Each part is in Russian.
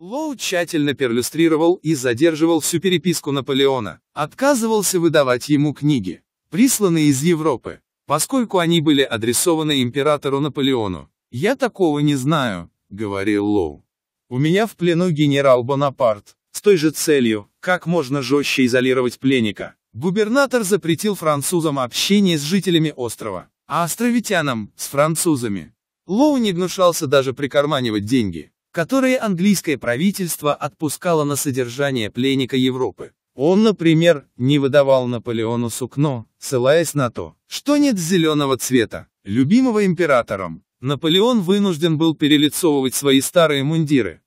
Лоу тщательно перлюстрировал и задерживал всю переписку Наполеона, отказывался выдавать ему книги, присланные из Европы, поскольку они были адресованы императору Наполеону. «Я такого не знаю», — говорил Лоу. «У меня в плену генерал Бонапарт, с той же целью, как можно жестче изолировать пленника». Губернатор запретил французам общение с жителями острова, а островитянам — с французами. Лоу не гнушался даже прикарманивать деньги которые английское правительство отпускало на содержание пленника Европы. Он, например, не выдавал Наполеону сукно, ссылаясь на то, что нет зеленого цвета, любимого императором. Наполеон вынужден был перелицовывать свои старые мундиры.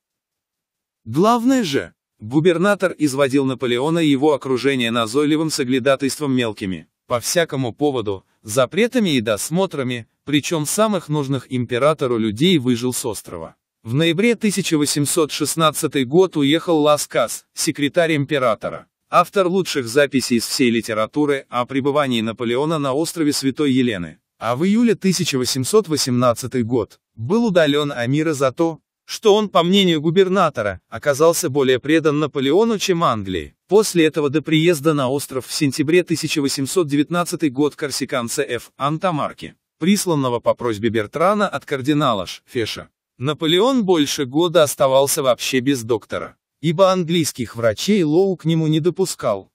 Главное же, губернатор изводил Наполеона и его окружение назойливым соглядатайством мелкими, по всякому поводу, запретами и досмотрами, причем самых нужных императору людей выжил с острова. В ноябре 1816 год уехал Ласкас, секретарь императора, автор лучших записей из всей литературы о пребывании Наполеона на острове Святой Елены. А в июле 1818 год был удален Амира за то, что он, по мнению губернатора, оказался более предан Наполеону, чем Англии. После этого до приезда на остров в сентябре 1819 год корсиканца Ф. Антамарки, присланного по просьбе Бертрана от кардинала Ш. Феша. Наполеон больше года оставался вообще без доктора, ибо английских врачей Лоу к нему не допускал.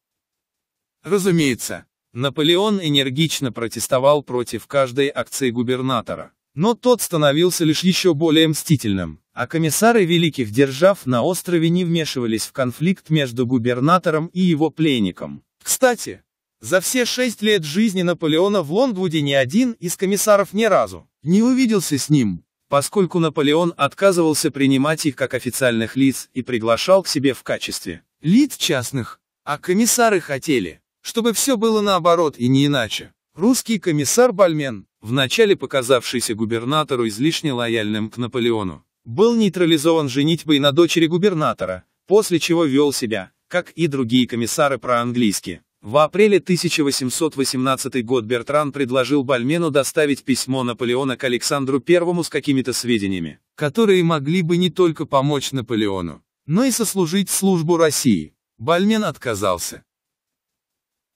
Разумеется, Наполеон энергично протестовал против каждой акции губернатора, но тот становился лишь еще более мстительным, а комиссары великих держав на острове не вмешивались в конфликт между губернатором и его пленником. Кстати, за все шесть лет жизни Наполеона в Лондвуде ни один из комиссаров ни разу не увиделся с ним, поскольку Наполеон отказывался принимать их как официальных лиц и приглашал к себе в качестве лиц частных, а комиссары хотели, чтобы все было наоборот и не иначе. Русский комиссар Бальмен, вначале показавшийся губернатору излишне лояльным к Наполеону, был нейтрализован женитьбой на дочери губернатора, после чего вел себя, как и другие комиссары проанглийски, в апреле 1818 год Бертран предложил Бальмену доставить письмо Наполеона к Александру I с какими-то сведениями, которые могли бы не только помочь Наполеону, но и сослужить службу России. Бальмен отказался.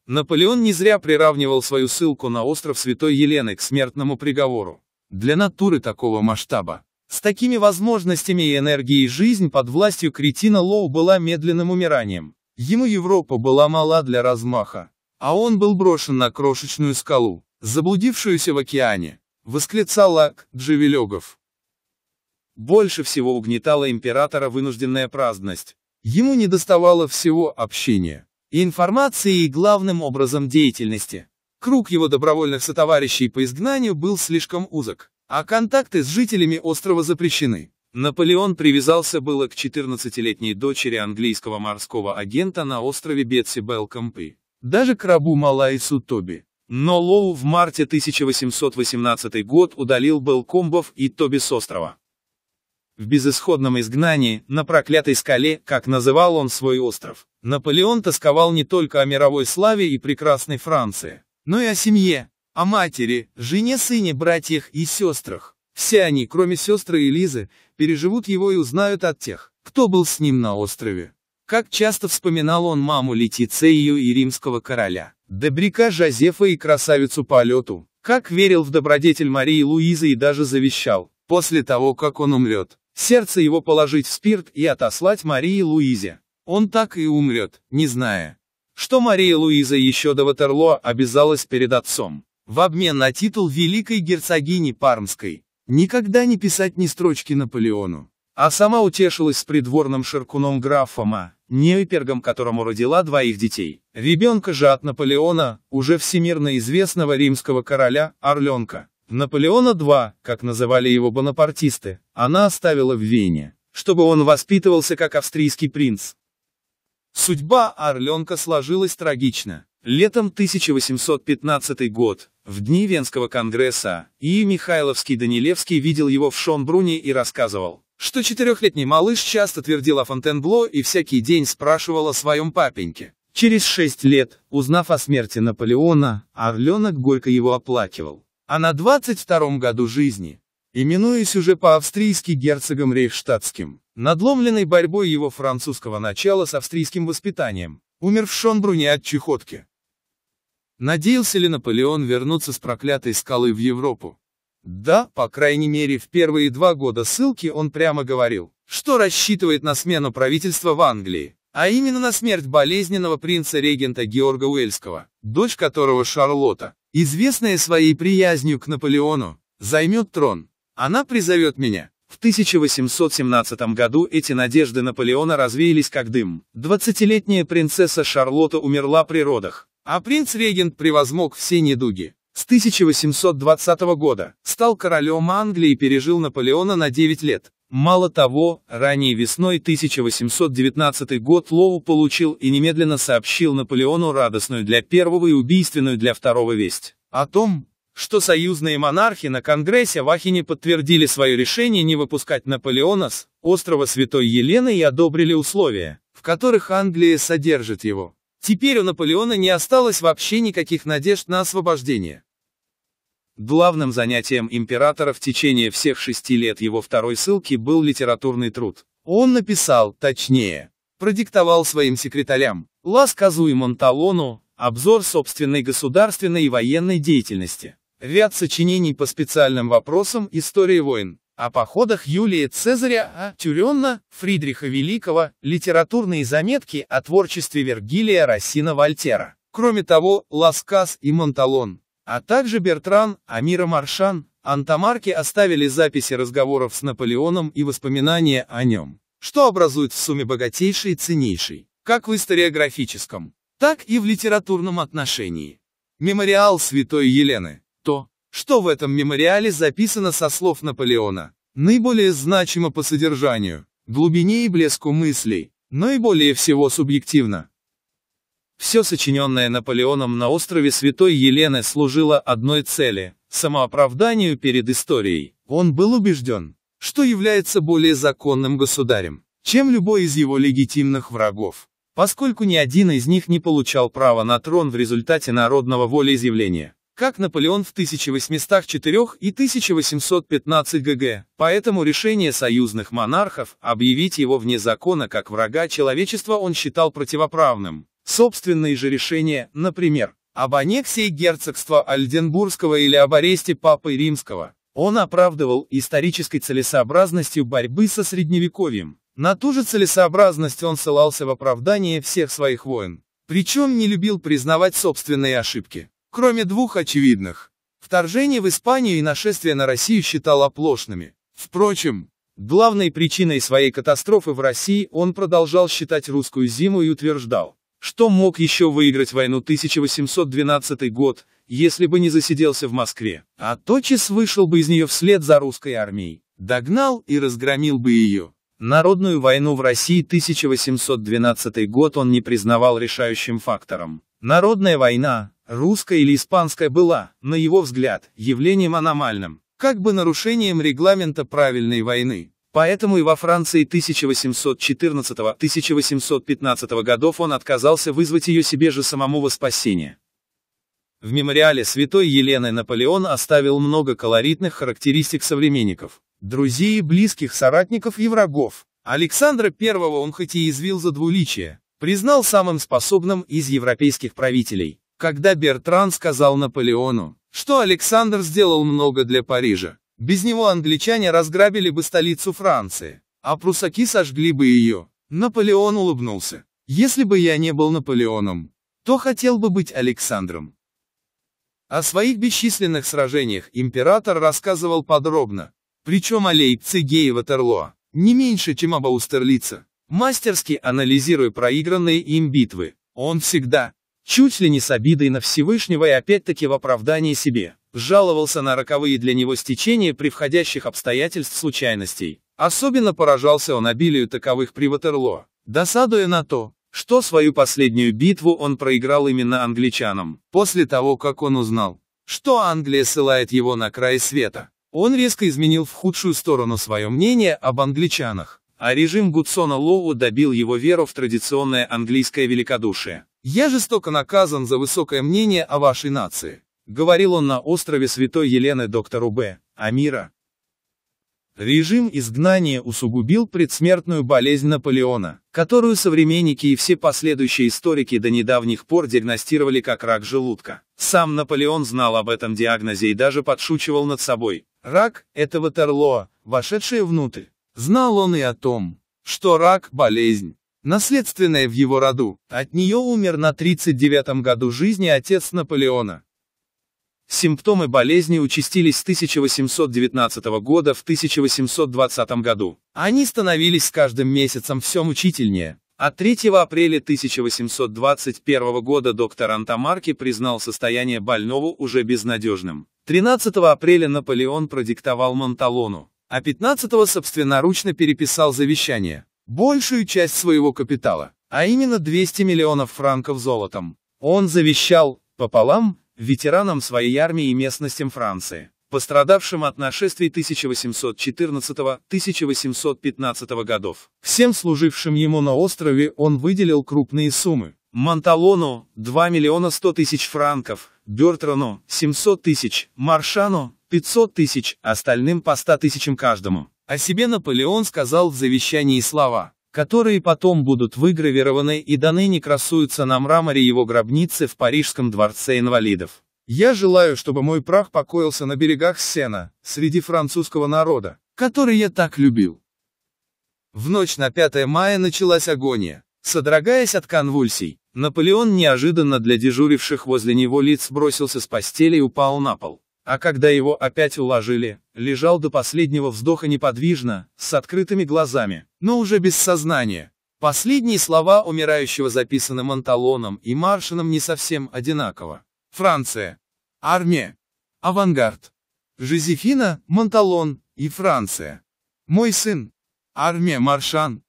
Наполеон не зря приравнивал свою ссылку на остров Святой Елены к смертному приговору. Для натуры такого масштаба, с такими возможностями и энергией жизнь под властью кретина Лоу была медленным умиранием. Ему Европа была мала для размаха, а он был брошен на крошечную скалу, заблудившуюся в океане, восклицал Лак Джевелегов. Больше всего угнетала императора вынужденная праздность. Ему недоставало всего общения, информации и главным образом деятельности. Круг его добровольных сотоварищей по изгнанию был слишком узок, а контакты с жителями острова запрещены. Наполеон привязался было к 14-летней дочери английского морского агента на острове Бетси Белкомпы, даже к рабу Малайсу Тоби. Но Лоу в марте 1818 год удалил Белкомбов и Тоби с острова. В безысходном изгнании, на проклятой скале, как называл он свой остров, Наполеон тосковал не только о мировой славе и прекрасной Франции, но и о семье, о матери, жене, сыне, братьях и сестрах. Все они, кроме сестры и Лизы, переживут его и узнают от тех, кто был с ним на острове. Как часто вспоминал он маму Летицею и римского короля, добряка Жозефа и красавицу по лету, как верил в добродетель Марии Луизы и даже завещал, после того, как он умрет, сердце его положить в спирт и отослать Марии Луизе. Он так и умрет, не зная, что Мария Луиза еще до Ватерло обязалась перед отцом, в обмен на титул великой герцогини Пармской. Никогда не писать ни строчки Наполеону. А сама утешилась с придворным ширкуном графома, неопергом которому родила двоих детей. Ребенка же от Наполеона, уже всемирно известного римского короля, Орленка. Наполеона II, как называли его бонапартисты, она оставила в Вене, чтобы он воспитывался как австрийский принц. Судьба Орленка сложилась трагично. Летом 1815 год, в дни Венского конгресса И. Михайловский-Данилевский видел его в Шонбруне и рассказывал, что четырехлетний малыш часто твердил о Фонтенбло и всякий день спрашивал о своем папеньке. Через шесть лет, узнав о смерти Наполеона, Орленок горько его оплакивал. А на 22-м году жизни, именуясь уже по-австрийски герцогом Рейхштадтским, надломленной борьбой его французского начала с австрийским воспитанием, умер в Шонбруне от чехотки. Надеялся ли Наполеон вернуться с проклятой скалы в Европу? Да, по крайней мере в первые два года ссылки он прямо говорил, что рассчитывает на смену правительства в Англии, а именно на смерть болезненного принца-регента Георга Уэльского, дочь которого Шарлотта, известная своей приязнью к Наполеону, займет трон. Она призовет меня. В 1817 году эти надежды Наполеона развеялись как дым. 20-летняя принцесса Шарлотта умерла при родах. А принц-регент превозмог все недуги. С 1820 года стал королем Англии и пережил Наполеона на 9 лет. Мало того, ранее весной 1819 год Лоу получил и немедленно сообщил Наполеону радостную для первого и убийственную для второго весть. О том, что союзные монархи на Конгрессе в Ахине подтвердили свое решение не выпускать Наполеона с острова Святой Елены и одобрили условия, в которых Англия содержит его. Теперь у Наполеона не осталось вообще никаких надежд на освобождение. Главным занятием императора в течение всех шести лет его второй ссылки был литературный труд. Он написал, точнее, продиктовал своим секретарям, Ласказу и Монталону, обзор собственной государственной и военной деятельности, ряд сочинений по специальным вопросам истории войн, о походах Юлия Цезаря, а Тюренна, Фридриха Великого, литературные заметки о творчестве Вергилия Рассина Вольтера. Кроме того, Ласкас и Монталон, а также Бертран, Амира Маршан, Антомарки оставили записи разговоров с Наполеоном и воспоминания о нем, что образует в сумме богатейший и ценнейший, как в историографическом, так и в литературном отношении. Мемориал Святой Елены что в этом мемориале записано со слов Наполеона. Наиболее значимо по содержанию, глубине и блеску мыслей, но и более всего субъективно. Все сочиненное Наполеоном на острове Святой Елены служило одной цели – самооправданию перед историей. Он был убежден, что является более законным государем, чем любой из его легитимных врагов, поскольку ни один из них не получал права на трон в результате народного волеизъявления как Наполеон в 1804 и 1815 г.г. Поэтому решение союзных монархов объявить его вне закона как врага человечества он считал противоправным. Собственные же решения, например, об аннексии герцогства Альденбургского или об аресте Папы Римского, он оправдывал исторической целесообразностью борьбы со Средневековьем. На ту же целесообразность он ссылался в оправдании всех своих войн. Причем не любил признавать собственные ошибки. Кроме двух очевидных. Вторжение в Испанию и нашествие на Россию считал оплошными. Впрочем, главной причиной своей катастрофы в России он продолжал считать русскую зиму и утверждал, что мог еще выиграть войну 1812 год, если бы не засиделся в Москве, а тотчас вышел бы из нее вслед за русской армией, догнал и разгромил бы ее. Народную войну в России 1812 год он не признавал решающим фактором. Народная война, русская или испанская была, на его взгляд, явлением аномальным, как бы нарушением регламента правильной войны. Поэтому и во Франции 1814-1815 годов он отказался вызвать ее себе же самому во спасение. В мемориале святой Елены Наполеон оставил много колоритных характеристик современников, друзей и близких соратников и врагов. Александра I он хоть и извил за двуличие, признал самым способным из европейских правителей когда Бертран сказал Наполеону, что Александр сделал много для Парижа. Без него англичане разграбили бы столицу Франции, а прусаки сожгли бы ее. Наполеон улыбнулся. Если бы я не был Наполеоном, то хотел бы быть Александром. О своих бесчисленных сражениях император рассказывал подробно, причем о Лейпциге и Ватерлоо, не меньше, чем об Аустерлице. Мастерски анализируя проигранные им битвы, он всегда, Чуть ли не с обидой на Всевышнего и опять-таки в оправдании себе. Жаловался на роковые для него стечения превходящих обстоятельств случайностей. Особенно поражался он обилию таковых при Ватерло, досадуя на то, что свою последнюю битву он проиграл именно англичанам, после того, как он узнал, что Англия ссылает его на край света. Он резко изменил в худшую сторону свое мнение об англичанах, а режим Гудсона Лоу добил его веру в традиционное английское великодушие. «Я жестоко наказан за высокое мнение о вашей нации», — говорил он на острове Святой Елены доктору Б. Амира. Режим изгнания усугубил предсмертную болезнь Наполеона, которую современники и все последующие историки до недавних пор диагностировали как рак желудка. Сам Наполеон знал об этом диагнозе и даже подшучивал над собой. Рак – это ватерлоа, вошедшее внутрь. Знал он и о том, что рак – болезнь, Наследственное в его роду. От нее умер на 39-м году жизни отец Наполеона. Симптомы болезни участились с 1819 года в 1820 году. Они становились с каждым месяцем все мучительнее. От 3 апреля 1821 года доктор Антомарки признал состояние больного уже безнадежным. 13 апреля Наполеон продиктовал Монталону, а 15 собственноручно переписал завещание большую часть своего капитала, а именно 200 миллионов франков золотом. Он завещал, пополам, ветеранам своей армии и местностям Франции, пострадавшим от нашествий 1814-1815 годов. Всем служившим ему на острове он выделил крупные суммы. Монталону – 2 миллиона 100 тысяч франков, Бертрану – 700 тысяч, Маршану – 500 тысяч, остальным по 100 тысячам каждому. О себе Наполеон сказал в завещании слова, которые потом будут выгравированы и до ныне красуются на мраморе его гробницы в Парижском дворце инвалидов. «Я желаю, чтобы мой прах покоился на берегах Сена, среди французского народа, который я так любил». В ночь на 5 мая началась агония. Содрогаясь от конвульсий, Наполеон неожиданно для дежуривших возле него лиц бросился с постели и упал на пол. А когда его опять уложили, лежал до последнего вздоха неподвижно, с открытыми глазами, но уже без сознания. Последние слова умирающего записаны Монталоном и Маршином не совсем одинаково. Франция. Армия. Авангард. Жозефина, Монталон и Франция. Мой сын. Армия Маршан.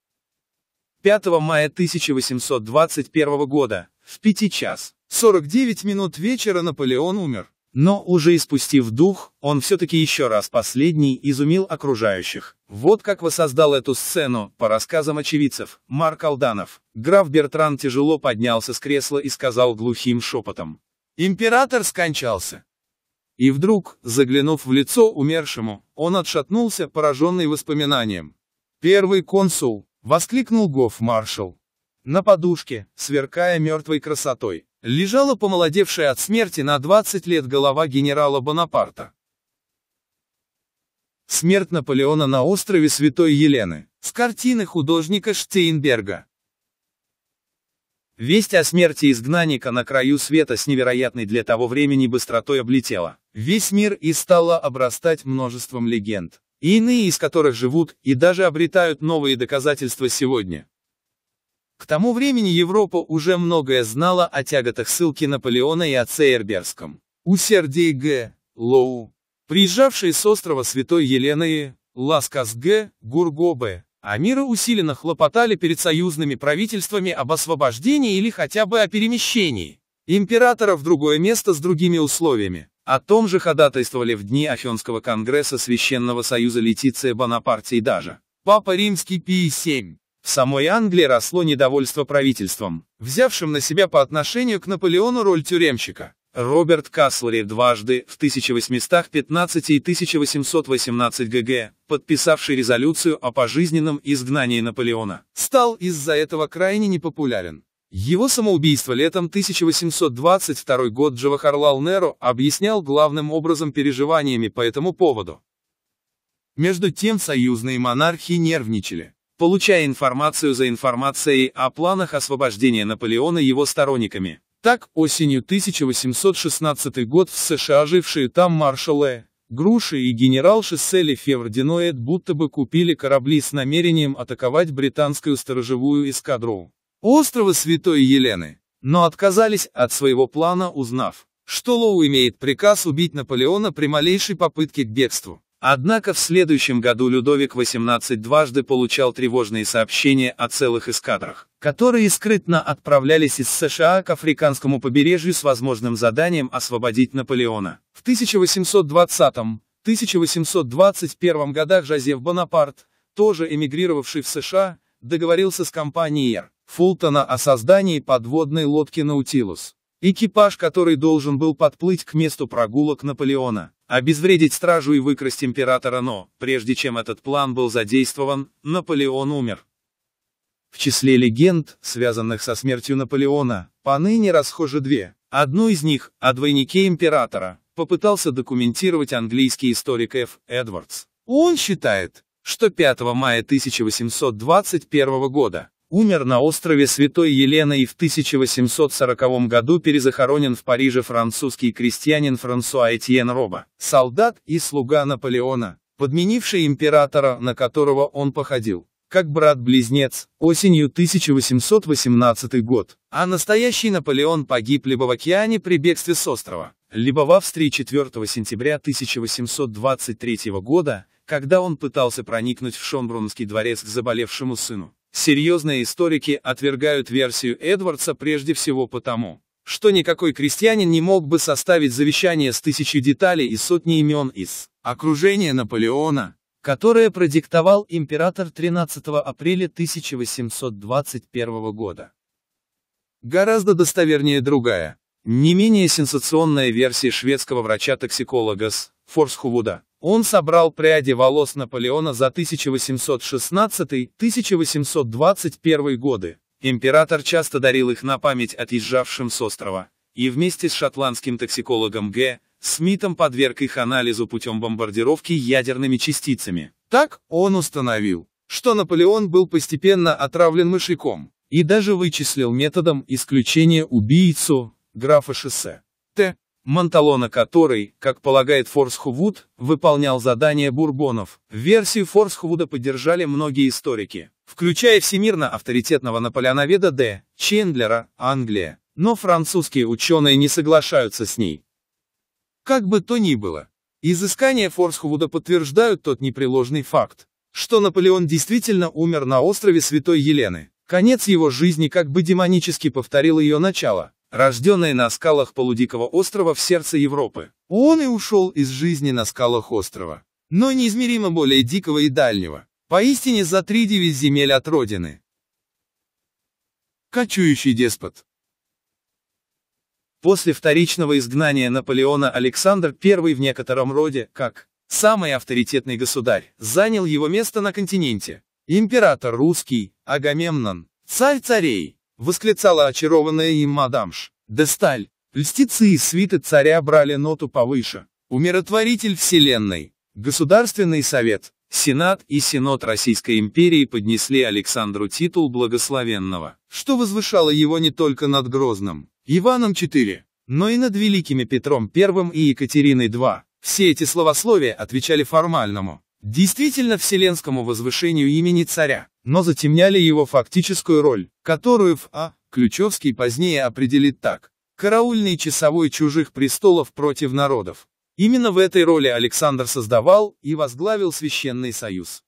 5 мая 1821 года, в 5 час 49 минут вечера Наполеон умер. Но уже испустив дух, он все-таки еще раз последний изумил окружающих. Вот как воссоздал эту сцену, по рассказам очевидцев, Марк Алданов. Граф Бертран тяжело поднялся с кресла и сказал глухим шепотом. «Император скончался!» И вдруг, заглянув в лицо умершему, он отшатнулся, пораженный воспоминанием. «Первый консул!» — воскликнул гоф-маршал. На подушке, сверкая мертвой красотой, лежала помолодевшая от смерти на 20 лет голова генерала Бонапарта. Смерть Наполеона на острове Святой Елены. С картины художника Штейнберга. Весть о смерти изгнанника на краю света с невероятной для того времени быстротой облетела весь мир и стала обрастать множеством легенд, иные из которых живут и даже обретают новые доказательства сегодня. К тому времени Европа уже многое знала о тяготах ссылки Наполеона и о Цейерберском. Усердии Г. Лоу, приезжавшие с острова Святой Елены и Ласкас Г. Гургобе, Амира усиленно хлопотали перед союзными правительствами об освобождении или хотя бы о перемещении императора в другое место с другими условиями. О том же ходатайствовали в дни Афенского конгресса Священного Союза Летиция Бонапартии даже. Папа Римский Пий VII. В самой Англии росло недовольство правительством, взявшим на себя по отношению к Наполеону роль тюремщика. Роберт Каслери дважды, в 1815 и 1818 ГГ, подписавший резолюцию о пожизненном изгнании Наполеона, стал из-за этого крайне непопулярен. Его самоубийство летом 1822 год Джавахарлал Неро объяснял главным образом переживаниями по этому поводу. Между тем союзные монархии нервничали получая информацию за информацией о планах освобождения Наполеона его сторонниками. Так, осенью 1816 год в США жившие там маршалы Груши и генерал Шиссели Феврдиноэт будто бы купили корабли с намерением атаковать британскую сторожевую эскадру острова Святой Елены, но отказались от своего плана, узнав, что Лоу имеет приказ убить Наполеона при малейшей попытке к бегству. Однако в следующем году Людовик XVIII дважды получал тревожные сообщения о целых эскадрах, которые скрытно отправлялись из США к африканскому побережью с возможным заданием освободить Наполеона. В 1820-1821 годах Жозеф Бонапарт, тоже эмигрировавший в США, договорился с компанией Air Фултона о создании подводной лодки «Наутилус». Экипаж, который должен был подплыть к месту прогулок Наполеона, обезвредить стражу и выкрасть императора, но, прежде чем этот план был задействован, Наполеон умер. В числе легенд, связанных со смертью Наполеона, поныне расхожи две. Одну из них, о двойнике императора, попытался документировать английский историк Ф. Эдвардс. Он считает, что 5 мая 1821 года Умер на острове Святой Елены и в 1840 году перезахоронен в Париже французский крестьянин Франсуа Этьен Роба, солдат и слуга Наполеона, подменивший императора, на которого он походил, как брат-близнец, осенью 1818 год, а настоящий Наполеон погиб либо в океане при бегстве с острова, либо в Австрии 4 сентября 1823 года, когда он пытался проникнуть в Шонбрунский дворец к заболевшему сыну. Серьезные историки отвергают версию Эдвардса прежде всего потому, что никакой крестьянин не мог бы составить завещание с тысячи деталей и сотни имен из окружения Наполеона, которое продиктовал император 13 апреля 1821 года. Гораздо достовернее другая, не менее сенсационная версия шведского врача-токсиколога С. Форсхувуда, он собрал пряди волос Наполеона за 1816-1821 годы. Император часто дарил их на память отъезжавшим с острова. И вместе с шотландским токсикологом Г. Смитом подверг их анализу путем бомбардировки ядерными частицами. Так он установил, что Наполеон был постепенно отравлен мышьяком и даже вычислил методом исключения убийцу графа Шоссе. Монталона который, как полагает Форсхувуд, выполнял задания бурбонов. Версию Форсхувуда поддержали многие историки, включая всемирно авторитетного наполеоноведа Д. Чендлера, Англия, но французские ученые не соглашаются с ней. Как бы то ни было, изыскания Форсхувуда подтверждают тот непреложный факт, что Наполеон действительно умер на острове Святой Елены. Конец его жизни как бы демонически повторил ее начало рожденный на скалах полудикого острова в сердце Европы. Он и ушел из жизни на скалах острова, но неизмеримо более дикого и дальнего, поистине за три девять земель от родины. Кочующий деспот После вторичного изгнания Наполеона Александр I в некотором роде, как самый авторитетный государь, занял его место на континенте. Император русский, Агамемнон, царь царей, восклицала очарованная им мадамш. Десталь. Льстицы и свиты царя брали ноту повыше. Умиротворитель Вселенной. Государственный совет, Сенат и Синод Российской империи поднесли Александру титул благословенного, что возвышало его не только над Грозным, Иваном IV, но и над великими Петром I и Екатериной II. Все эти словословия отвечали формальному, действительно вселенскому возвышению имени царя, но затемняли его фактическую роль, которую в А. Ключевский позднее определит так. Караульный часовой чужих престолов против народов. Именно в этой роли Александр создавал и возглавил Священный Союз.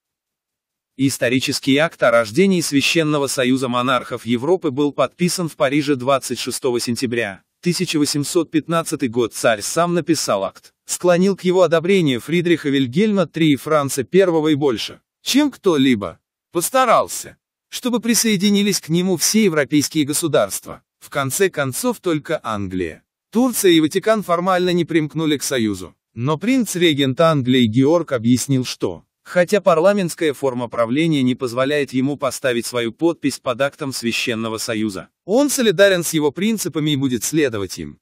Исторический акт о рождении Священного Союза монархов Европы был подписан в Париже 26 сентября 1815 год царь сам написал акт, склонил к его одобрению Фридриха Вильгельма III и Франца I и больше, чем кто-либо. Постарался чтобы присоединились к нему все европейские государства, в конце концов только Англия. Турция и Ватикан формально не примкнули к Союзу, но принц-регент Англии Георг объяснил, что, хотя парламентская форма правления не позволяет ему поставить свою подпись под актом Священного Союза, он солидарен с его принципами и будет следовать им.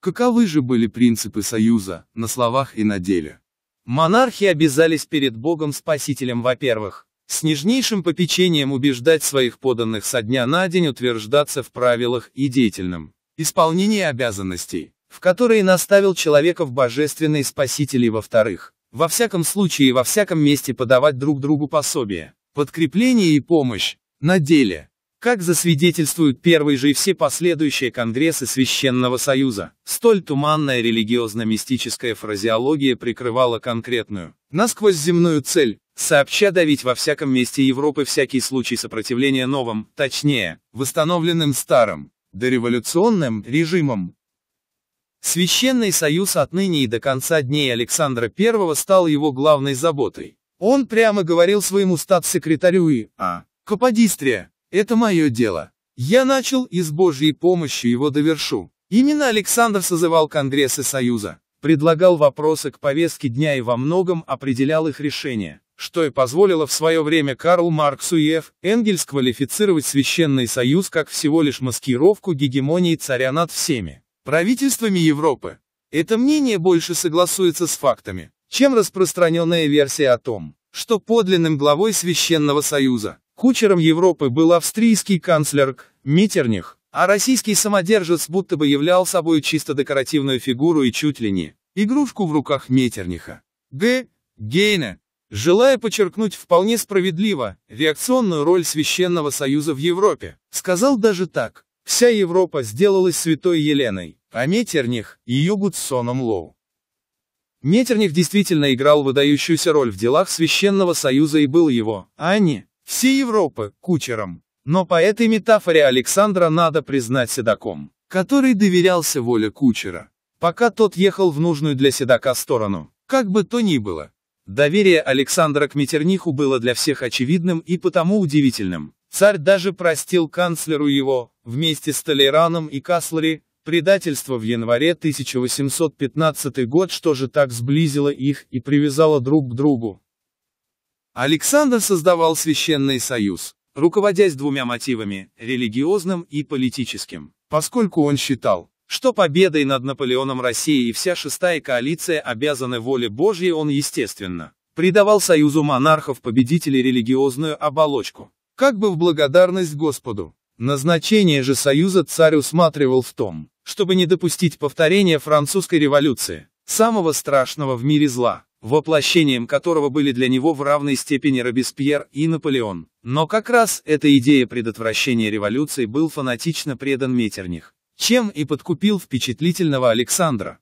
Каковы же были принципы Союза, на словах и на деле? Монархи обязались перед Богом Спасителем, во-первых, с нежнейшим попечением убеждать своих поданных со дня на день утверждаться в правилах и деятельном исполнении обязанностей, в которые наставил человека в божественный спасителей во-вторых, во всяком случае и во всяком месте подавать друг другу пособие, подкрепление и помощь, на деле, как засвидетельствуют первый же и все последующие конгрессы Священного Союза, столь туманная религиозно-мистическая фразеология прикрывала конкретную, насквозь земную цель, сообща давить во всяком месте Европы всякий случай сопротивления новым, точнее, восстановленным старым, дореволюционным режимом. Священный союз отныне и до конца дней Александра I стал его главной заботой. Он прямо говорил своему статс-секретарю и «А, Каподистрия, это мое дело. Я начал и с Божьей помощью его довершу». Именно Александр созывал Конгрессы Союза, предлагал вопросы к повестке дня и во многом определял их решение что и позволило в свое время Карл Марксу и Ф. Энгельс квалифицировать Священный Союз как всего лишь маскировку гегемонии царя над всеми правительствами Европы. Это мнение больше согласуется с фактами, чем распространенная версия о том, что подлинным главой Священного Союза, кучером Европы был австрийский канцлер Миттерних, а российский самодержец будто бы являл собой чисто декоративную фигуру и чуть ли не игрушку в руках Метерниха. Г. Гейна, Желая подчеркнуть вполне справедливо реакционную роль Священного Союза в Европе, сказал даже так. Вся Европа сделалась святой Еленой, а Метерних – ее Гудсоном Лоу. Метерних действительно играл выдающуюся роль в делах Священного Союза и был его, а не всей Европы, кучером. Но по этой метафоре Александра надо признать седаком, который доверялся воле кучера, пока тот ехал в нужную для седака сторону. Как бы то ни было, Доверие Александра к Метерниху было для всех очевидным и потому удивительным. Царь даже простил канцлеру его, вместе с Толераном и Каслери, предательство в январе 1815 год, что же так сблизило их и привязало друг к другу. Александр создавал священный союз, руководясь двумя мотивами – религиозным и политическим, поскольку он считал, что победой над Наполеоном России и вся шестая коалиция обязаны воле Божьей он, естественно, придавал союзу монархов-победителей религиозную оболочку, как бы в благодарность Господу. Назначение же союза царь усматривал в том, чтобы не допустить повторения французской революции, самого страшного в мире зла, воплощением которого были для него в равной степени Робеспьер и Наполеон. Но как раз эта идея предотвращения революции был фанатично предан Метерних чем и подкупил впечатлительного Александра.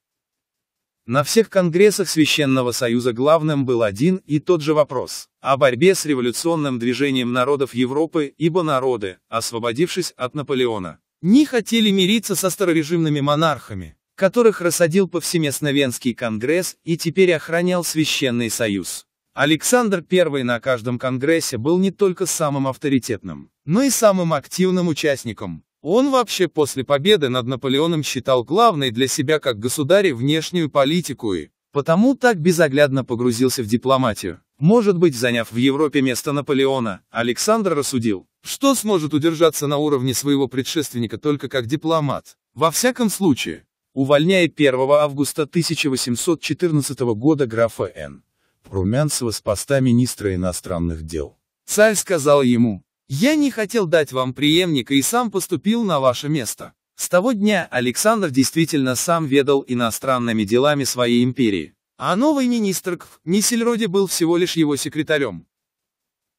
На всех конгрессах Священного Союза главным был один и тот же вопрос – о борьбе с революционным движением народов Европы, ибо народы, освободившись от Наполеона, не хотели мириться со старорежимными монархами, которых рассадил повсеместно Венский конгресс и теперь охранял Священный Союз. Александр I на каждом конгрессе был не только самым авторитетным, но и самым активным участником, он вообще после победы над Наполеоном считал главной для себя как государя внешнюю политику и потому так безоглядно погрузился в дипломатию. Может быть, заняв в Европе место Наполеона, Александр рассудил, что сможет удержаться на уровне своего предшественника только как дипломат. Во всяком случае, увольняя 1 августа 1814 года графа Н. Румянцева с поста министра иностранных дел. Царь сказал ему, я не хотел дать вам преемника и сам поступил на ваше место. С того дня Александр действительно сам ведал иностранными делами своей империи. А новый министр Кф. Нисельроди был всего лишь его секретарем.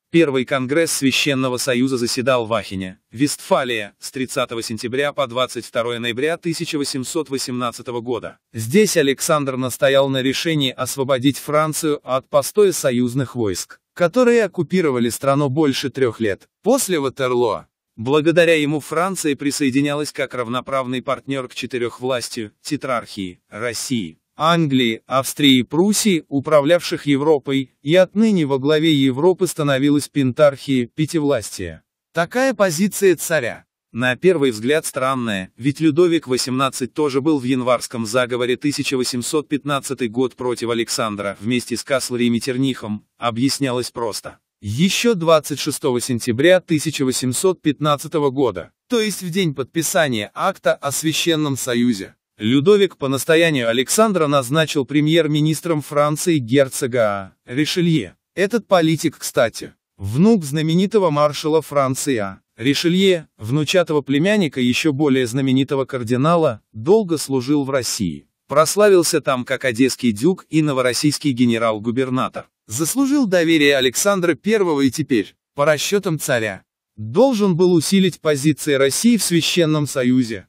Первый конгресс Священного Союза заседал в Ахине, Вестфалия, с 30 сентября по 22 ноября 1818 года. Здесь Александр настоял на решении освободить Францию от постоя союзных войск которые оккупировали страну больше трех лет. После Ватерлоо, благодаря ему Франция присоединялась как равноправный партнер к четырех четырехвластью, тетрархии, России. Англии, Австрии и Пруссии, управлявших Европой, и отныне во главе Европы становилась пентархия, пятивластие. Такая позиция царя на первый взгляд странное, ведь Людовик XVIII тоже был в январском заговоре 1815 год против Александра вместе с Каслери и Метернихом, объяснялось просто. Еще 26 сентября 1815 года, то есть в день подписания акта о Священном Союзе, Людовик по настоянию Александра назначил премьер-министром Франции герцога А. Ришелье. Этот политик, кстати, внук знаменитого маршала Франции А. Ришелье, внучатого племянника еще более знаменитого кардинала, долго служил в России. Прославился там как одесский дюк и новороссийский генерал-губернатор. Заслужил доверие Александра I и теперь, по расчетам царя, должен был усилить позиции России в Священном Союзе.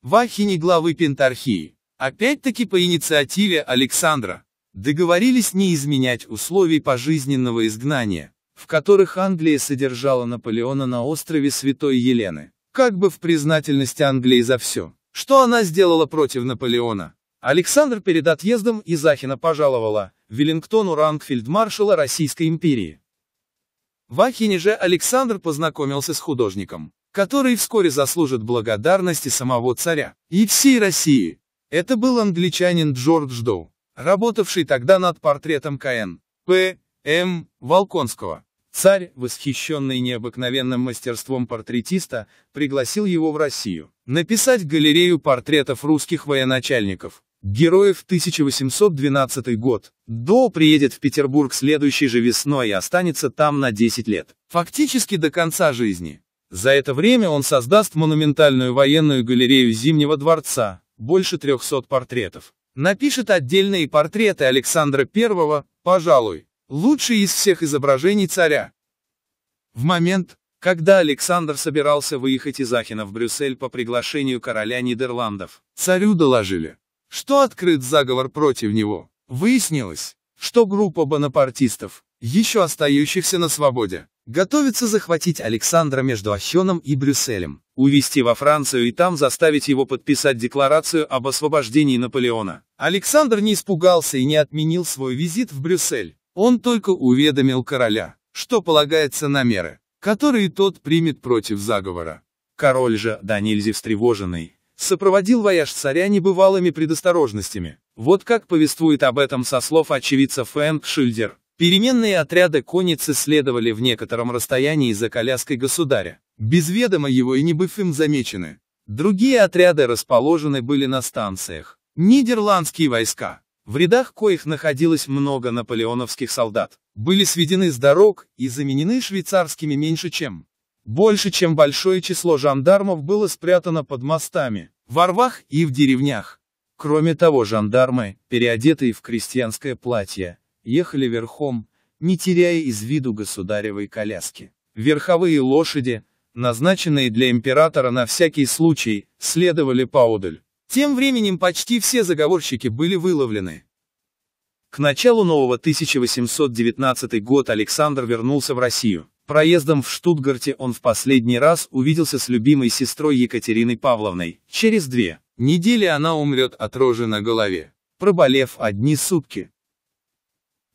В Ахине главы Пентархии, опять-таки по инициативе Александра, договорились не изменять условий пожизненного изгнания в которых Англия содержала Наполеона на острове Святой Елены, как бы в признательности Англии за все, что она сделала против Наполеона. Александр перед отъездом из Ахина пожаловала Веллингтону ранг фельдмаршала Российской империи. В Ахине же Александр познакомился с художником, который вскоре заслужит благодарности самого царя и всей России. Это был англичанин Джордж Доу, работавший тогда над портретом К.Н.П. П. М. Волконского. Царь, восхищенный необыкновенным мастерством портретиста, пригласил его в Россию написать галерею портретов русских военачальников. Героев 1812 год. До приедет в Петербург следующей же весной и останется там на 10 лет. Фактически до конца жизни. За это время он создаст монументальную военную галерею Зимнего дворца, больше 300 портретов. Напишет отдельные портреты Александра I, пожалуй, Лучший из всех изображений царя. В момент, когда Александр собирался выехать из Ахина в Брюссель по приглашению короля Нидерландов, царю доложили, что открыт заговор против него. Выяснилось, что группа бонапартистов, еще остающихся на свободе, готовится захватить Александра между Ахеном и Брюсселем, увезти во Францию и там заставить его подписать декларацию об освобождении Наполеона. Александр не испугался и не отменил свой визит в Брюссель. Он только уведомил короля, что полагается на меры, которые тот примет против заговора. Король же, да нельзя встревоженный, сопроводил вояж царя небывалыми предосторожностями. Вот как повествует об этом со слов очевидца Фэнк Шильдер. Переменные отряды конницы следовали в некотором расстоянии за коляской государя, без ведома его и не быв им замечены. Другие отряды расположены были на станциях. Нидерландские войска, в рядах коих находилось много наполеоновских солдат, были сведены с дорог и заменены швейцарскими меньше чем. Больше чем большое число жандармов было спрятано под мостами, во рвах и в деревнях. Кроме того, жандармы, переодетые в крестьянское платье, ехали верхом, не теряя из виду государевой коляски. Верховые лошади, назначенные для императора на всякий случай, следовали поодаль. Тем временем почти все заговорщики были выловлены. К началу нового 1819 год Александр вернулся в Россию. Проездом в Штутгарте он в последний раз увиделся с любимой сестрой Екатериной Павловной. Через две недели она умрет от рожи на голове, проболев одни сутки.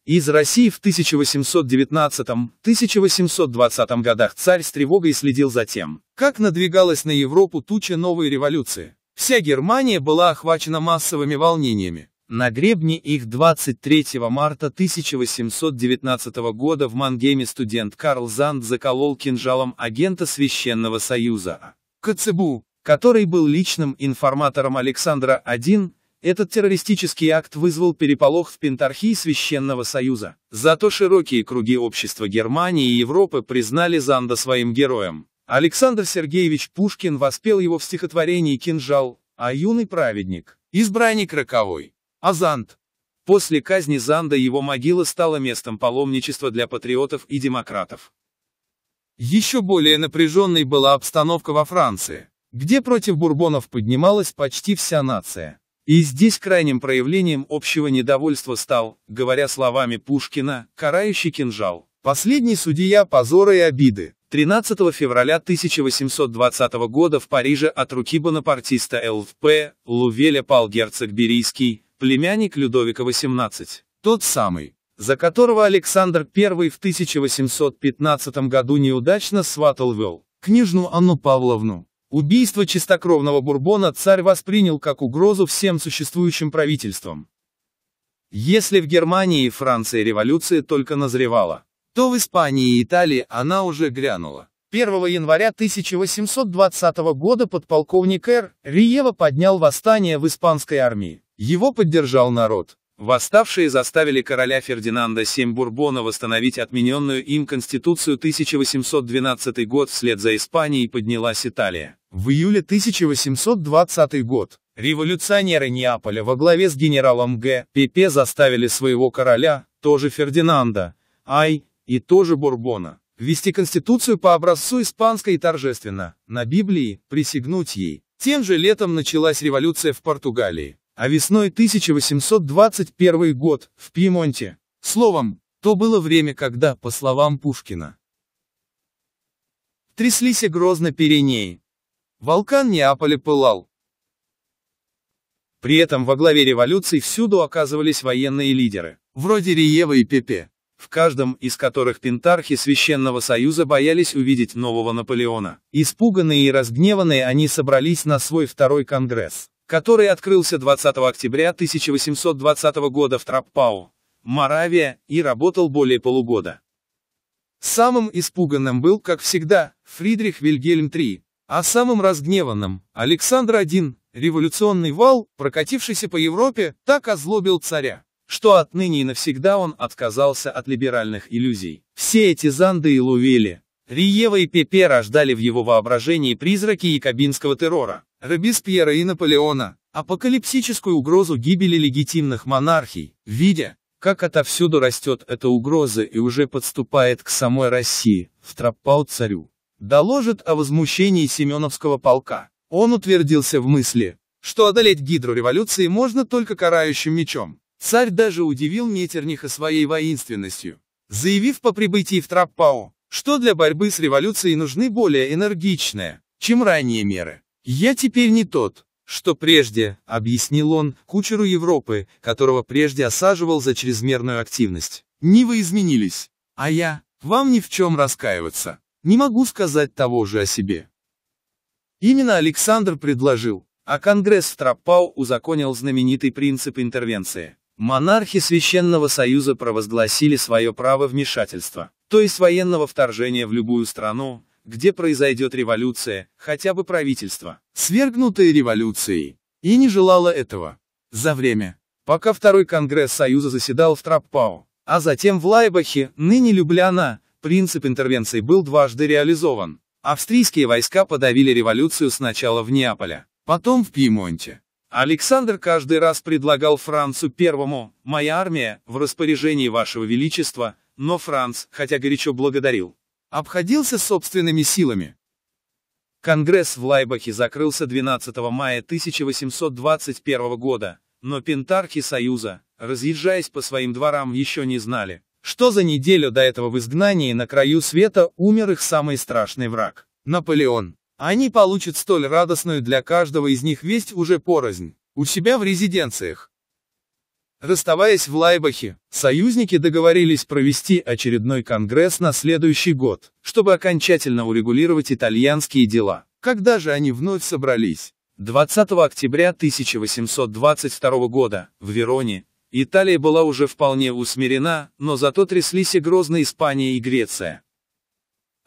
Из России в 1819-1820 годах царь с тревогой следил за тем, как надвигалась на Европу туча новой революции. Вся Германия была охвачена массовыми волнениями. На гребне их 23 марта 1819 года в Мангеме студент Карл Занд заколол кинжалом агента Священного Союза. А КЦБУ, который был личным информатором Александра I, этот террористический акт вызвал переполох в Пентархии Священного Союза. Зато широкие круги общества Германии и Европы признали Занда своим героем. Александр Сергеевич Пушкин воспел его в стихотворении «Кинжал», а юный праведник, избранник роковой, Азант. После казни Занда его могила стала местом паломничества для патриотов и демократов. Еще более напряженной была обстановка во Франции, где против бурбонов поднималась почти вся нация. И здесь крайним проявлением общего недовольства стал, говоря словами Пушкина, карающий кинжал. Последний судья позора и обиды. 13 февраля 1820 года в Париже от руки бонапартиста ЛВП Лувеля пал герцог Берийский, племянник Людовика XVIII, тот самый, за которого Александр I в 1815 году неудачно сватал вел, княжну Анну Павловну. Убийство чистокровного Бурбона царь воспринял как угрозу всем существующим правительствам. Если в Германии и Франции революция только назревала, то в Испании и Италии она уже грянула. 1 января 1820 года подполковник Р. Риева поднял восстание в испанской армии. Его поддержал народ. Восставшие заставили короля Фердинанда VII Бурбона восстановить отмененную им Конституцию 1812 год, вслед за Испанией поднялась Италия. В июле 1820 год революционеры Неаполя во главе с генералом Г. Пепе заставили своего короля, тоже Фердинанда, Ай, и тоже Бурбона. Ввести Конституцию по образцу испанской и торжественно, на Библии, присягнуть ей. Тем же летом началась революция в Португалии, а весной 1821 год, в Пьемонте. Словом, то было время, когда, по словам Пушкина, тряслись и грозно Пиренеи. Волкан Неаполя пылал. При этом во главе революции всюду оказывались военные лидеры, вроде Риева и Пепе в каждом из которых пентархи Священного Союза боялись увидеть нового Наполеона. Испуганные и разгневанные они собрались на свой второй конгресс, который открылся 20 октября 1820 года в Траппау, Моравия, и работал более полугода. Самым испуганным был, как всегда, Фридрих Вильгельм III, а самым разгневанным – Александр I, революционный вал, прокатившийся по Европе, так озлобил царя что отныне и навсегда он отказался от либеральных иллюзий. Все эти Занды и Лувели, Риева и Пепе рождали в его воображении призраки якобинского террора, Робеспьера и Наполеона, апокалипсическую угрозу гибели легитимных монархий, видя, как отовсюду растет эта угроза и уже подступает к самой России, в царю. Доложит о возмущении Семеновского полка. Он утвердился в мысли, что одолеть гидру революции можно только карающим мечом. Царь даже удивил Метерниха своей воинственностью, заявив по прибытии в Траппау, что для борьбы с революцией нужны более энергичные, чем ранее меры. «Я теперь не тот, что прежде», — объяснил он кучеру Европы, которого прежде осаживал за чрезмерную активность. «Не вы изменились, а я, вам ни в чем раскаиваться. Не могу сказать того же о себе». Именно Александр предложил, а Конгресс в Траппау узаконил знаменитый принцип интервенции. Монархи Священного Союза провозгласили свое право вмешательства, то есть военного вторжения в любую страну, где произойдет революция, хотя бы правительство, свергнутое революцией, и не желало этого. За время, пока Второй Конгресс Союза заседал в Траппау, а затем в Лайбахе, ныне Любляна, принцип интервенции был дважды реализован. Австрийские войска подавили революцию сначала в Неаполе, потом в Пьемонте. Александр каждый раз предлагал Францу Первому, «Моя армия, в распоряжении Вашего Величества», но Франц, хотя горячо благодарил, обходился собственными силами. Конгресс в Лайбахе закрылся 12 мая 1821 года, но пентархи Союза, разъезжаясь по своим дворам, еще не знали, что за неделю до этого в изгнании на краю света умер их самый страшный враг – Наполеон. Они получат столь радостную для каждого из них весть уже порознь, у себя в резиденциях. Расставаясь в Лайбахе, союзники договорились провести очередной конгресс на следующий год, чтобы окончательно урегулировать итальянские дела. Когда же они вновь собрались? 20 октября 1822 года, в Вероне, Италия была уже вполне усмирена, но зато тряслись и грозные Испания и Греция.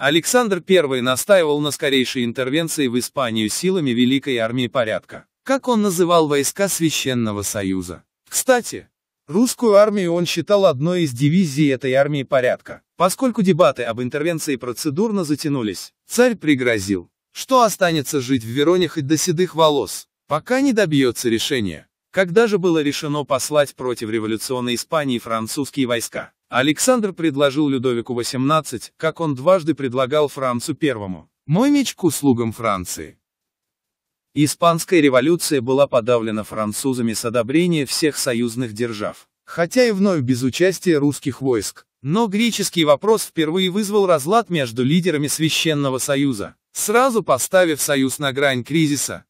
Александр I настаивал на скорейшей интервенции в Испанию силами Великой Армии Порядка, как он называл войска Священного Союза. Кстати, русскую армию он считал одной из дивизий этой армии порядка. Поскольку дебаты об интервенции процедурно затянулись, царь пригрозил, что останется жить в Вероне хоть до седых волос, пока не добьется решения. Когда же было решено послать против революционной Испании французские войска? Александр предложил Людовику XVIII, как он дважды предлагал Францу I. Мой меч к услугам Франции. Испанская революция была подавлена французами с одобрения всех союзных держав, хотя и вновь без участия русских войск. Но греческий вопрос впервые вызвал разлад между лидерами Священного Союза, сразу поставив союз на грань кризиса.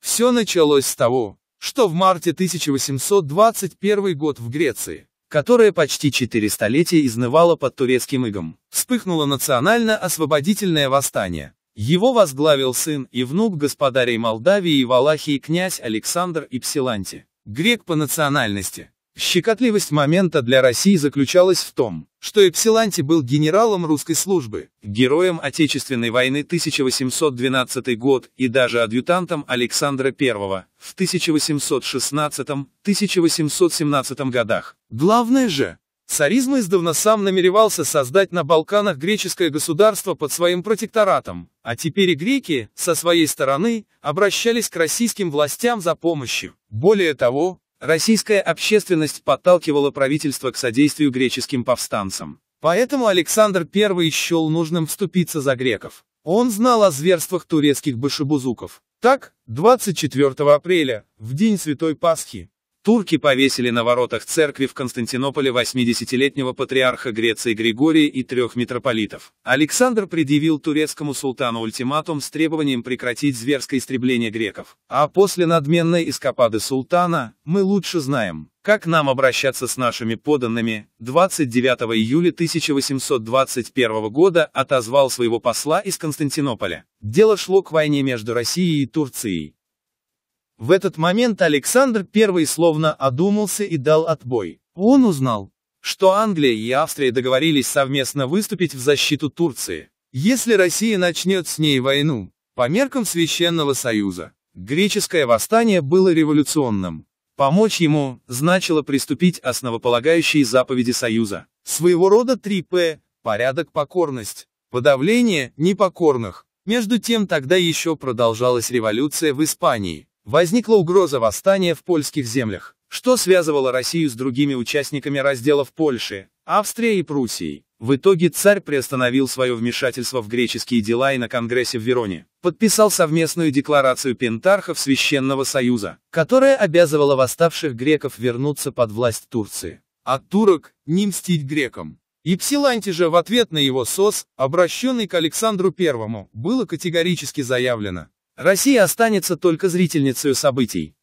Все началось с того, что в марте 1821 год в Греции которая почти четыре столетия изнывала под турецким игом. Вспыхнуло национально-освободительное восстание. Его возглавил сын и внук господарей Молдавии и Валахии князь Александр Ипсиланти, грек по национальности. Щекотливость момента для России заключалась в том, что Эпсиланти был генералом русской службы, героем Отечественной войны 1812 год и даже адъютантом Александра I в 1816-1817 годах. Главное же, царизм издавна сам намеревался создать на Балканах греческое государство под своим протекторатом, а теперь и греки, со своей стороны, обращались к российским властям за помощью. Более того, Российская общественность подталкивала правительство к содействию греческим повстанцам. Поэтому Александр I счел нужным вступиться за греков. Он знал о зверствах турецких башебузуков. Так, 24 апреля, в день Святой Пасхи, Турки повесили на воротах церкви в Константинополе 80-летнего патриарха Греции Григория и трех митрополитов. Александр предъявил турецкому султану ультиматум с требованием прекратить зверское истребление греков. А после надменной эскапады султана, мы лучше знаем, как нам обращаться с нашими подданными, 29 июля 1821 года отозвал своего посла из Константинополя. Дело шло к войне между Россией и Турцией. В этот момент Александр I словно одумался и дал отбой. Он узнал, что Англия и Австрия договорились совместно выступить в защиту Турции. Если Россия начнет с ней войну, по меркам Священного Союза, греческое восстание было революционным. Помочь ему значило приступить основополагающие заповеди Союза. Своего рода 3П – порядок покорность, подавление непокорных. Между тем тогда еще продолжалась революция в Испании возникла угроза восстания в польских землях, что связывало Россию с другими участниками разделов Польши, Австрии и Пруссии. В итоге царь приостановил свое вмешательство в греческие дела и на Конгрессе в Вероне подписал совместную декларацию пентархов Священного Союза, которая обязывала восставших греков вернуться под власть Турции. А турок не мстить грекам. И Псиланти же в ответ на его СОС, обращенный к Александру I, было категорически заявлено, Россия останется только зрительницей событий.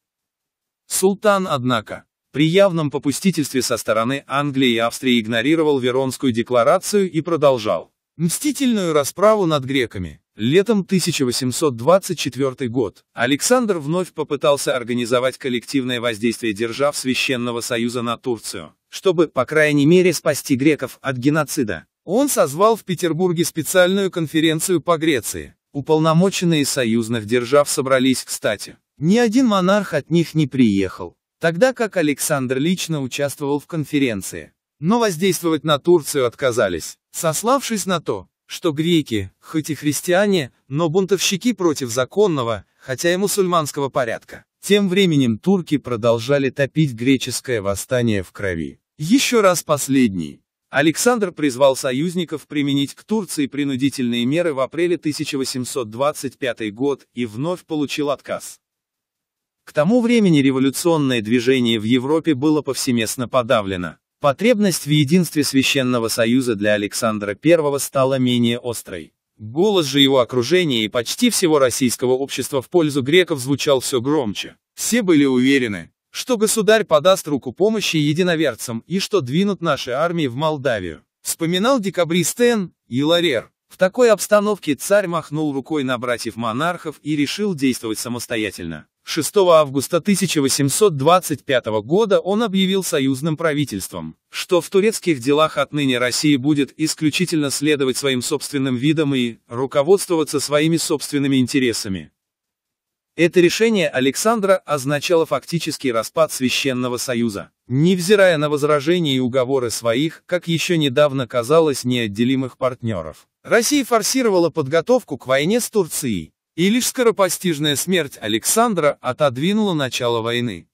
Султан, однако, при явном попустительстве со стороны Англии и Австрии игнорировал Веронскую декларацию и продолжал. Мстительную расправу над греками. Летом 1824 год Александр вновь попытался организовать коллективное воздействие держав Священного Союза на Турцию, чтобы, по крайней мере, спасти греков от геноцида. Он созвал в Петербурге специальную конференцию по Греции, Уполномоченные союзных держав собрались кстати. Ни один монарх от них не приехал, тогда как Александр лично участвовал в конференции. Но воздействовать на Турцию отказались, сославшись на то, что греки, хоть и христиане, но бунтовщики против законного, хотя и мусульманского порядка. Тем временем турки продолжали топить греческое восстание в крови. Еще раз последний, Александр призвал союзников применить к Турции принудительные меры в апреле 1825 год и вновь получил отказ. К тому времени революционное движение в Европе было повсеместно подавлено. Потребность в единстве Священного Союза для Александра I стала менее острой. Голос же его окружения и почти всего российского общества в пользу греков звучал все громче. Все были уверены, что государь подаст руку помощи единоверцам и что двинут наши армии в Молдавию. Вспоминал декабрист Н. и Ларер. В такой обстановке царь махнул рукой на братьев-монархов и решил действовать самостоятельно. 6 августа 1825 года он объявил союзным правительством, что в турецких делах отныне Россия будет исключительно следовать своим собственным видам и руководствоваться своими собственными интересами. Это решение Александра означало фактический распад Священного Союза. Невзирая на возражения и уговоры своих, как еще недавно казалось, неотделимых партнеров, Россия форсировала подготовку к войне с Турцией, и лишь скоропостижная смерть Александра отодвинула начало войны.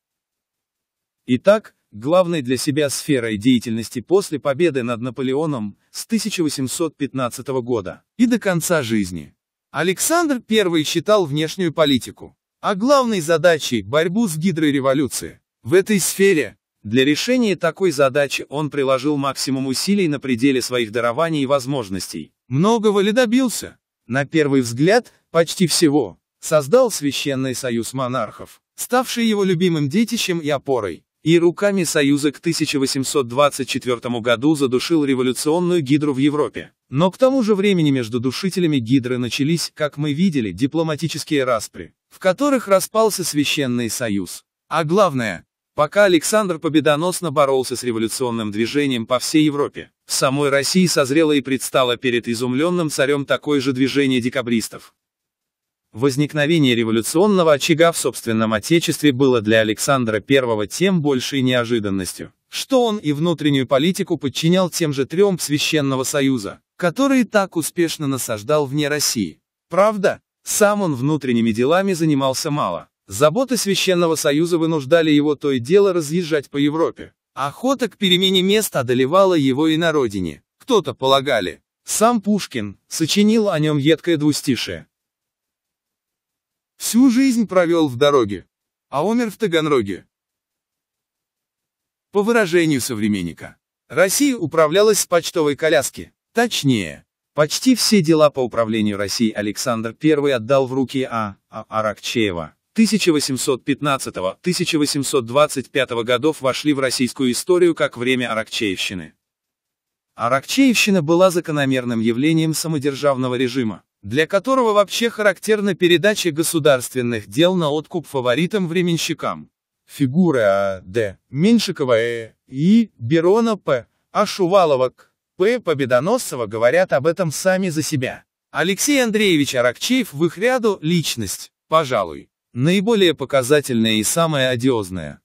Итак, главной для себя сферой деятельности после победы над Наполеоном с 1815 года и до конца жизни Александр I считал внешнюю политику, а главной задачей – борьбу с гидрой революции. В этой сфере для решения такой задачи он приложил максимум усилий на пределе своих дарований и возможностей. Многого ли добился? На первый взгляд, почти всего. Создал Священный Союз Монархов, ставший его любимым детищем и опорой. И руками Союза к 1824 году задушил революционную гидру в Европе. Но к тому же времени между душителями Гидры начались, как мы видели, дипломатические распри, в которых распался Священный Союз. А главное, пока Александр победоносно боролся с революционным движением по всей Европе, в самой России созрело и предстало перед изумленным царем такое же движение декабристов. Возникновение революционного очага в собственном отечестве было для Александра I тем большей неожиданностью, что он и внутреннюю политику подчинял тем же трем Священного Союза, которые так успешно насаждал вне России. Правда, сам он внутренними делами занимался мало. Заботы Священного Союза вынуждали его то и дело разъезжать по Европе. Охота к перемене мест одолевала его и на родине. Кто-то полагали. Сам Пушкин сочинил о нем едкое двустишее. Всю жизнь провел в дороге, а умер в Таганроге. По выражению современника, Россия управлялась с почтовой коляски. Точнее, почти все дела по управлению Россией Александр I отдал в руки А. А. Аракчеева. 1815-1825 годов вошли в российскую историю как время Аракчеевщины. Аракчеевщина была закономерным явлением самодержавного режима, для которого вообще характерна передача государственных дел на откуп фаворитам-временщикам. Фигуры А. Д. Меньшикова Э. И. Берона П. А. Ашувалова К. П. Победоносцева говорят об этом сами за себя. Алексей Андреевич Аракчеев в их ряду – личность, пожалуй, наиболее показательная и самая одиозная.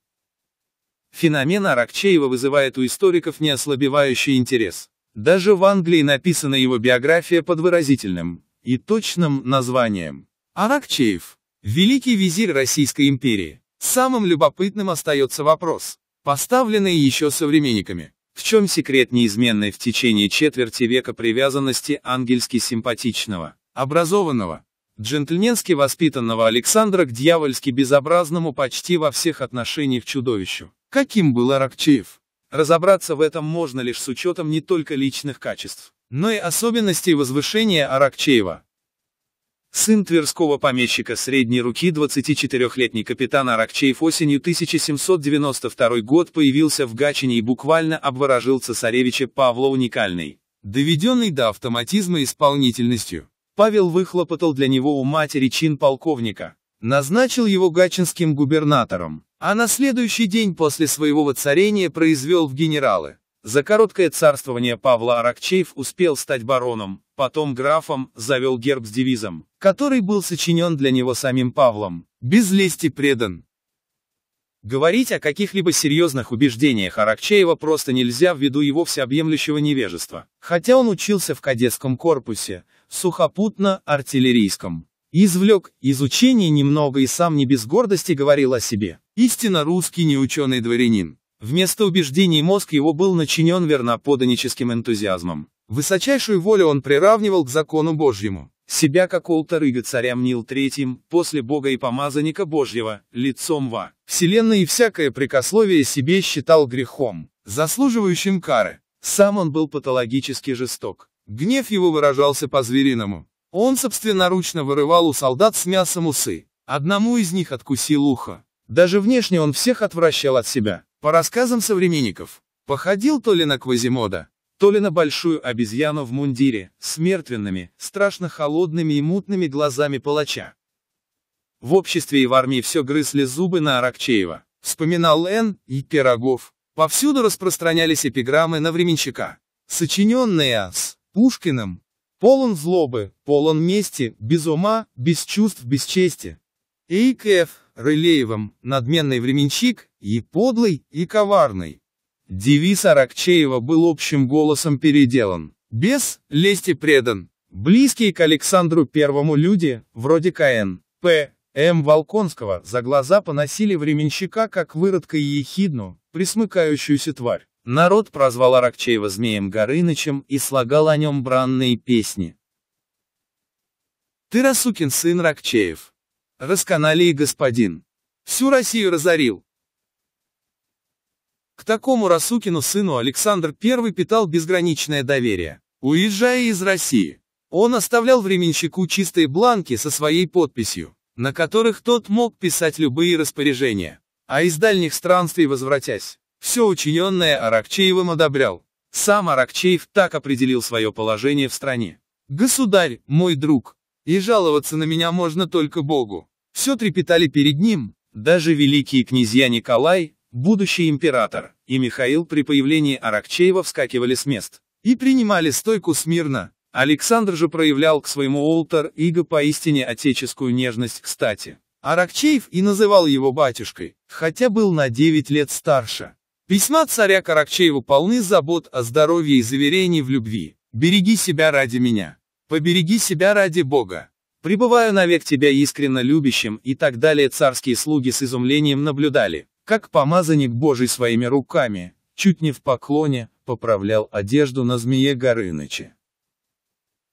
Феномен Аракчеева вызывает у историков неослабевающий интерес. Даже в Англии написана его биография под выразительным и точным названием. Аракчеев – великий визирь Российской империи. Самым любопытным остается вопрос, поставленный еще современниками. В чем секрет неизменной в течение четверти века привязанности ангельски симпатичного, образованного, джентльменски воспитанного Александра к дьявольски безобразному почти во всех отношениях чудовищу? Каким был Аракчеев? Разобраться в этом можно лишь с учетом не только личных качеств, но и особенностей возвышения Аракчеева, Сын тверского помещика средней руки 24-летний капитан Аракчеев осенью 1792 год появился в Гачине и буквально обворожил цесаревича Павла Уникальный, доведенный до автоматизма исполнительностью. Павел выхлопотал для него у матери чин полковника, назначил его Гачинским губернатором, а на следующий день после своего воцарения произвел в генералы. За короткое царствование Павла Аракчеев успел стать бароном, потом графом, завел герб с девизом который был сочинен для него самим Павлом. Без лести предан. Говорить о каких-либо серьезных убеждениях Аракчеева просто нельзя ввиду его всеобъемлющего невежества. Хотя он учился в кадетском корпусе, сухопутно-артиллерийском. Извлек из немного и сам не без гордости говорил о себе. Истинно русский неученый дворянин. Вместо убеждений мозг его был начинен верноподаническим энтузиазмом. Высочайшую волю он приравнивал к закону Божьему. Себя как то рыга царя мнил третьим, после бога и помазанника божьего, лицом во. вселенной и всякое прикословие себе считал грехом, заслуживающим кары. Сам он был патологически жесток. Гнев его выражался по-звериному. Он собственноручно вырывал у солдат с мясом усы. Одному из них откусил ухо. Даже внешне он всех отвращал от себя. По рассказам современников, походил то ли на Квазимода, то ли на большую обезьяну в мундире, с мертвенными, страшно холодными и мутными глазами палача. В обществе и в армии все грызли зубы на Аракчеева, вспоминал Н. и Пирогов. Повсюду распространялись эпиграммы на временщика, сочиненные С. Пушкиным. Полон злобы, полон мести, без ума, без чувств, без чести. И К.Ф. Рылеевым, надменный временщик, и подлый, и коварный. Девиз Аракчеева был общим голосом переделан. Без лести предан. Близкие к Александру Первому люди, вроде КН, П. М. Волконского, за глаза поносили временщика как выродка и ехидну, присмыкающуюся тварь. Народ прозвал Аракчеева Змеем Горынычем и слагал о нем бранные песни. «Ты, Расукин сын Ракчеев, расканали и господин, всю Россию разорил, к такому Расукину сыну Александр I питал безграничное доверие. Уезжая из России, он оставлял временщику чистые бланки со своей подписью, на которых тот мог писать любые распоряжения. А из дальних странствий возвратясь, все учиненное Аракчеевым одобрял. Сам Аракчеев так определил свое положение в стране. «Государь, мой друг, и жаловаться на меня можно только Богу». Все трепетали перед ним, даже великие князья Николай, будущий император, и Михаил при появлении Аракчеева вскакивали с мест и принимали стойку смирно. Александр же проявлял к своему олтер иго поистине отеческую нежность кстати. Аракчеев и называл его батюшкой, хотя был на 9 лет старше. Письма царя Каракчееву полны забот о здоровье и заверений в любви. «Береги себя ради меня». «Побереги себя ради Бога». Прибываю навек тебя искренно любящим» и так далее царские слуги с изумлением наблюдали, как помазанник Божий своими руками, чуть не в поклоне, поправлял одежду на змее Горыныче.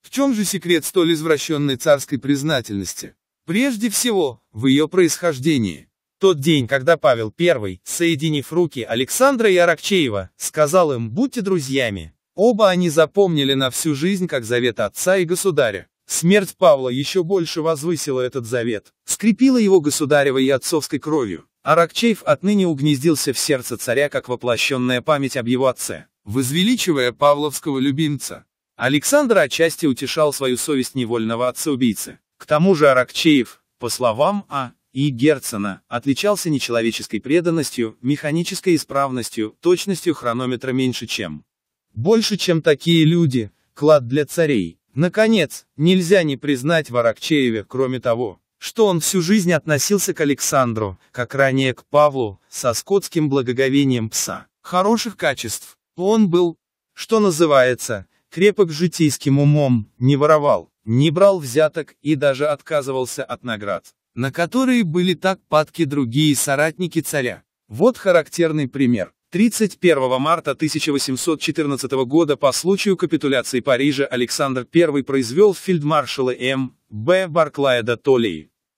В чем же секрет столь извращенной царской признательности? Прежде всего, в ее происхождении. Тот день, когда Павел I, соединив руки Александра и Аракчеева, сказал им «будьте друзьями», оба они запомнили на всю жизнь как завет отца и государя. Смерть Павла еще больше возвысила этот завет, скрепила его государевой и отцовской кровью. Аракчеев отныне угнездился в сердце царя как воплощенная память об его отце, возвеличивая павловского любимца. Александр отчасти утешал свою совесть невольного отца-убийцы. К тому же Аракчеев, по словам А. И. Герцена, отличался нечеловеческой преданностью, механической исправностью, точностью хронометра меньше чем. Больше чем такие люди, клад для царей. Наконец, нельзя не признать в Аракчееве, кроме того, что он всю жизнь относился к Александру, как ранее к Павлу, со скотским благоговением пса. Хороших качеств. Он был, что называется, крепок житейским умом, не воровал, не брал взяток и даже отказывался от наград, на которые были так падки другие соратники царя. Вот характерный пример. 31 марта 1814 года по случаю капитуляции Парижа Александр I произвел фельдмаршала М. Б. Барклая де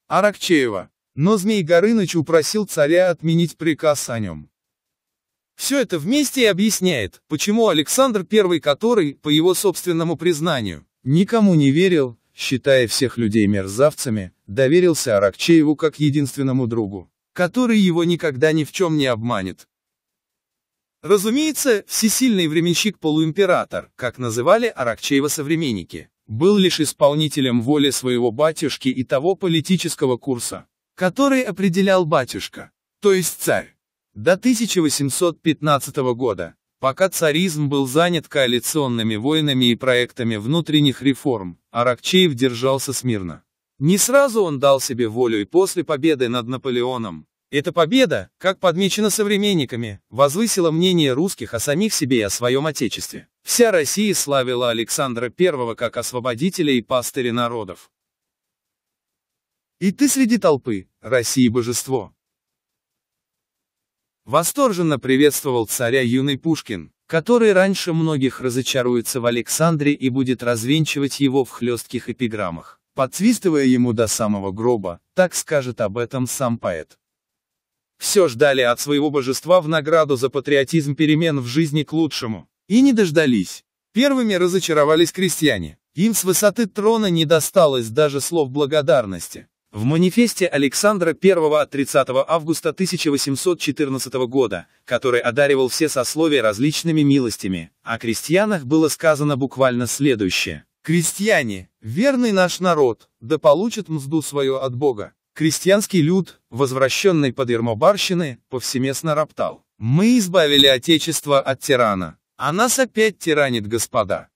Аракчеева. Но Змей Горыныч упросил царя отменить приказ о нем. Все это вместе и объясняет, почему Александр I, который, по его собственному признанию, никому не верил, считая всех людей мерзавцами, доверился Аракчееву как единственному другу, который его никогда ни в чем не обманет. Разумеется, всесильный временщик-полуимператор, как называли Аракчеева современники, был лишь исполнителем воли своего батюшки и того политического курса, который определял батюшка, то есть царь. До 1815 года, пока царизм был занят коалиционными войнами и проектами внутренних реформ, Аракчеев держался смирно. Не сразу он дал себе волю и после победы над Наполеоном. Эта победа, как подмечено современниками, возвысила мнение русских о самих себе и о своем отечестве. Вся Россия славила Александра I как освободителя и пастыря народов. И ты среди толпы, России божество. Восторженно приветствовал царя юный Пушкин, который раньше многих разочаруется в Александре и будет развенчивать его в хлестких эпиграммах, подсвистывая ему до самого гроба, так скажет об этом сам поэт. Все ждали от своего божества в награду за патриотизм перемен в жизни к лучшему. И не дождались. Первыми разочаровались крестьяне. Им с высоты трона не досталось даже слов благодарности. В манифесте Александра I от 30 августа 1814 года, который одаривал все сословия различными милостями, о крестьянах было сказано буквально следующее. «Крестьяне, верный наш народ, да получат мзду свою от Бога». Крестьянский люд, возвращенный под ярмо повсеместно роптал. «Мы избавили Отечество от тирана». А нас опять тиранит, господа.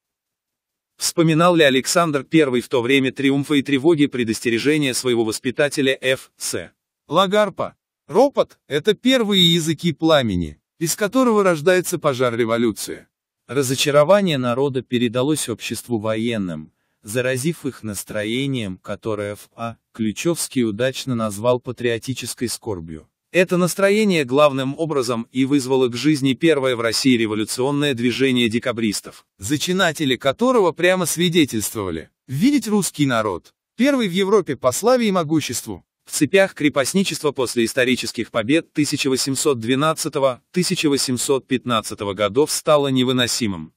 Вспоминал ли Александр I в то время триумфа и тревоги предостережения своего воспитателя Ф.С. Лагарпа? Ропот – это первые языки пламени, из которого рождается пожар революции. Разочарование народа передалось обществу военным, заразив их настроением, которое Ф.А. Ключевский удачно назвал патриотической скорбью. Это настроение главным образом и вызвало к жизни первое в России революционное движение декабристов, зачинатели которого прямо свидетельствовали «видеть русский народ, первый в Европе по славе и могуществу». В цепях крепостничества после исторических побед 1812-1815 годов стало невыносимым.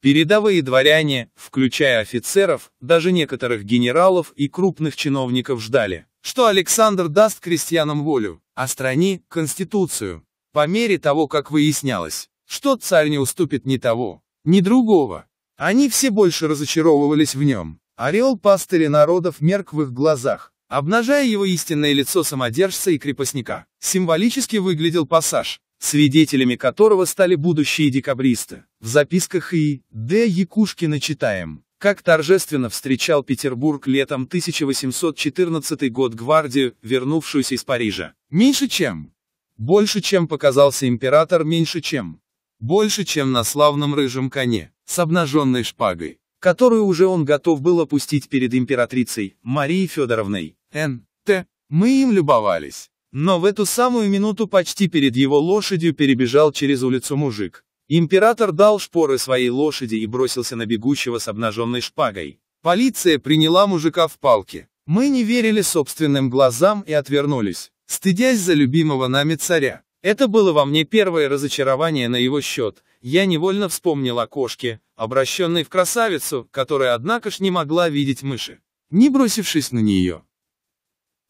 Передовые дворяне, включая офицеров, даже некоторых генералов и крупных чиновников ждали, что Александр даст крестьянам волю, а стране – конституцию. По мере того, как выяснялось, что царь не уступит ни того, ни другого. Они все больше разочаровывались в нем. Орел пастыри народов мерк в их глазах, обнажая его истинное лицо самодержца и крепостника. Символически выглядел пассаж, свидетелями которого стали будущие декабристы. В записках И. Д. Якушкина читаем. Как торжественно встречал Петербург летом 1814 год гвардию, вернувшуюся из Парижа. Меньше чем. Больше чем показался император, меньше чем. Больше чем на славном рыжем коне, с обнаженной шпагой, которую уже он готов был опустить перед императрицей, Марией Федоровной. Н.Т. Мы им любовались. Но в эту самую минуту почти перед его лошадью перебежал через улицу мужик, Император дал шпоры своей лошади и бросился на бегущего с обнаженной шпагой. Полиция приняла мужика в палки. Мы не верили собственным глазам и отвернулись, стыдясь за любимого нами царя. Это было во мне первое разочарование на его счет. Я невольно вспомнил о кошке, обращенной в красавицу, которая однако ж не могла видеть мыши, не бросившись на нее.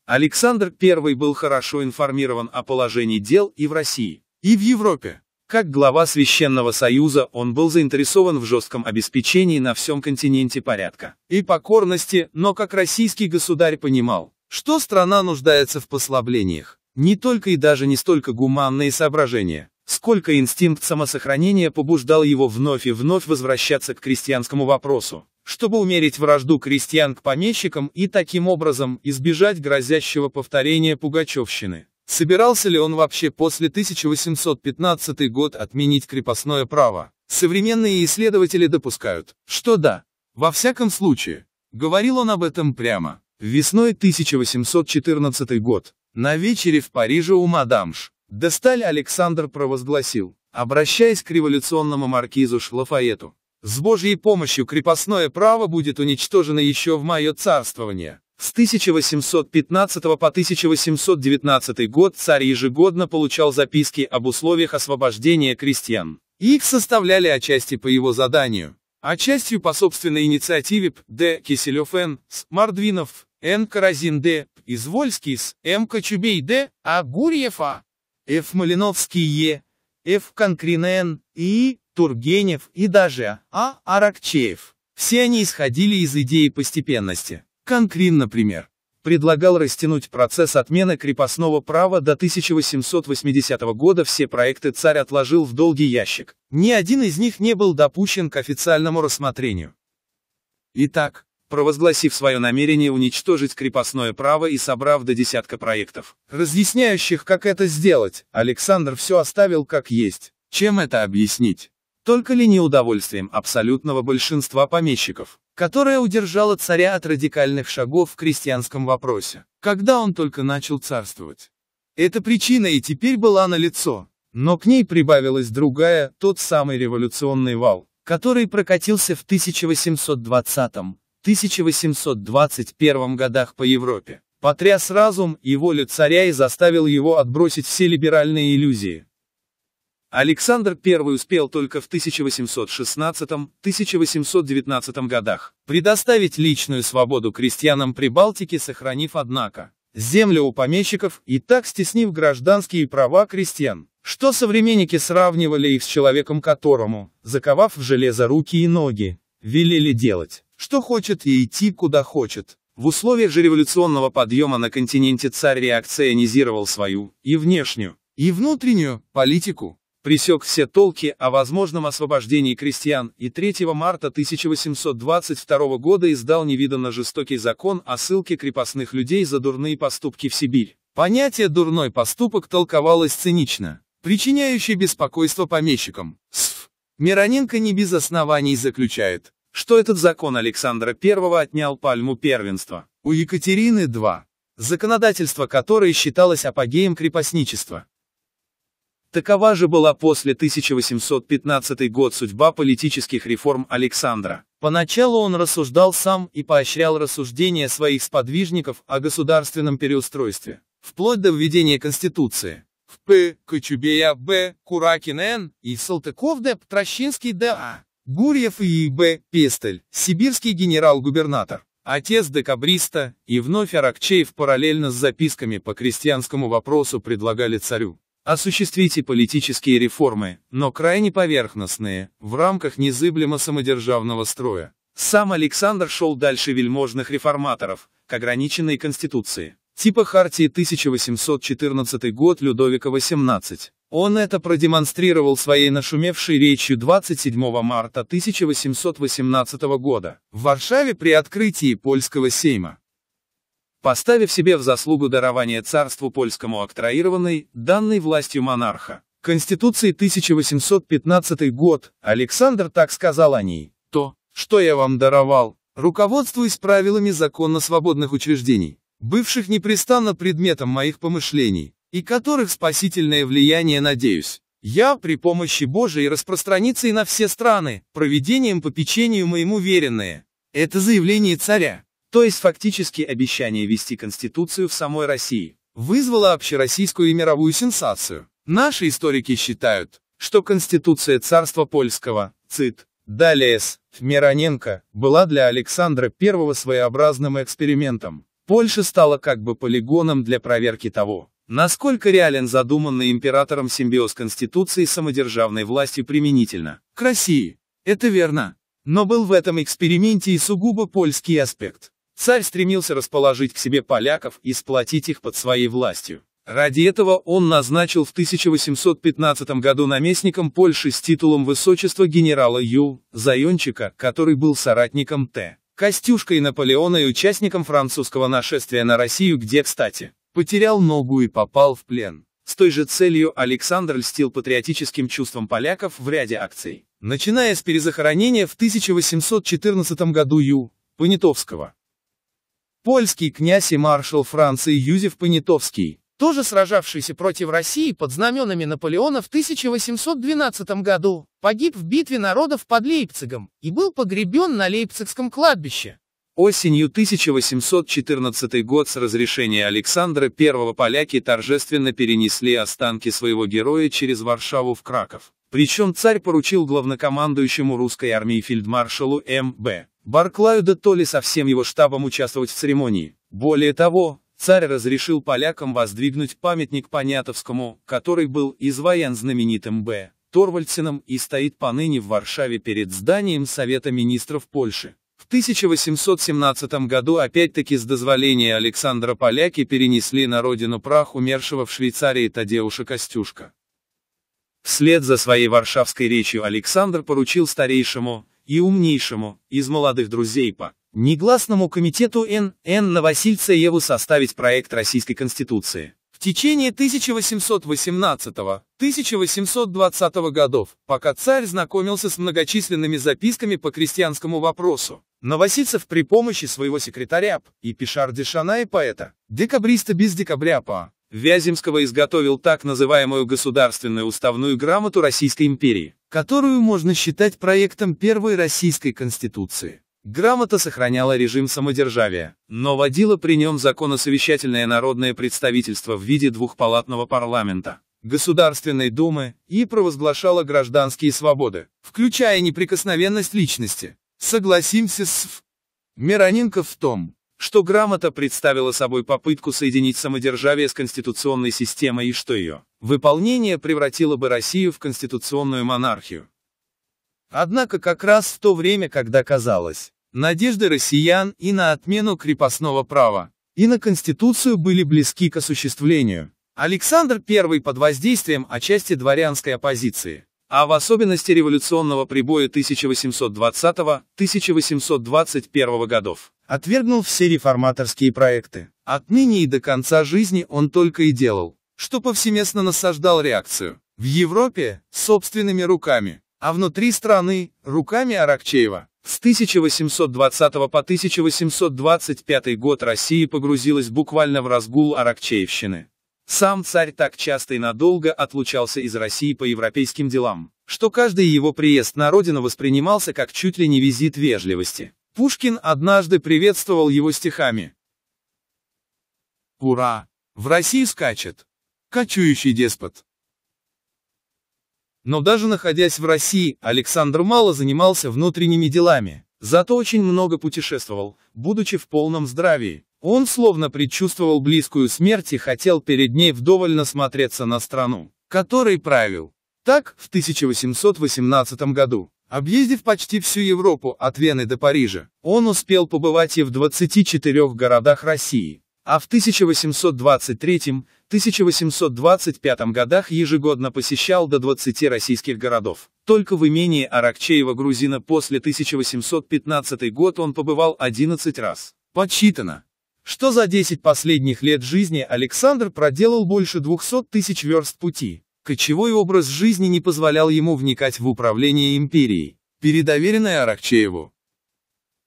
Александр I был хорошо информирован о положении дел и в России, и в Европе. Как глава Священного Союза он был заинтересован в жестком обеспечении на всем континенте порядка и покорности, но как российский государь понимал, что страна нуждается в послаблениях. Не только и даже не столько гуманные соображения, сколько инстинкт самосохранения побуждал его вновь и вновь возвращаться к крестьянскому вопросу, чтобы умерить вражду крестьян к помещикам и таким образом избежать грозящего повторения пугачевщины. Собирался ли он вообще после 1815 год отменить крепостное право? Современные исследователи допускают, что да. Во всяком случае, говорил он об этом прямо. Весной 1814 год, на вечере в Париже у мадамш, Десталь Александр провозгласил, обращаясь к революционному маркизу Шлафаету, «С Божьей помощью крепостное право будет уничтожено еще в мое царствование». С 1815 по 1819 год царь ежегодно получал записки об условиях освобождения крестьян. Их составляли отчасти по его заданию, а по собственной инициативе П. Д. Киселев Н. С. Мордвинов, Н. Каразин Д. Извольский С. М. Кочубей Д. А. Гурьев А. Ф. Малиновский Е. Ф. Конкрин Н. И. Тургенев и даже А. Аракчеев. Все они исходили из идеи постепенности. Конкрин, например, предлагал растянуть процесс отмены крепостного права до 1880 года все проекты царь отложил в долгий ящик. Ни один из них не был допущен к официальному рассмотрению. Итак, провозгласив свое намерение уничтожить крепостное право и собрав до десятка проектов, разъясняющих, как это сделать, Александр все оставил как есть. Чем это объяснить? Только ли неудовольствием абсолютного большинства помещиков? которая удержала царя от радикальных шагов в крестьянском вопросе, когда он только начал царствовать. Эта причина и теперь была налицо, но к ней прибавилась другая, тот самый революционный вал, который прокатился в 1820-1821 годах по Европе, потряс разум и волю царя и заставил его отбросить все либеральные иллюзии, Александр I успел только в 1816-1819 годах предоставить личную свободу крестьянам Прибалтики, сохранив, однако, землю у помещиков и так стеснив гражданские права крестьян, что современники сравнивали их с человеком которому, заковав в железо руки и ноги, велели делать, что хочет и идти куда хочет. В условиях же революционного подъема на континенте царь реакционизировал свою, и внешнюю, и внутреннюю, политику пресек все толки о возможном освобождении крестьян и 3 марта 1822 года издал невиданно жестокий закон о ссылке крепостных людей за дурные поступки в Сибирь. Понятие «дурной поступок» толковалось цинично, причиняющее беспокойство помещикам. Сф. Мироненко не без оснований заключает, что этот закон Александра I отнял пальму первенства. У Екатерины 2 законодательство которое считалось апогеем крепостничества. Такова же была после 1815 год судьба политических реформ Александра. Поначалу он рассуждал сам и поощрял рассуждения своих сподвижников о государственном переустройстве, вплоть до введения Конституции. В П. Кочубея Б. Куракин Н. и Салтыков Д. Трощинский Д. А. Гурьев И. Б. Пестель, сибирский генерал-губернатор, отец декабриста, и вновь Аракчеев параллельно с записками по крестьянскому вопросу предлагали царю Осуществите политические реформы, но крайне поверхностные, в рамках незыблемо самодержавного строя. Сам Александр шел дальше вельможных реформаторов, к ограниченной конституции. Типа Хартии 1814 год Людовика XVIII. Он это продемонстрировал своей нашумевшей речью 27 марта 1818 года в Варшаве при открытии польского сейма поставив себе в заслугу дарование царству польскому актроированной, данной властью монарха. Конституции 1815 год, Александр так сказал о ней. То, что я вам даровал, руководствуясь правилами законно свободных учреждений, бывших непрестанно предметом моих помышлений, и которых спасительное влияние, надеюсь, я при помощи Божией распространится и на все страны, проведением по печенью моему веренное. Это заявление царя то есть фактически обещание вести Конституцию в самой России, вызвало общероссийскую и мировую сенсацию. Наши историки считают, что Конституция царства польского, цит, далее с, Мироненко, была для Александра I своеобразным экспериментом. Польша стала как бы полигоном для проверки того, насколько реален задуманный императором симбиоз Конституции самодержавной власти применительно к России. Это верно. Но был в этом эксперименте и сугубо польский аспект. Царь стремился расположить к себе поляков и сплотить их под своей властью. Ради этого он назначил в 1815 году наместником Польши с титулом высочества генерала Ю. Зайончика, который был соратником Т. Костюшкой Наполеона и участником французского нашествия на Россию, где, кстати, потерял ногу и попал в плен. С той же целью Александр льстил патриотическим чувством поляков в ряде акций. Начиная с перезахоронения в 1814 году Ю. Понятовского, Польский князь и маршал Франции Юзеф Понятовский, тоже сражавшийся против России под знаменами Наполеона в 1812 году, погиб в битве народов под Лейпцигом и был погребен на Лейпцигском кладбище. Осенью 1814 год с разрешения Александра I поляки торжественно перенесли останки своего героя через Варшаву в Краков. Причем царь поручил главнокомандующему русской армии фельдмаршалу М.Б. Барклаю де Толли со всем его штабом участвовать в церемонии. Более того, царь разрешил полякам воздвигнуть памятник Понятовскому, который был изваян знаменитым Б. Торвальдсеном и стоит поныне в Варшаве перед зданием Совета министров Польши. В 1817 году опять-таки с дозволения Александра поляки перенесли на родину прах умершего в Швейцарии Тадеуша Костюшка. Вслед за своей варшавской речью Александр поручил старейшему и умнейшему из молодых друзей по негласному комитету Н.Н. Н. составить проект Российской Конституции. В течение 1818-1820 годов, пока царь знакомился с многочисленными записками по крестьянскому вопросу, Новосильцев при помощи своего секретаря П. и Пишардишана и поэта, декабриста без декабря по. Вяземского изготовил так называемую государственную уставную грамоту Российской империи, которую можно считать проектом первой российской конституции. Грамота сохраняла режим самодержавия, но водила при нем законосовещательное народное представительство в виде двухпалатного парламента, Государственной Думы и провозглашала гражданские свободы, включая неприкосновенность личности. Согласимся с Мироненко в том, что грамота представила собой попытку соединить самодержавие с конституционной системой и что ее выполнение превратило бы Россию в конституционную монархию. Однако как раз в то время, когда казалось, надежды россиян и на отмену крепостного права, и на Конституцию были близки к осуществлению, Александр I под воздействием отчасти дворянской оппозиции а в особенности революционного прибоя 1820-1821 годов. Отвергнул все реформаторские проекты. Отныне и до конца жизни он только и делал, что повсеместно насаждал реакцию. В Европе – собственными руками, а внутри страны – руками Аракчеева. С 1820 по 1825 год Россия погрузилась буквально в разгул Аракчеевщины. Сам царь так часто и надолго отлучался из России по европейским делам, что каждый его приезд на родину воспринимался как чуть ли не визит вежливости. Пушкин однажды приветствовал его стихами. «Ура! В России скачет! Кочующий деспот!» Но даже находясь в России, Александр мало занимался внутренними делами, зато очень много путешествовал, будучи в полном здравии. Он словно предчувствовал близкую смерть и хотел перед ней вдоволь насмотреться на страну, которой правил. Так, в 1818 году, объездив почти всю Европу от Вены до Парижа, он успел побывать и в 24 городах России, а в 1823-1825 годах ежегодно посещал до 20 российских городов. Только в имении Аракчеева-Грузина после 1815 год он побывал 11 раз. Подсчитано, что за 10 последних лет жизни Александр проделал больше 200 тысяч верст пути. Кочевой образ жизни не позволял ему вникать в управление империей, передоверенное Аракчееву.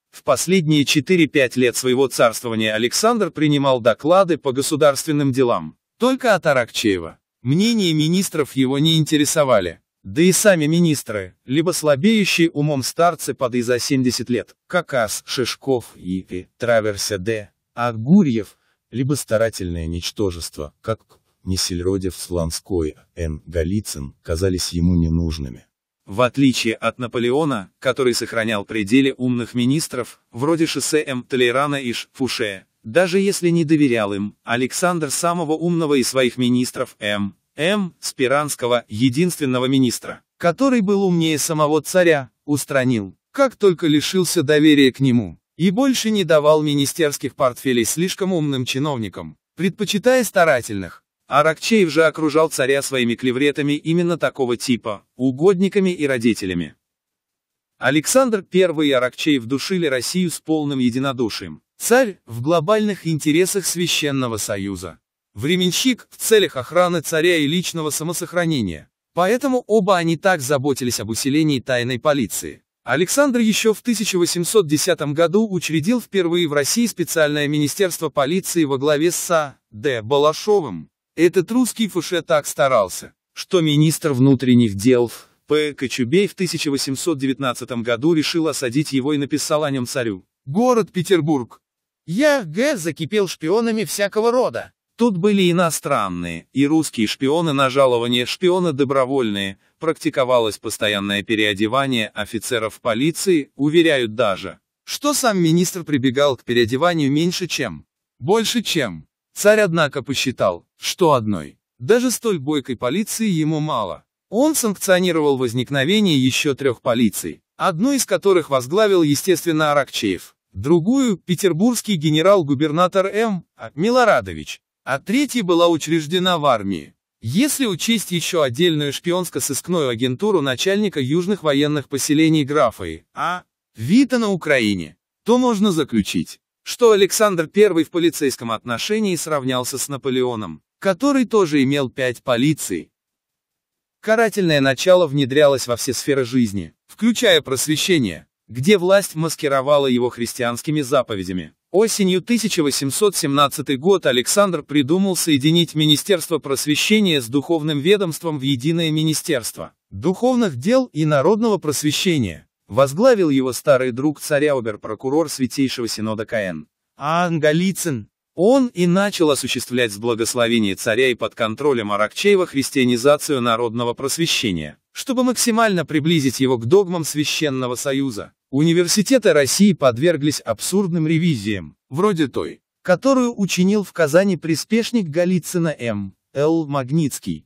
В последние 4-5 лет своего царствования Александр принимал доклады по государственным делам, только от Аракчеева. Мнения министров его не интересовали. Да и сами министры, либо слабеющие умом старцы под и за 70 лет, как Ас, Шишков, Ипи, Траверсе Д, а Гурьев, либо старательное ничтожество, как Несельродев Сланской, Н Голицын, казались ему ненужными. В отличие от Наполеона, который сохранял пределы умных министров, вроде шоссе М. Толерана и Ш. Фуше, даже если не доверял им, Александр самого умного из своих министров М. М. Спиранского, единственного министра, который был умнее самого царя, устранил, как только лишился доверия к нему и больше не давал министерских портфелей слишком умным чиновникам, предпочитая старательных. Аракчеев же окружал царя своими клевретами именно такого типа, угодниками и родителями. Александр I и Аракчеев душили Россию с полным единодушием. Царь – в глобальных интересах Священного Союза. Временщик – в целях охраны царя и личного самосохранения. Поэтому оба они так заботились об усилении тайной полиции. Александр еще в 1810 году учредил впервые в России специальное министерство полиции во главе с Са. Д. Балашовым. Этот русский фуше так старался, что министр внутренних дел П. Кочубей в 1819 году решил осадить его и написал о нем царю. Город Петербург. Я, Г. закипел шпионами всякого рода. Тут были иностранные и русские шпионы на жалование, шпионы добровольные, практиковалось постоянное переодевание офицеров полиции, уверяют даже, что сам министр прибегал к переодеванию меньше чем, больше чем. Царь, однако, посчитал, что одной, даже столь бойкой полиции ему мало. Он санкционировал возникновение еще трех полиций, одну из которых возглавил, естественно, Аракчеев, другую – петербургский генерал-губернатор М. А. Милорадович, а третья была учреждена в армии. Если учесть еще отдельную шпионско-сыскную агентуру начальника южных военных поселений графа и А. Вита на Украине, то можно заключить, что Александр I в полицейском отношении сравнялся с Наполеоном, который тоже имел пять полиций. Карательное начало внедрялось во все сферы жизни, включая просвещение, где власть маскировала его христианскими заповедями. Осенью 1817 год Александр придумал соединить Министерство просвещения с духовным ведомством в единое Министерство духовных дел и народного просвещения. Возглавил его старый друг царя оберпрокурор Святейшего Синода КН. Аан Голицын. Он и начал осуществлять с благословения царя и под контролем Аракчеева христианизацию народного просвещения, чтобы максимально приблизить его к догмам Священного Союза. Университеты России подверглись абсурдным ревизиям, вроде той, которую учинил в Казани приспешник Голицына М. Л. Магнитский.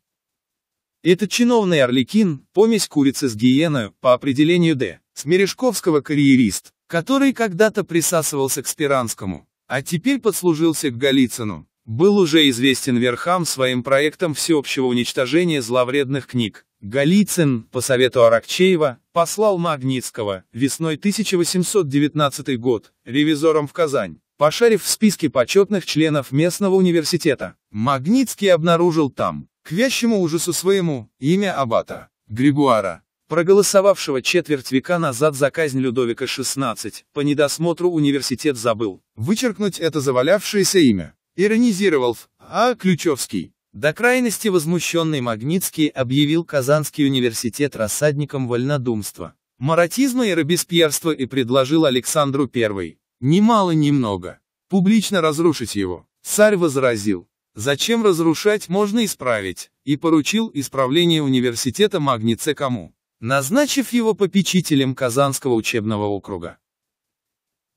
Этот чиновный орликин, помесь курицы с гиеною, по определению Д. Смерешковского карьерист, который когда-то присасывался к Спиранскому, а теперь подслужился к Голицыну, был уже известен верхам своим проектом всеобщего уничтожения зловредных книг, Голицын, по совету Аракчеева, послал Магнитского, весной 1819 год, ревизором в Казань. Пошарив в списке почетных членов местного университета, Магнитский обнаружил там, к вящему ужасу своему, имя аббата Григуара, проголосовавшего четверть века назад за казнь Людовика XVI, по недосмотру университет забыл вычеркнуть это завалявшееся имя. Иронизировал А. Ключевский. До крайности возмущенный Магнитский объявил Казанский университет рассадником вольнодумства, маратизма и робеспьерства и предложил Александру I, ни мало ни много, публично разрушить его. Царь возразил, зачем разрушать, можно исправить, и поручил исправление университета Магнице кому, назначив его попечителем Казанского учебного округа.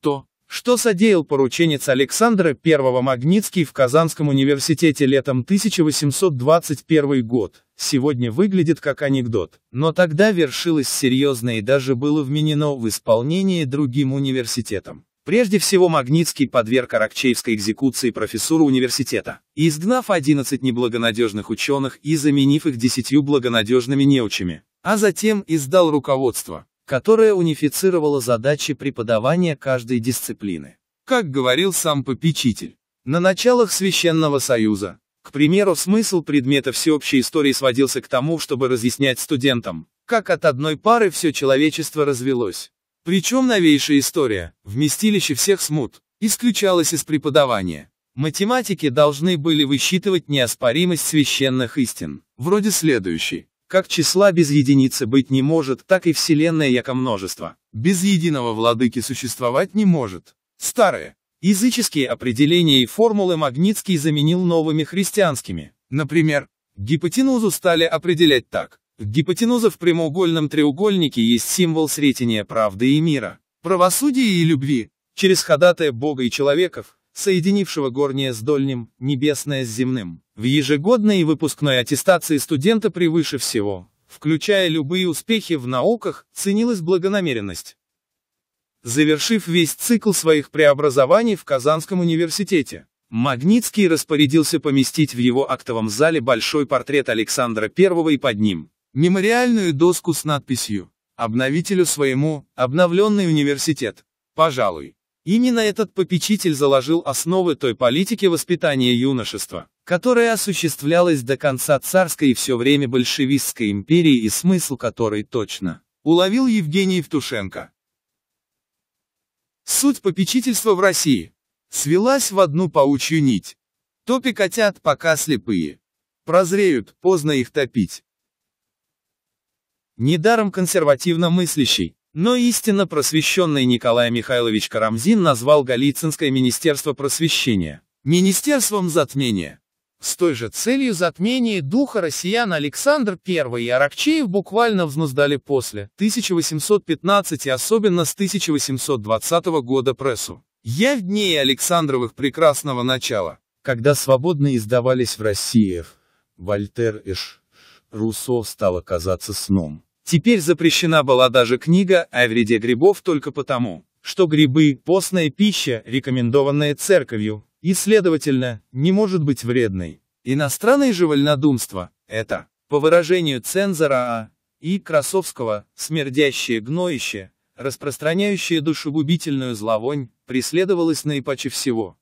То, что содеял порученец Александра I Магнитский в Казанском университете летом 1821 год, сегодня выглядит как анекдот, но тогда вершилось серьезно и даже было вменено в исполнение другим университетам. Прежде всего Магнитский подверг Аракчеевской экзекуции профессуру университета, изгнав 11 неблагонадежных ученых и заменив их 10 благонадежными неучами, а затем издал руководство, которая унифицировала задачи преподавания каждой дисциплины. Как говорил сам попечитель, на началах Священного Союза, к примеру, смысл предмета всеобщей истории сводился к тому, чтобы разъяснять студентам, как от одной пары все человечество развелось. Причем новейшая история, вместилище всех смут, исключалась из преподавания. Математики должны были высчитывать неоспоримость священных истин, вроде следующей. Как числа без единицы быть не может, так и Вселенная яко множество. Без единого владыки существовать не может. Старые. Языческие определения и формулы Магнитский заменил новыми христианскими. Например, гипотенузу стали определять так. Гипотенуза в прямоугольном треугольнике есть символ сретения правды и мира, правосудия и любви. Через ходатая Бога и человеков, соединившего горнее с дольним, небесное с земным. В ежегодной и выпускной аттестации студента превыше всего, включая любые успехи в науках, ценилась благонамеренность. Завершив весь цикл своих преобразований в Казанском университете, Магнитский распорядился поместить в его актовом зале большой портрет Александра I и под ним мемориальную доску с надписью «Обновителю своему, обновленный университет, пожалуй». Именно этот попечитель заложил основы той политики воспитания юношества, которая осуществлялась до конца царской и все время большевистской империи и смысл которой точно уловил Евгений Евтушенко. Суть попечительства в России свелась в одну паучью нить. Топи котят, пока слепые. Прозреют, поздно их топить. Недаром консервативно мыслящий, но истинно просвещенный Николай Михайлович Карамзин назвал Голицынское министерство просвещения «министерством затмения». С той же целью затмения духа россиян Александр I и Аракчеев буквально взнуздали после 1815 и особенно с 1820 года прессу. Я в дни Александровых прекрасного начала, когда свободно издавались в России Вольтер Эш, Руссо стало казаться сном. Теперь запрещена была даже книга о вреде грибов только потому, что грибы – постная пища, рекомендованная церковью, и, следовательно, не может быть вредной. Иностранное же вольнодумство – это, по выражению цензора А. и Красовского, смердящее гноище, распространяющее душегубительную зловонь, преследовалось наипаче всего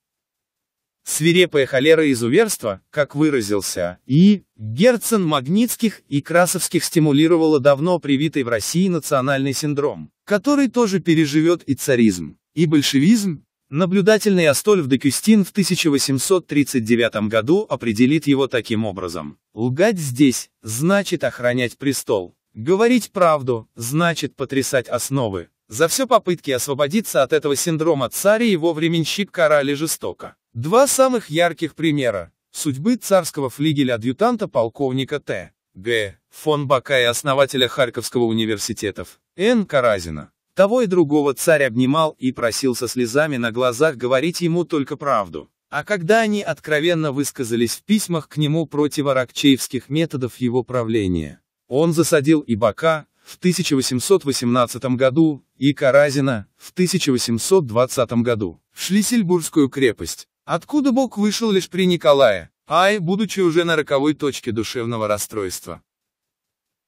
свирепая холера изуверства, как выразился, и Герцен Магнитских и Красовских стимулировала давно привитый в России национальный синдром, который тоже переживет и царизм, и большевизм. Наблюдательный Астольф де Кюстин в 1839 году определит его таким образом. «Лгать здесь, значит охранять престол. Говорить правду, значит потрясать основы. За все попытки освободиться от этого синдрома царя его временщик карали жестоко. Два самых ярких примера – судьбы царского флигеля-адъютанта полковника Т. Г. фон Бака и основателя Харьковского университета Н. Каразина. Того и другого царь обнимал и просил со слезами на глазах говорить ему только правду. А когда они откровенно высказались в письмах к нему против аракчеевских методов его правления, он засадил и Бака в 1818 году и Каразина в 1820 году в Шлиссельбургскую крепость. Откуда Бог вышел лишь при Николае, ай, будучи уже на роковой точке душевного расстройства.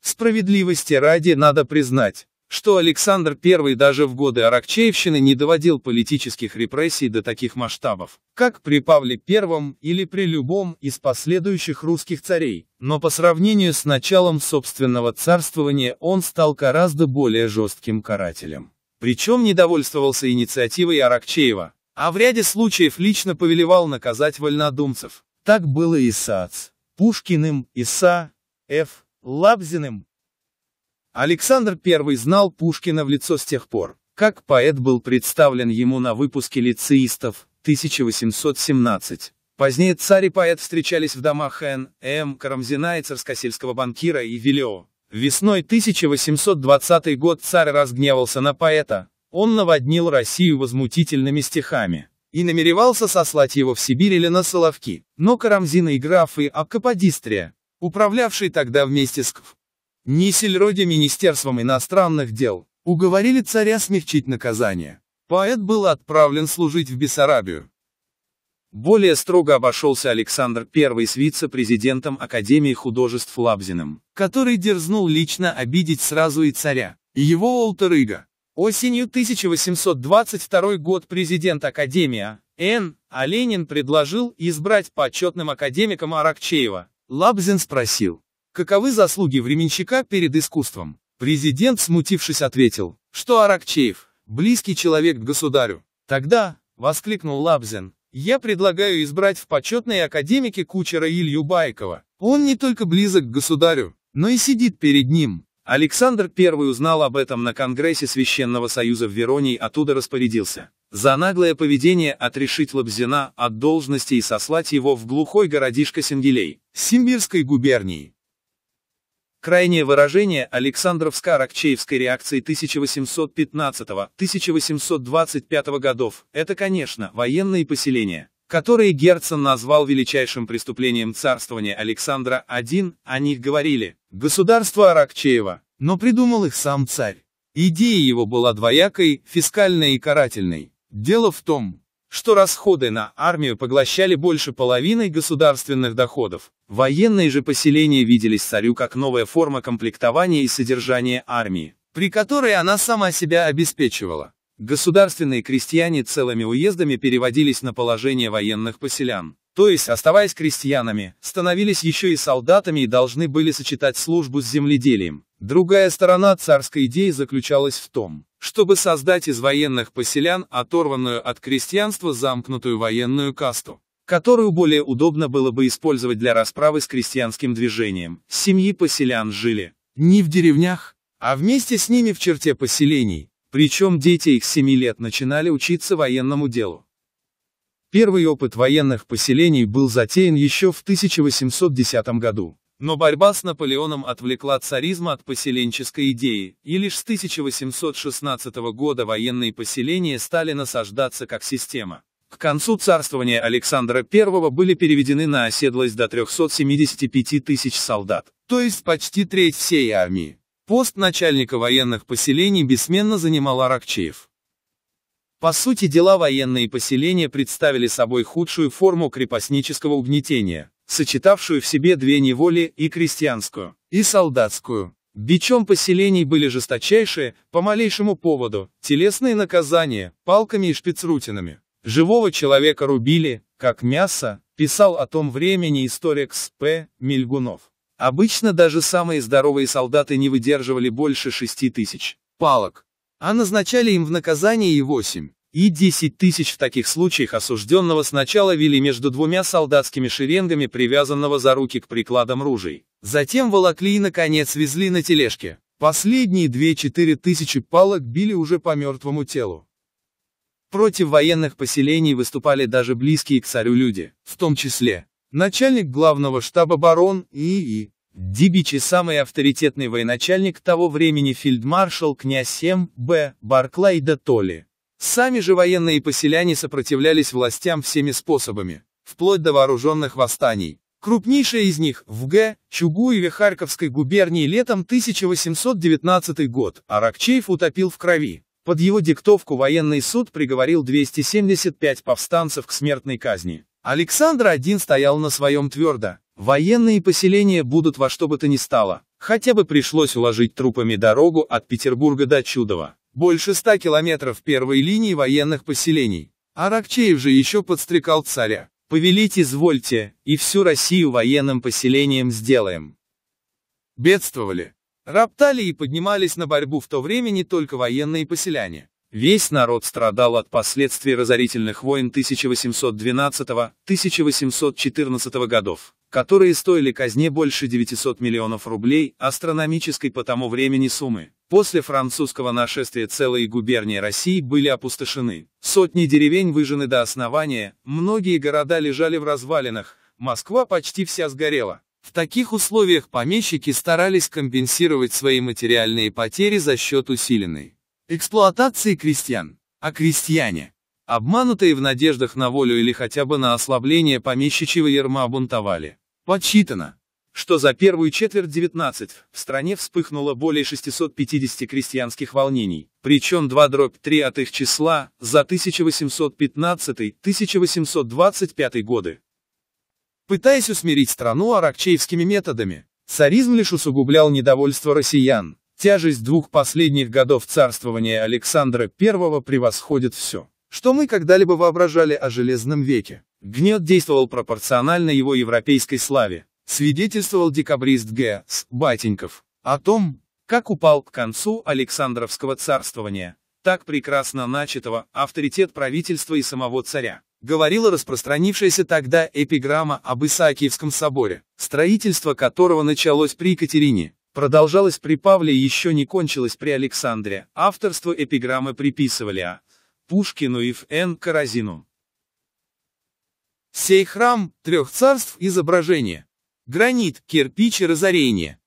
Справедливости ради надо признать, что Александр I даже в годы Аракчеевщины не доводил политических репрессий до таких масштабов, как при Павле I или при любом из последующих русских царей, но по сравнению с началом собственного царствования он стал гораздо более жестким карателем. Причем недовольствовался инициативой Аракчеева, а в ряде случаев лично повелевал наказать вольнодумцев. Так было и с АЦ, Пушкиным, Иса, Ф. Лабзиным. Александр I знал Пушкина в лицо с тех пор, как поэт был представлен ему на выпуске лицеистов 1817. Позднее царь и поэт встречались в домах Н. М. Карамзина и царскосельского банкира и Вильо. Весной 1820 год царь разгневался на поэта, он наводнил Россию возмутительными стихами и намеревался сослать его в Сибирь или на Соловки, но Карамзина и графы Аккаподистрия, управлявшие тогда вместе с КФ, Нисельроде Министерством иностранных дел, уговорили царя смягчить наказание. Поэт был отправлен служить в Бессарабию. Более строго обошелся Александр I с вице-президентом Академии художеств Лабзиным, который дерзнул лично обидеть сразу и царя, и его Олтерыга. Осенью 1822 год президент Академия Н. Оленин а. предложил избрать почетным академиком Аракчеева. Лабзин спросил, каковы заслуги временщика перед искусством? Президент, смутившись, ответил, что Аракчеев – близкий человек к государю. Тогда, – воскликнул Лабзин, – я предлагаю избрать в почетные академики кучера Илью Байкова. Он не только близок к государю, но и сидит перед ним. Александр I узнал об этом на Конгрессе Священного Союза в Веронии, оттуда распорядился. За наглое поведение отрешить Лобзина от должности и сослать его в глухой городишко Сингелей, Симбирской губернии. Крайнее выражение Александровско-Рокчеевской реакции 1815-1825 годов – это, конечно, военные поселения которые Герцен назвал величайшим преступлением царствования Александра I, о них говорили «государство Аракчеева», но придумал их сам царь. Идея его была двоякой, фискальной и карательной. Дело в том, что расходы на армию поглощали больше половины государственных доходов. Военные же поселения виделись царю как новая форма комплектования и содержания армии, при которой она сама себя обеспечивала. Государственные крестьяне целыми уездами переводились на положение военных поселян. То есть, оставаясь крестьянами, становились еще и солдатами и должны были сочетать службу с земледелием. Другая сторона царской идеи заключалась в том, чтобы создать из военных поселян оторванную от крестьянства замкнутую военную касту, которую более удобно было бы использовать для расправы с крестьянским движением. Семьи поселян жили не в деревнях, а вместе с ними в черте поселений, причем дети их 7 лет начинали учиться военному делу. Первый опыт военных поселений был затеян еще в 1810 году. Но борьба с Наполеоном отвлекла царизма от поселенческой идеи, и лишь с 1816 года военные поселения стали насаждаться как система. К концу царствования Александра I были переведены на оседлость до 375 тысяч солдат, то есть почти треть всей армии. Пост начальника военных поселений бессменно занимал Аракчеев. По сути дела военные поселения представили собой худшую форму крепостнического угнетения, сочетавшую в себе две неволи и крестьянскую, и солдатскую. Бичом поселений были жесточайшие, по малейшему поводу, телесные наказания, палками и шпицрутинами. Живого человека рубили, как мясо, писал о том времени историк С.П. Мельгунов. Обычно даже самые здоровые солдаты не выдерживали больше 6 тысяч палок, а назначали им в наказание и 8, и 10 тысяч в таких случаях осужденного сначала вели между двумя солдатскими шеренгами привязанного за руки к прикладам ружей. Затем волокли и наконец везли на тележке. Последние 2-4 тысячи палок били уже по мертвому телу. Против военных поселений выступали даже близкие к царю люди, в том числе Начальник главного штаба барон И.И. Дибич и самый авторитетный военачальник того времени фельдмаршал князь М.Б. Барклай де Толли. Сами же военные поселяне сопротивлялись властям всеми способами, вплоть до вооруженных восстаний. Крупнейшая из них в Г. Чугуеве Харьковской губернии летом 1819 год Аракчеев утопил в крови. Под его диктовку военный суд приговорил 275 повстанцев к смертной казни. Александр один стоял на своем твердо. Военные поселения будут во что бы то ни стало. Хотя бы пришлось уложить трупами дорогу от Петербурга до Чудова. Больше ста километров первой линии военных поселений. Аракчеев же еще подстрекал царя. «Повелите, извольте, и всю Россию военным поселением сделаем». Бедствовали. Роптали и поднимались на борьбу в то время не только военные поселяне. Весь народ страдал от последствий разорительных войн 1812-1814 годов, которые стоили казне больше 900 миллионов рублей астрономической по тому времени суммы. После французского нашествия целые губернии России были опустошены, сотни деревень выжжены до основания, многие города лежали в развалинах, Москва почти вся сгорела. В таких условиях помещики старались компенсировать свои материальные потери за счет усиленной эксплуатации крестьян. А крестьяне, обманутые в надеждах на волю или хотя бы на ослабление помещичьего ерма бунтовали. Подсчитано, что за первую четверть 19 в стране вспыхнуло более 650 крестьянских волнений, причем 2 дробь 3 от их числа за 1815-1825 годы. Пытаясь усмирить страну аракчеевскими методами, царизм лишь усугублял недовольство россиян, Тяжесть двух последних годов царствования Александра I превосходит все, что мы когда-либо воображали о Железном веке. Гнет действовал пропорционально его европейской славе, свидетельствовал декабрист Г. С. Батеньков о том, как упал к концу Александровского царствования, так прекрасно начатого авторитет правительства и самого царя. Говорила распространившаяся тогда эпиграмма об Исаакиевском соборе, строительство которого началось при Екатерине продолжалось при Павле и еще не кончилось при Александре. Авторство эпиграммы приписывали А. Пушкину и Ф.Н. Каразину. Сей храм – трех царств изображение. Гранит, кирпич и разорение.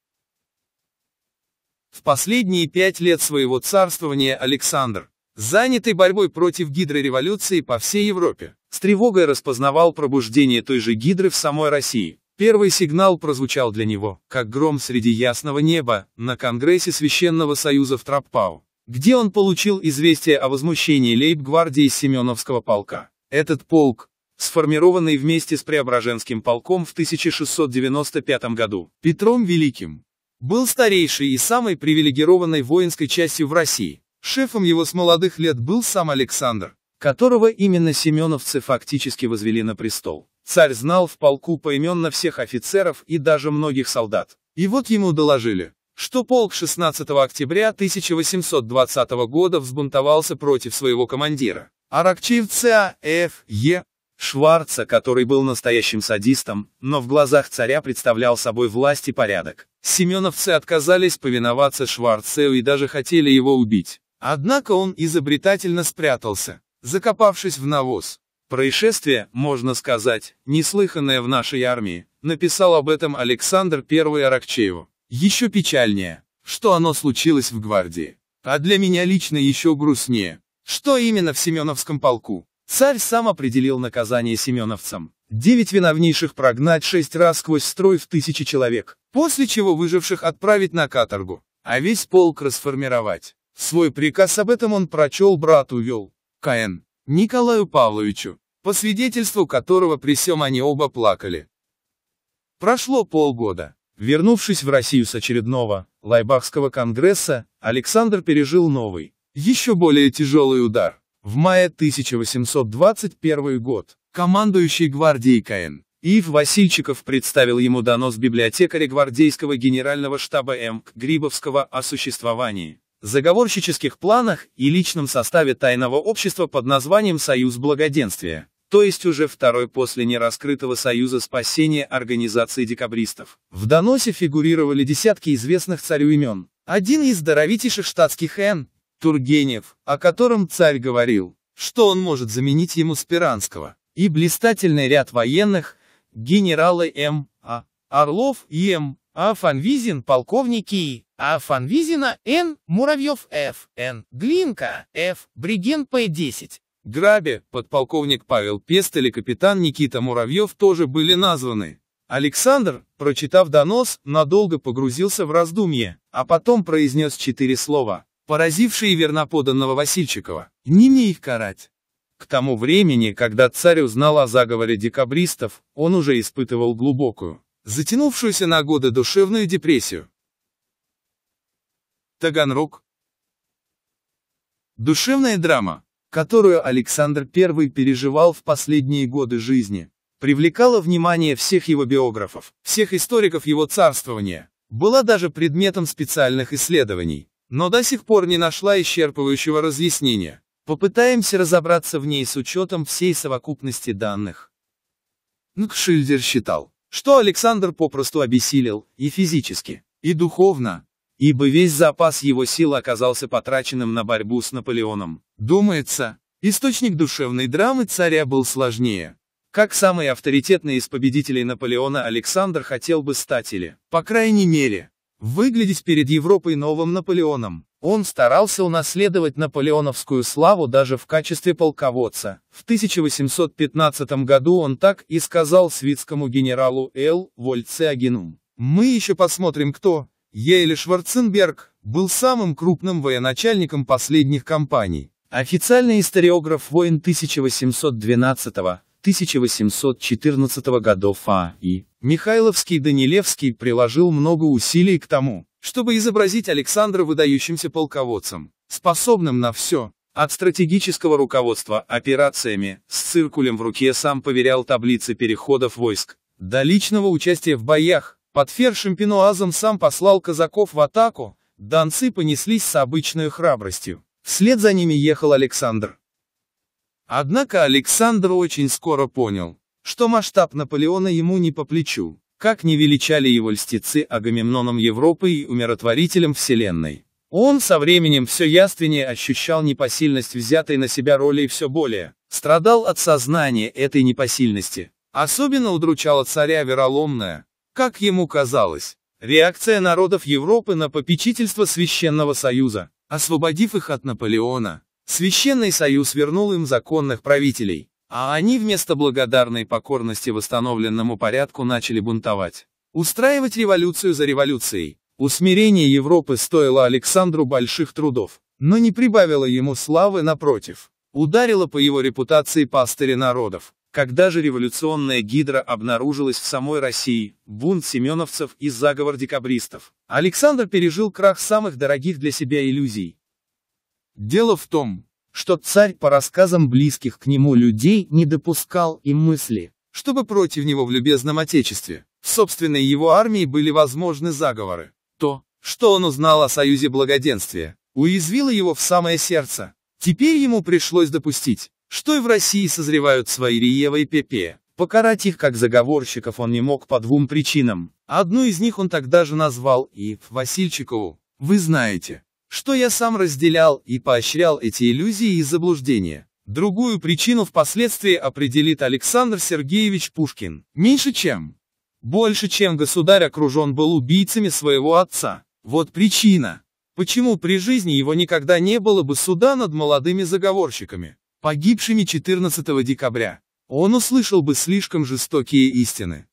В последние пять лет своего царствования Александр, занятый борьбой против гидрореволюции по всей Европе, с тревогой распознавал пробуждение той же гидры в самой России. Первый сигнал прозвучал для него, как гром среди ясного неба, на Конгрессе Священного Союза в Траппау, где он получил известие о возмущении лейб-гвардии Семеновского полка. Этот полк, сформированный вместе с Преображенским полком в 1695 году, Петром Великим, был старейшей и самой привилегированной воинской частью в России. Шефом его с молодых лет был сам Александр, которого именно семеновцы фактически возвели на престол. Царь знал в полку поименно всех офицеров и даже многих солдат. И вот ему доложили, что полк 16 октября 1820 года взбунтовался против своего командира. Аракчевца Ф. Е. Шварца, который был настоящим садистом, но в глазах царя представлял собой власть и порядок. Семеновцы а отказались повиноваться Шварцеу и даже хотели его убить. Однако он изобретательно спрятался, закопавшись в навоз. Происшествие, можно сказать, неслыханное в нашей армии, написал об этом Александр I Аракчееву. Еще печальнее, что оно случилось в гвардии. А для меня лично еще грустнее, что именно в Семеновском полку. Царь сам определил наказание семеновцам. Девять виновнейших прогнать шесть раз сквозь строй в тысячи человек, после чего выживших отправить на каторгу, а весь полк расформировать. Свой приказ об этом он прочел брату вел, Каэн, Николаю Павловичу, по свидетельству которого при сём они оба плакали. Прошло полгода. Вернувшись в Россию с очередного, Лайбахского конгресса, Александр пережил новый, еще более тяжелый удар. В мае 1821 год, командующий гвардией КН, Ив Васильчиков представил ему донос библиотекаря гвардейского генерального штаба М.К. Грибовского о существовании, заговорщических планах и личном составе тайного общества под названием «Союз благоденствия», то есть уже второй после нераскрытого союза спасения организации декабристов. В доносе фигурировали десятки известных царю имен. Один из здоровитейших штатских Н. Тургенев, о котором царь говорил, что он может заменить ему Спиранского, и блистательный ряд военных, генералы М. А. Орлов и М. А. Фанвизин, полковники И. А. Фанвизина, Н. Муравьев, Ф. Н. Глинка, Ф. Бриген П. 10. Грабе, подполковник Павел Пестель и капитан Никита Муравьев тоже были названы. Александр, прочитав донос, надолго погрузился в раздумье, а потом произнес четыре слова, поразившие верноподанного Васильчикова. «Не мне их карать». К тому времени, когда царь узнал о заговоре декабристов, он уже испытывал глубокую, затянувшуюся на годы душевную депрессию. Таганрог. Душевная драма, которую Александр I переживал в последние годы жизни, привлекала внимание всех его биографов, всех историков его царствования, была даже предметом специальных исследований, но до сих пор не нашла исчерпывающего разъяснения. Попытаемся разобраться в ней с учетом всей совокупности данных. Нкшильдер считал, что Александр попросту обессилел, и физически, и духовно, ибо весь запас его сил оказался потраченным на борьбу с Наполеоном. Думается, источник душевной драмы царя был сложнее. Как самый авторитетный из победителей Наполеона Александр хотел бы стать или, по крайней мере, выглядеть перед Европой новым Наполеоном. Он старался унаследовать наполеоновскую славу даже в качестве полководца. В 1815 году он так и сказал свитскому генералу Л. Вольцеагину. «Мы еще посмотрим, кто, Ейле Шварценберг был самым крупным военачальником последних кампаний. Официальный историограф войн 1812-1814 годов А.И. Михайловский Данилевский приложил много усилий к тому, чтобы изобразить Александра выдающимся полководцем, способным на все. От стратегического руководства операциями, с циркулем в руке сам поверял таблицы переходов войск, до личного участия в боях, под фер-шампинуазом сам послал казаков в атаку, донцы понеслись с обычной храбростью. Вслед за ними ехал Александр. Однако Александр очень скоро понял, что масштаб Наполеона ему не по плечу, как не величали его льстецы Агамемноном Европы и умиротворителем Вселенной. Он со временем все яственнее ощущал непосильность взятой на себя роли и все более, страдал от сознания этой непосильности. Особенно удручало царя вероломное. Как ему казалось, реакция народов Европы на попечительство Священного Союза, освободив их от Наполеона, Священный Союз вернул им законных правителей, а они вместо благодарной покорности восстановленному порядку начали бунтовать. Устраивать революцию за революцией. Усмирение Европы стоило Александру больших трудов, но не прибавило ему славы напротив. Ударило по его репутации пастыря народов, когда же революционная гидра обнаружилась в самой России, бунт семеновцев и заговор декабристов, Александр пережил крах самых дорогих для себя иллюзий. Дело в том, что царь по рассказам близких к нему людей не допускал и мысли, чтобы против него в любезном отечестве, в собственной его армии были возможны заговоры. То, что он узнал о союзе благоденствия, уязвило его в самое сердце. Теперь ему пришлось допустить, что и в России созревают свои Риева и Пепе. Покарать их как заговорщиков он не мог по двум причинам. Одну из них он тогда же назвал и Васильчикову. Вы знаете, что я сам разделял и поощрял эти иллюзии и заблуждения. Другую причину впоследствии определит Александр Сергеевич Пушкин. Меньше чем. Больше чем государь окружен был убийцами своего отца. Вот причина. Почему при жизни его никогда не было бы суда над молодыми заговорщиками? погибшими 14 декабря, он услышал бы слишком жестокие истины.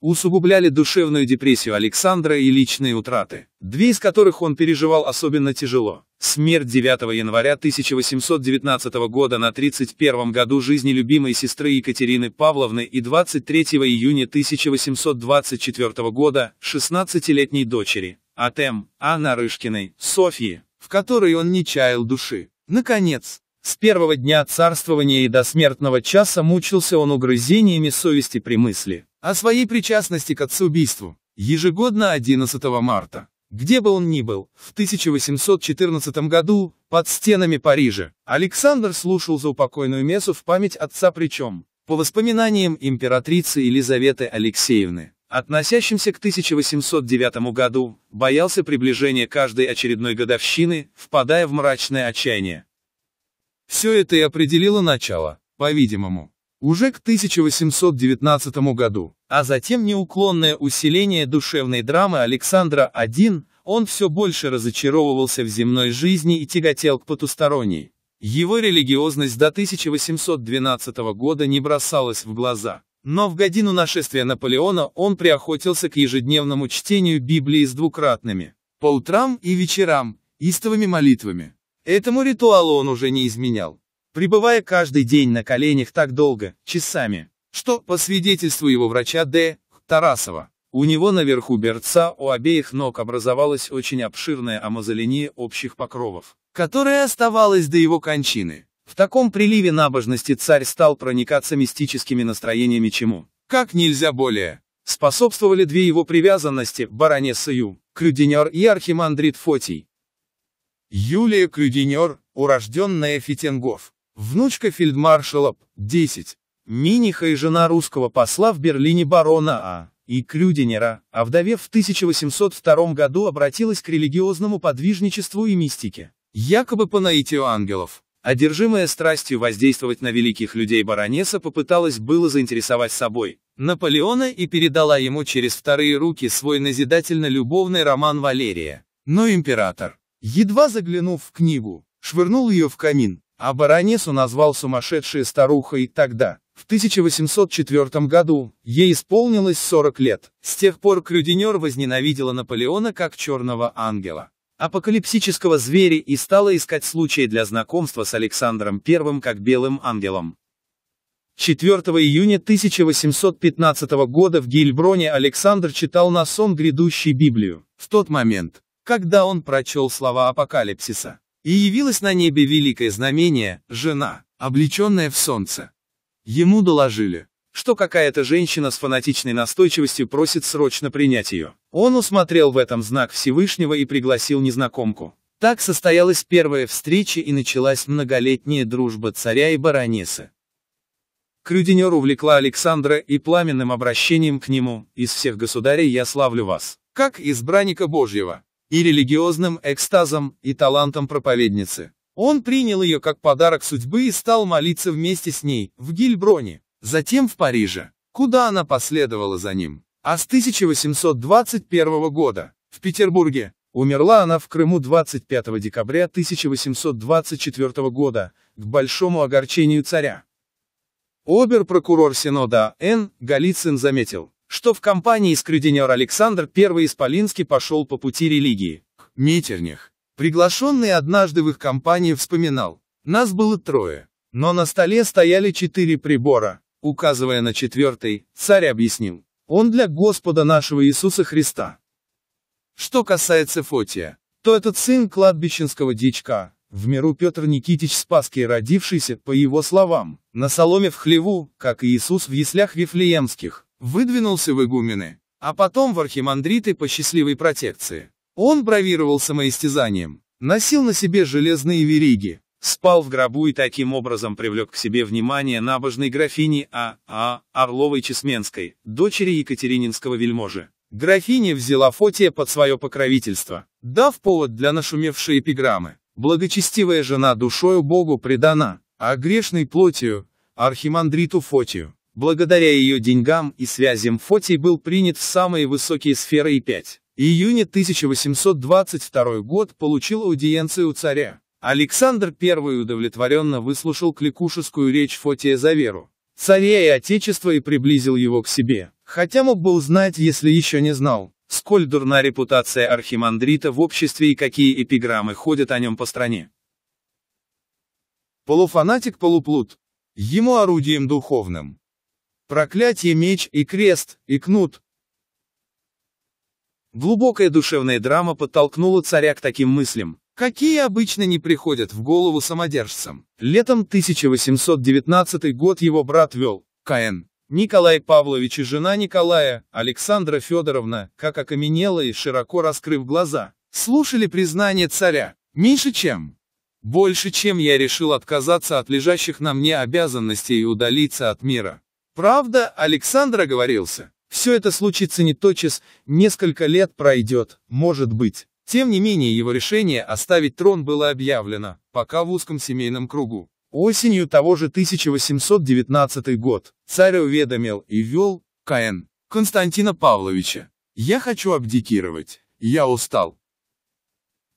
Усугубляли душевную депрессию Александра и личные утраты, две из которых он переживал особенно тяжело. Смерть 9 января 1819 года на 31 году жизни любимой сестры Екатерины Павловны и 23 июня 1824 года 16-летней дочери, Атем, Анны Рышкиной, Софьи, в которой он не чаял души. Наконец, с первого дня царствования и до смертного часа мучился он угрызениями совести при мысли о своей причастности к отцеубийству, ежегодно 11 марта. Где бы он ни был, в 1814 году, под стенами Парижа, Александр слушал заупокойную мессу в память отца причем, по воспоминаниям императрицы Елизаветы Алексеевны, относящимся к 1809 году, боялся приближения каждой очередной годовщины, впадая в мрачное отчаяние. Все это и определило начало, по-видимому, уже к 1819 году, а затем неуклонное усиление душевной драмы Александра I, он все больше разочаровывался в земной жизни и тяготел к потусторонней. Его религиозность до 1812 года не бросалась в глаза. Но в годину нашествия Наполеона он приохотился к ежедневному чтению Библии с двукратными, по утрам и вечерам, истовыми молитвами. Этому ритуалу он уже не изменял, пребывая каждый день на коленях так долго, часами, что, по свидетельству его врача Д. Тарасова, у него наверху берца у обеих ног образовалась очень обширная амазолиния общих покровов, которая оставалась до его кончины. В таком приливе набожности царь стал проникаться мистическими настроениями чему, как нельзя более, способствовали две его привязанности, баронесса Ю, Крюдинер и архимандрит Фотий, Юлия Крюдинер, урожденная Фитингов, внучка фельдмаршала, 10. Миниха и жена русского посла в Берлине барона А. и Крюдинера, овдовев а в 1802 году обратилась к религиозному подвижничеству и мистике. Якобы по наитию ангелов. Одержимая страстью воздействовать на великих людей баронесса попыталась было заинтересовать собой Наполеона и передала ему через вторые руки свой назидательно-любовный роман Валерия. Но император, Едва заглянув в книгу, швырнул ее в камин, а баронессу назвал сумасшедшей старухой тогда. В 1804 году ей исполнилось 40 лет. С тех пор Крюдинер возненавидела Наполеона как черного ангела апокалипсического зверя и стала искать случай для знакомства с Александром I как белым ангелом. 4 июня 1815 года в Гильброне Александр читал на сон грядущий Библию. В тот момент, когда он прочел слова апокалипсиса. И явилось на небе великое знамение, жена, облеченная в солнце. Ему доложили, что какая-то женщина с фанатичной настойчивостью просит срочно принять ее. Он усмотрел в этом знак Всевышнего и пригласил незнакомку. Так состоялась первая встреча и началась многолетняя дружба царя и баронессы. Крюдинер увлекла Александра и пламенным обращением к нему «Из всех государей я славлю вас, как избранника Божьего» и религиозным экстазом и талантом проповедницы. Он принял ее как подарок судьбы и стал молиться вместе с ней, в Гильброне, затем в Париже, куда она последовала за ним. А с 1821 года, в Петербурге, умерла она в Крыму 25 декабря 1824 года, к большому огорчению царя. Обер-прокурор Синода Н. Голицын заметил, что в компании скрюденер Александр I Исполинский пошел по пути религии. Митернях. Приглашенный однажды в их компанию вспоминал. Нас было трое. Но на столе стояли четыре прибора. Указывая на четвертый, царь объяснил. Он для Господа нашего Иисуса Христа. Что касается Фотия, то этот сын кладбищенского дичка, в миру Петр Никитич Спасский, родившийся, по его словам, на соломе в хлеву, как и Иисус в яслях Вифлеемских, выдвинулся в игумены, а потом в архимандриты по счастливой протекции. Он бравировал самоистязанием, носил на себе железные вериги, спал в гробу и таким образом привлек к себе внимание набожной графини А. А. Орловой-Чесменской, дочери Екатерининского вельможи. Графиня взяла Фотия под свое покровительство, дав повод для нашумевшей эпиграммы. Благочестивая жена душою Богу предана, а грешной плотью – архимандриту Фотию. Благодаря ее деньгам и связям Фотий был принят в самые высокие сферы И5. Июня 1822 год получил аудиенцию у царя. Александр I удовлетворенно выслушал кликушескую речь Фотия за веру, царя и Отечество и приблизил его к себе, хотя мог был знать, если еще не знал, сколь дурна репутация архимандрита в обществе и какие эпиграммы ходят о нем по стране. Полуфанатик-полуплут. Ему орудием духовным, Проклятие меч и крест, и кнут. Глубокая душевная драма подтолкнула царя к таким мыслям, какие обычно не приходят в голову самодержцам. Летом 1819 год его брат вел, Каэн, Николай Павлович и жена Николая, Александра Федоровна, как окаменела и широко раскрыв глаза, слушали признание царя, меньше чем. Больше чем я решил отказаться от лежащих на мне обязанностей и удалиться от мира. Правда, Александр оговорился. Все это случится не тотчас, несколько лет пройдет, может быть. Тем не менее его решение оставить трон было объявлено, пока в узком семейном кругу. Осенью того же 1819 год царь уведомил и ввел К.Н. Константина Павловича. «Я хочу абдикировать. Я устал».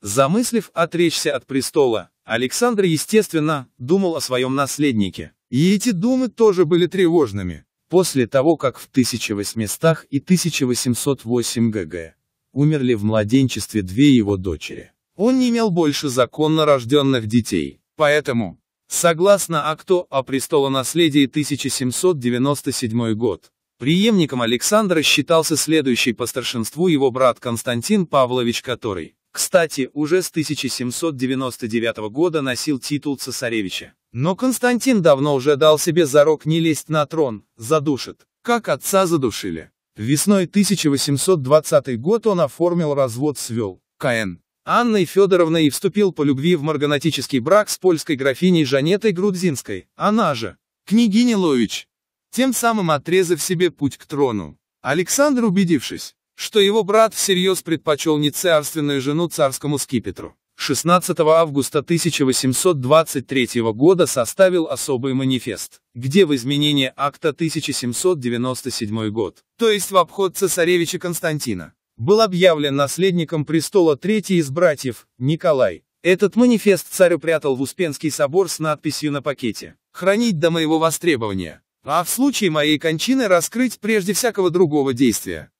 Замыслив отречься от престола, Александр, естественно, думал о своем наследнике. И эти думы тоже были тревожными. После того, как в 1800 и 1808 г.г. умерли в младенчестве две его дочери, он не имел больше законно рожденных детей. Поэтому, согласно акту о престолонаследии 1797 год, преемником Александра считался следующий по старшинству его брат Константин Павлович, который, кстати, уже с 1799 года носил титул цесаревича. Но Константин давно уже дал себе зарок не лезть на трон, задушит, как отца задушили. Весной 1820 год он оформил развод свел Вел, КН, Анной Федоровной и вступил по любви в марганатический брак с польской графиней Жанетой Грудзинской, она же, княгиня Лович, тем самым отрезав себе путь к трону. Александр, убедившись, что его брат всерьез предпочел не царственную жену царскому скипетру, 16 августа 1823 года составил особый манифест, где в изменение акта 1797 год, то есть в обход цесаревича Константина, был объявлен наследником престола третий из братьев, Николай. Этот манифест царь упрятал в Успенский собор с надписью на пакете «Хранить до моего востребования», а в случае моей кончины раскрыть прежде всякого другого действия.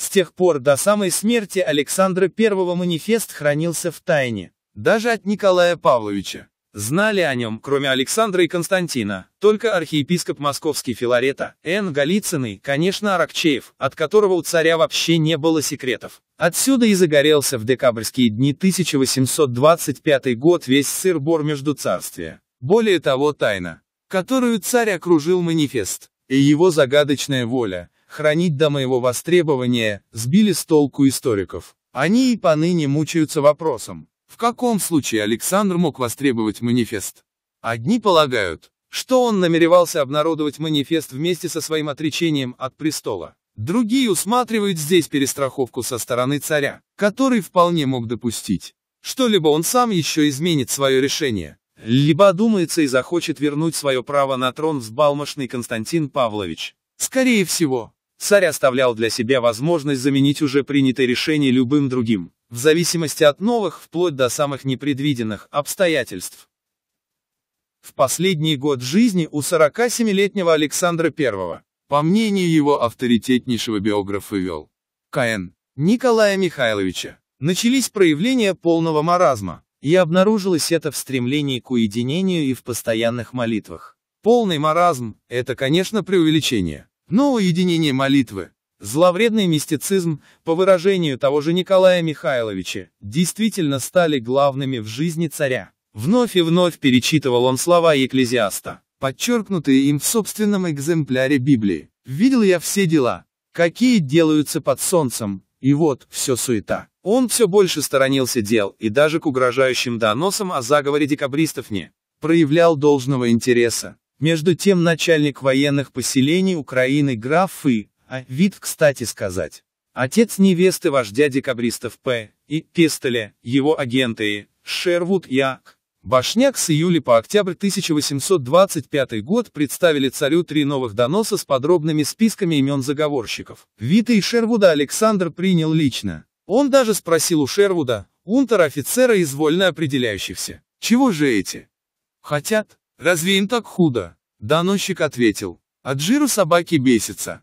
С тех пор до самой смерти Александра I манифест хранился в тайне, даже от Николая Павловича. Знали о нем, кроме Александра и Константина, только архиепископ московский Филарета, Н. Голицын конечно, Аракчеев, от которого у царя вообще не было секретов. Отсюда и загорелся в декабрьские дни 1825 год весь сыр-бор между царствия. Более того, тайна, которую царь окружил манифест, и его загадочная воля – хранить до моего востребования, сбили с толку историков. Они и поныне мучаются вопросом, в каком случае Александр мог востребовать манифест? Одни полагают, что он намеревался обнародовать манифест вместе со своим отречением от престола. Другие усматривают здесь перестраховку со стороны царя, который вполне мог допустить, что либо он сам еще изменит свое решение, либо думается и захочет вернуть свое право на трон взбалмошный Константин Павлович. Скорее всего, Царь оставлял для себя возможность заменить уже принятое решение любым другим, в зависимости от новых, вплоть до самых непредвиденных, обстоятельств. В последний год жизни у 47-летнего Александра I, по мнению его авторитетнейшего биографа вел, К.Н. Николая Михайловича, начались проявления полного маразма, и обнаружилось это в стремлении к уединению и в постоянных молитвах. Полный маразм – это, конечно, преувеличение но уединение молитвы. Зловредный мистицизм, по выражению того же Николая Михайловича, действительно стали главными в жизни царя. Вновь и вновь перечитывал он слова Екклезиаста, подчеркнутые им в собственном экземпляре Библии. «Видел я все дела, какие делаются под солнцем, и вот все суета». Он все больше сторонился дел и даже к угрожающим доносам о заговоре декабристов не проявлял должного интереса. Между тем начальник военных поселений Украины граф И, а вид, кстати сказать, отец невесты вождя декабристов П. и Пестеля, его агенты И, Шервуд Як. Башняк с июля по октябрь 1825 год представили царю три новых доноса с подробными списками имен заговорщиков. Вита и Шервуда Александр принял лично. Он даже спросил у Шервуда, унтер-офицера из вольно определяющихся, чего же эти хотят? «Разве им так худо?» Доносчик ответил, «От жиру собаки бесится».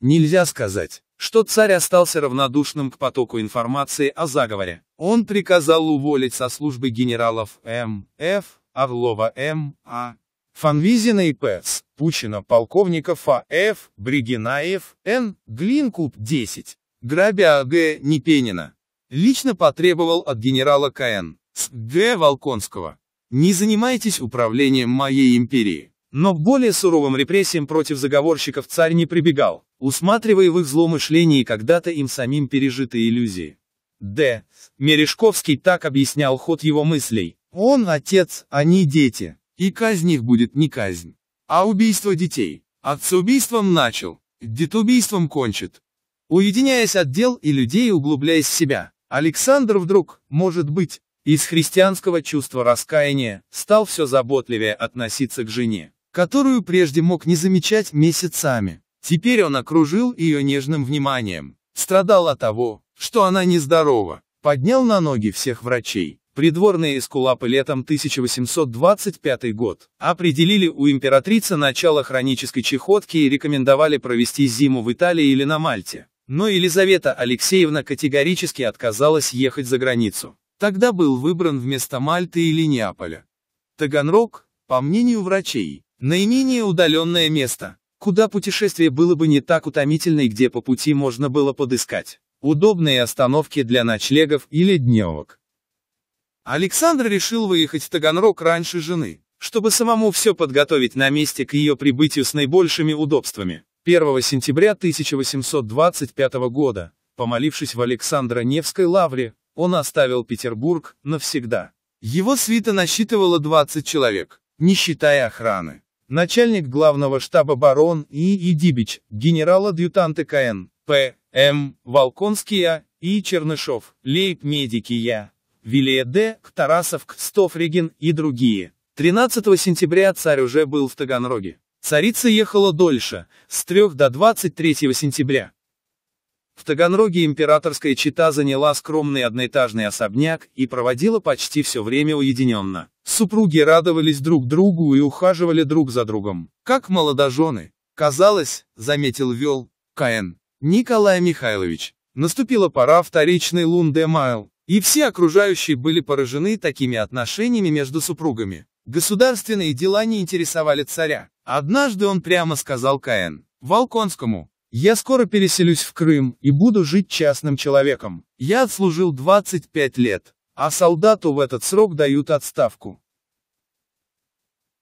Нельзя сказать, что царь остался равнодушным к потоку информации о заговоре. Он приказал уволить со службы генералов М.Ф. Орлова М.А. Фанвизина и Пэтс, Пучина, полковников А.Ф., Бригина, Н., Глинкуб, 10, Грабя А.Г. Непенина. Лично потребовал от генерала К.Н. С. Г. Волконского не занимайтесь управлением моей империи. Но к более суровым репрессиям против заговорщиков царь не прибегал, усматривая в их злоумышлении когда-то им самим пережитые иллюзии. Д. Мережковский так объяснял ход его мыслей. Он отец, они а дети. И казнь их будет не казнь, а убийство детей. Отцеубийством начал, детубийством кончит. Уединяясь от дел и людей, углубляясь в себя, Александр вдруг, может быть, из христианского чувства раскаяния стал все заботливее относиться к жене, которую прежде мог не замечать месяцами. Теперь он окружил ее нежным вниманием, страдал от того, что она нездорова, поднял на ноги всех врачей. Придворные эскулапы летом 1825 год определили у императрицы начало хронической чехотки и рекомендовали провести зиму в Италии или на Мальте. Но Елизавета Алексеевна категорически отказалась ехать за границу. Тогда был выбран вместо Мальты или Неаполя. Таганрог, по мнению врачей, наименее удаленное место, куда путешествие было бы не так утомительно и где по пути можно было подыскать удобные остановки для ночлегов или дневок. Александр решил выехать в Таганрог раньше жены, чтобы самому все подготовить на месте к ее прибытию с наибольшими удобствами. 1 сентября 1825 года, помолившись в Александро-Невской лавре, он оставил Петербург навсегда. Его свита насчитывала 20 человек, не считая охраны. Начальник главного штаба барон И. Едибич, генерал-адъютанты КН, П. М. Волконский А. И. Чернышов, лейб-медики Я. Вилия э. Д. Тарасов, Стофригин и другие. 13 сентября царь уже был в Таганроге. Царица ехала дольше, с 3 до 23 сентября. В Таганроге императорская чита заняла скромный одноэтажный особняк и проводила почти все время уединенно. Супруги радовались друг другу и ухаживали друг за другом, как молодожены. Казалось, заметил Вел, Каэн, Николай Михайлович, наступила пора вторичной лун Майл, и все окружающие были поражены такими отношениями между супругами. Государственные дела не интересовали царя. Однажды он прямо сказал Каэн, Волконскому, я скоро переселюсь в Крым и буду жить частным человеком. Я отслужил 25 лет, а солдату в этот срок дают отставку.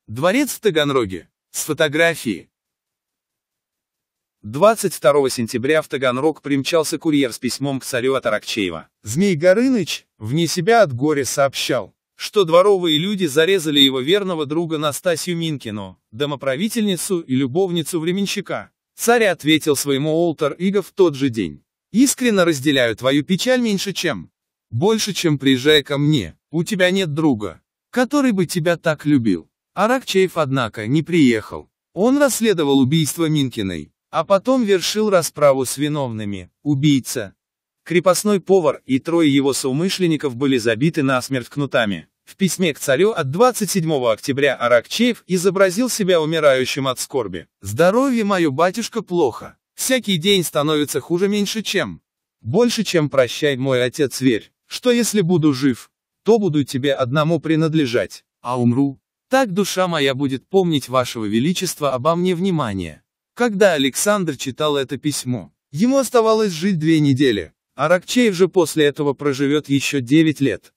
Дворец в Таганроге. С фотографии. 22 сентября в Таганрог примчался курьер с письмом к царю от Аракчеева. Змей Горыныч, вне себя от горя сообщал, что дворовые люди зарезали его верного друга Настасью Минкину, домоправительницу и любовницу временщика, Царь ответил своему Олтер Иго в тот же день. «Искренно разделяю твою печаль меньше чем. Больше чем приезжая ко мне, у тебя нет друга, который бы тебя так любил». Аракчеев, однако, не приехал. Он расследовал убийство Минкиной, а потом вершил расправу с виновными, убийца. Крепостной повар и трое его соумышленников были забиты насмерть кнутами. В письме к царю от 27 октября Аракчеев изобразил себя умирающим от скорби. «Здоровье мое, батюшка, плохо. Всякий день становится хуже меньше чем. Больше чем прощай, мой отец, верь, что если буду жив, то буду тебе одному принадлежать, а умру. Так душа моя будет помнить вашего величества обо мне внимание». Когда Александр читал это письмо, ему оставалось жить две недели. Аракчеев же после этого проживет еще 9 лет.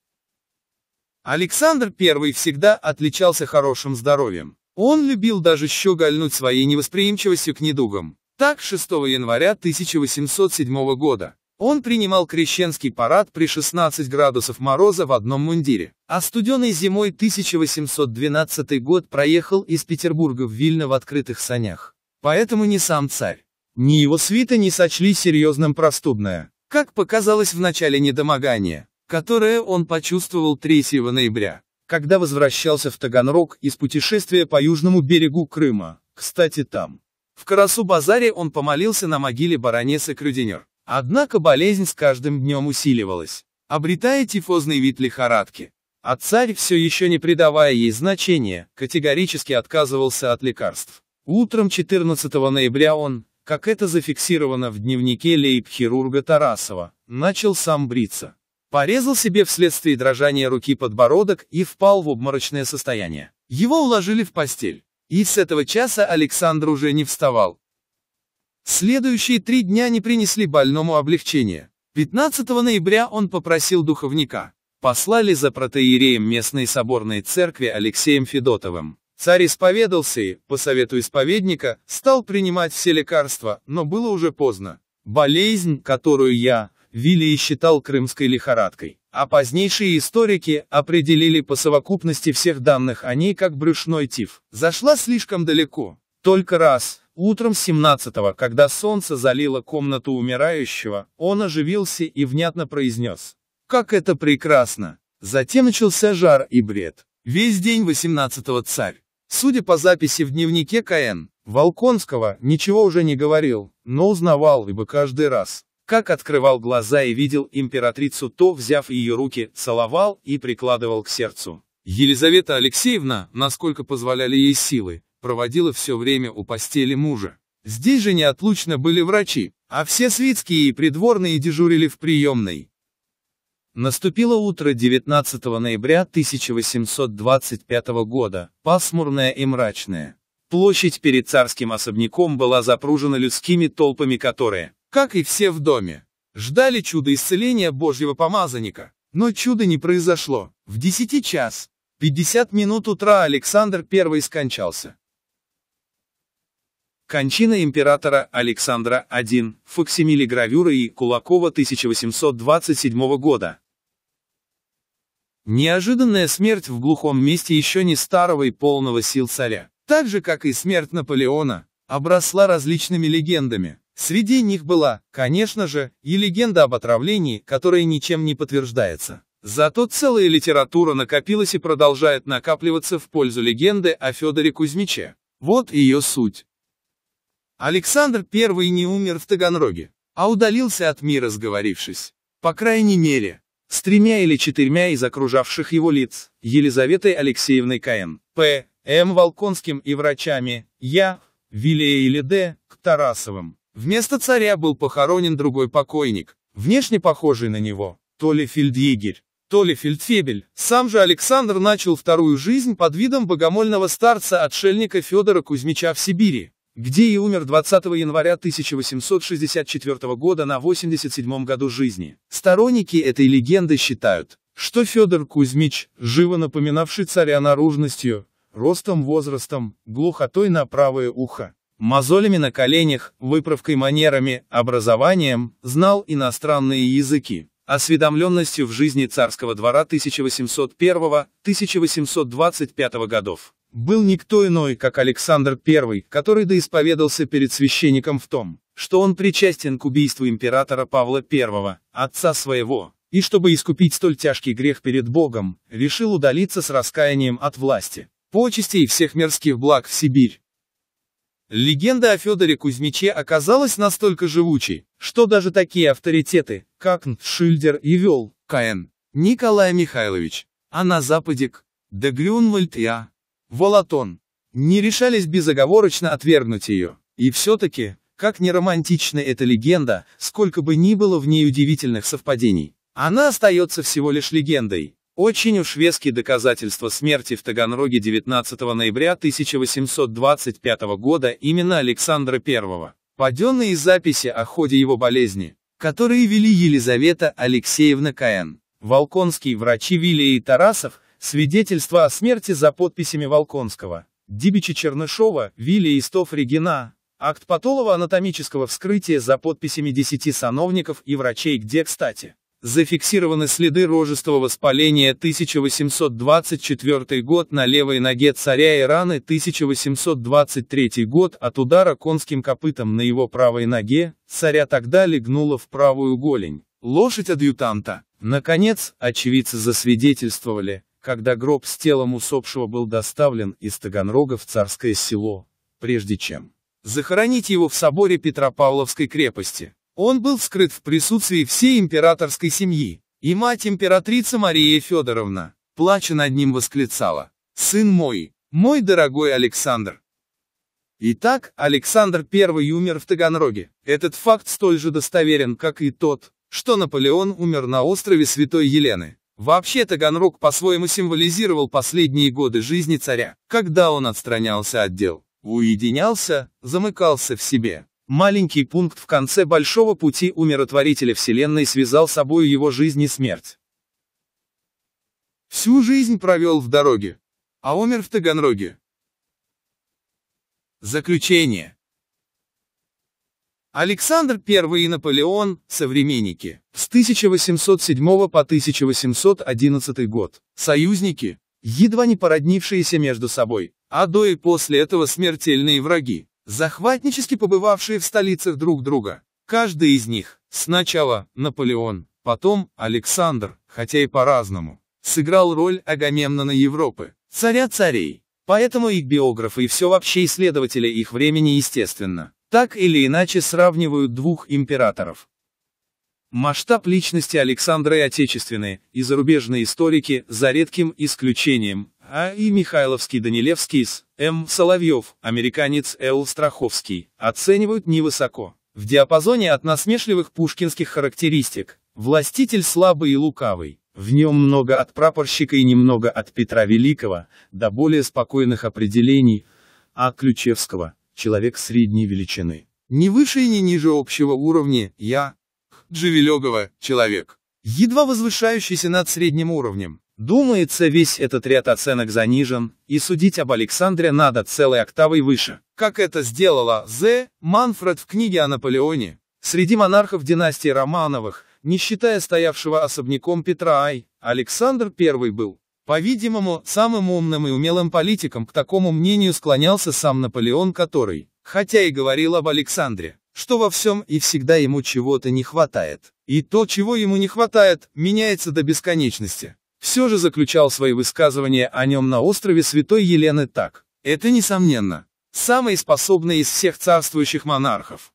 Александр I всегда отличался хорошим здоровьем. Он любил даже щегольнуть своей невосприимчивостью к недугам. Так, 6 января 1807 года он принимал крещенский парад при 16 градусов мороза в одном мундире, а студеной зимой 1812 год проехал из Петербурга в Вильно в открытых санях. Поэтому ни сам царь, ни его свита не сочли серьезным проступное, как показалось в начале недомогания которое он почувствовал 3 ноября, когда возвращался в Таганрог из путешествия по южному берегу Крыма, кстати там. В Карасу-базаре он помолился на могиле баронессы Крюдинер. Однако болезнь с каждым днем усиливалась, обретая тифозный вид лихорадки. А царь, все еще не придавая ей значения, категорически отказывался от лекарств. Утром 14 ноября он, как это зафиксировано в дневнике лейб-хирурга Тарасова, начал сам бриться. Порезал себе вследствие дрожания руки подбородок и впал в обморочное состояние. Его уложили в постель. И с этого часа Александр уже не вставал. Следующие три дня не принесли больному облегчения. 15 ноября он попросил духовника. Послали за протеереем местной соборной церкви Алексеем Федотовым. Царь исповедался и, по совету исповедника, стал принимать все лекарства, но было уже поздно. Болезнь, которую я, Вилли считал крымской лихорадкой, а позднейшие историки определили по совокупности всех данных о ней как брюшной тиф. Зашла слишком далеко. Только раз, утром 17-го, когда солнце залило комнату умирающего, он оживился и внятно произнес. Как это прекрасно! Затем начался жар и бред. Весь день 18-го царь. Судя по записи в дневнике КН, Волконского ничего уже не говорил, но узнавал ибо каждый раз, как открывал глаза и видел императрицу, то, взяв ее руки, целовал и прикладывал к сердцу. Елизавета Алексеевна, насколько позволяли ей силы, проводила все время у постели мужа. Здесь же неотлучно были врачи, а все свитские и придворные дежурили в приемной. Наступило утро 19 ноября 1825 года, пасмурное и мрачное. Площадь перед царским особняком была запружена людскими толпами, которые, как и все в доме. Ждали чуда исцеления Божьего помазанника, но чудо не произошло. В 10 час, 50 минут утра Александр I скончался. Кончина императора Александра I, факсимили гравюры и Кулакова 1827 года. Неожиданная смерть в глухом месте еще не старого и полного сил царя, так же как и смерть Наполеона, обросла различными легендами. Среди них была, конечно же, и легенда об отравлении, которая ничем не подтверждается. Зато целая литература накопилась и продолжает накапливаться в пользу легенды о Федоре Кузьмиче. Вот ее суть. Александр I не умер в Таганроге, а удалился от мира, сговорившись. По крайней мере, с тремя или четырьмя из окружавших его лиц, Елизаветой Алексеевной Каэн, П. М. Волконским и врачами, Я, Вилея или Д. К Тарасовым. Вместо царя был похоронен другой покойник, внешне похожий на него, то ли фельдъегерь, то ли фельдфебель. Сам же Александр начал вторую жизнь под видом богомольного старца-отшельника Федора Кузьмича в Сибири, где и умер 20 января 1864 года на 87 году жизни. Сторонники этой легенды считают, что Федор Кузьмич, живо напоминавший царя наружностью, ростом, возрастом, глухотой на правое ухо, мозолями на коленях, выправкой манерами, образованием, знал иностранные языки. Осведомленностью в жизни царского двора 1801-1825 годов был никто иной, как Александр I, который доисповедался перед священником в том, что он причастен к убийству императора Павла I, отца своего, и чтобы искупить столь тяжкий грех перед Богом, решил удалиться с раскаянием от власти, почестей и всех мирских благ в Сибирь. Легенда о Федоре Кузьмиче оказалась настолько живучей, что даже такие авторитеты, как Н. Шильдер и Вел, К.Н. Николай Михайлович, а на Западе К. Де Грюнвальд и А. Волотон, не решались безоговорочно отвергнуть ее. И все-таки, как не романтична эта легенда, сколько бы ни было в ней удивительных совпадений, она остается всего лишь легендой. Очень уж веские доказательства смерти в Таганроге 19 ноября 1825 года именно Александра I, паденные записи о ходе его болезни, которые вели Елизавета Алексеевна Каэн, Волконский врачи Вилия и Тарасов, свидетельства о смерти за подписями Волконского, Дибича Чернышова, Вилия Истов Регина, акт Патолова анатомического вскрытия за подписями десяти сановников и врачей где, кстати зафиксированы следы рожестого воспаления 1824 год на левой ноге царя Ирана 1823 год от удара конским копытом на его правой ноге, царя тогда легнуло в правую голень. Лошадь адъютанта. Наконец, очевидцы засвидетельствовали, когда гроб с телом усопшего был доставлен из Таганрога в царское село, прежде чем захоронить его в соборе Петропавловской крепости. Он был вскрыт в присутствии всей императорской семьи, и мать императрица Мария Федоровна, плача над ним восклицала, «Сын мой, мой дорогой Александр!» Итак, Александр I умер в Таганроге. Этот факт столь же достоверен, как и тот, что Наполеон умер на острове Святой Елены. Вообще Таганрог по-своему символизировал последние годы жизни царя, когда он отстранялся от дел, уединялся, замыкался в себе. Маленький пункт в конце большого пути умиротворителя Вселенной связал собой его жизнь и смерть. Всю жизнь провел в дороге, а умер в Таганроге. Заключение. Александр I и Наполеон – современники. С 1807 по 1811 год. Союзники, едва не породнившиеся между собой, а до и после этого смертельные враги захватнически побывавшие в столицах друг друга. Каждый из них, сначала Наполеон, потом Александр, хотя и по-разному, сыграл роль Агамемнона Европы, царя царей. Поэтому их биографы, и все вообще исследователи их времени, естественно, так или иначе сравнивают двух императоров. Масштаб личности Александра и отечественные, и зарубежные историки, за редким исключением, а и Михайловский-Данилевский с М. Соловьев, американец Л. Страховский, оценивают невысоко. В диапазоне от насмешливых пушкинских характеристик. Властитель слабый и лукавый. В нем много от прапорщика и немного от Петра Великого, до более спокойных определений, а Ключевского – человек средней величины. Не выше и не ниже общего уровня «я», Джевелегова – человек, едва возвышающийся над средним уровнем. Думается, весь этот ряд оценок занижен, и судить об Александре надо целой октавой выше. Как это сделала З. Манфред в книге о Наполеоне. Среди монархов династии Романовых, не считая стоявшего особняком Петра Ай, Александр I был, по-видимому, самым умным и умелым политиком, к такому мнению склонялся сам Наполеон, который, хотя и говорил об Александре, что во всем и всегда ему чего-то не хватает. И то, чего ему не хватает, меняется до бесконечности все же заключал свои высказывания о нем на острове Святой Елены так. Это, несомненно, самый способный из всех царствующих монархов.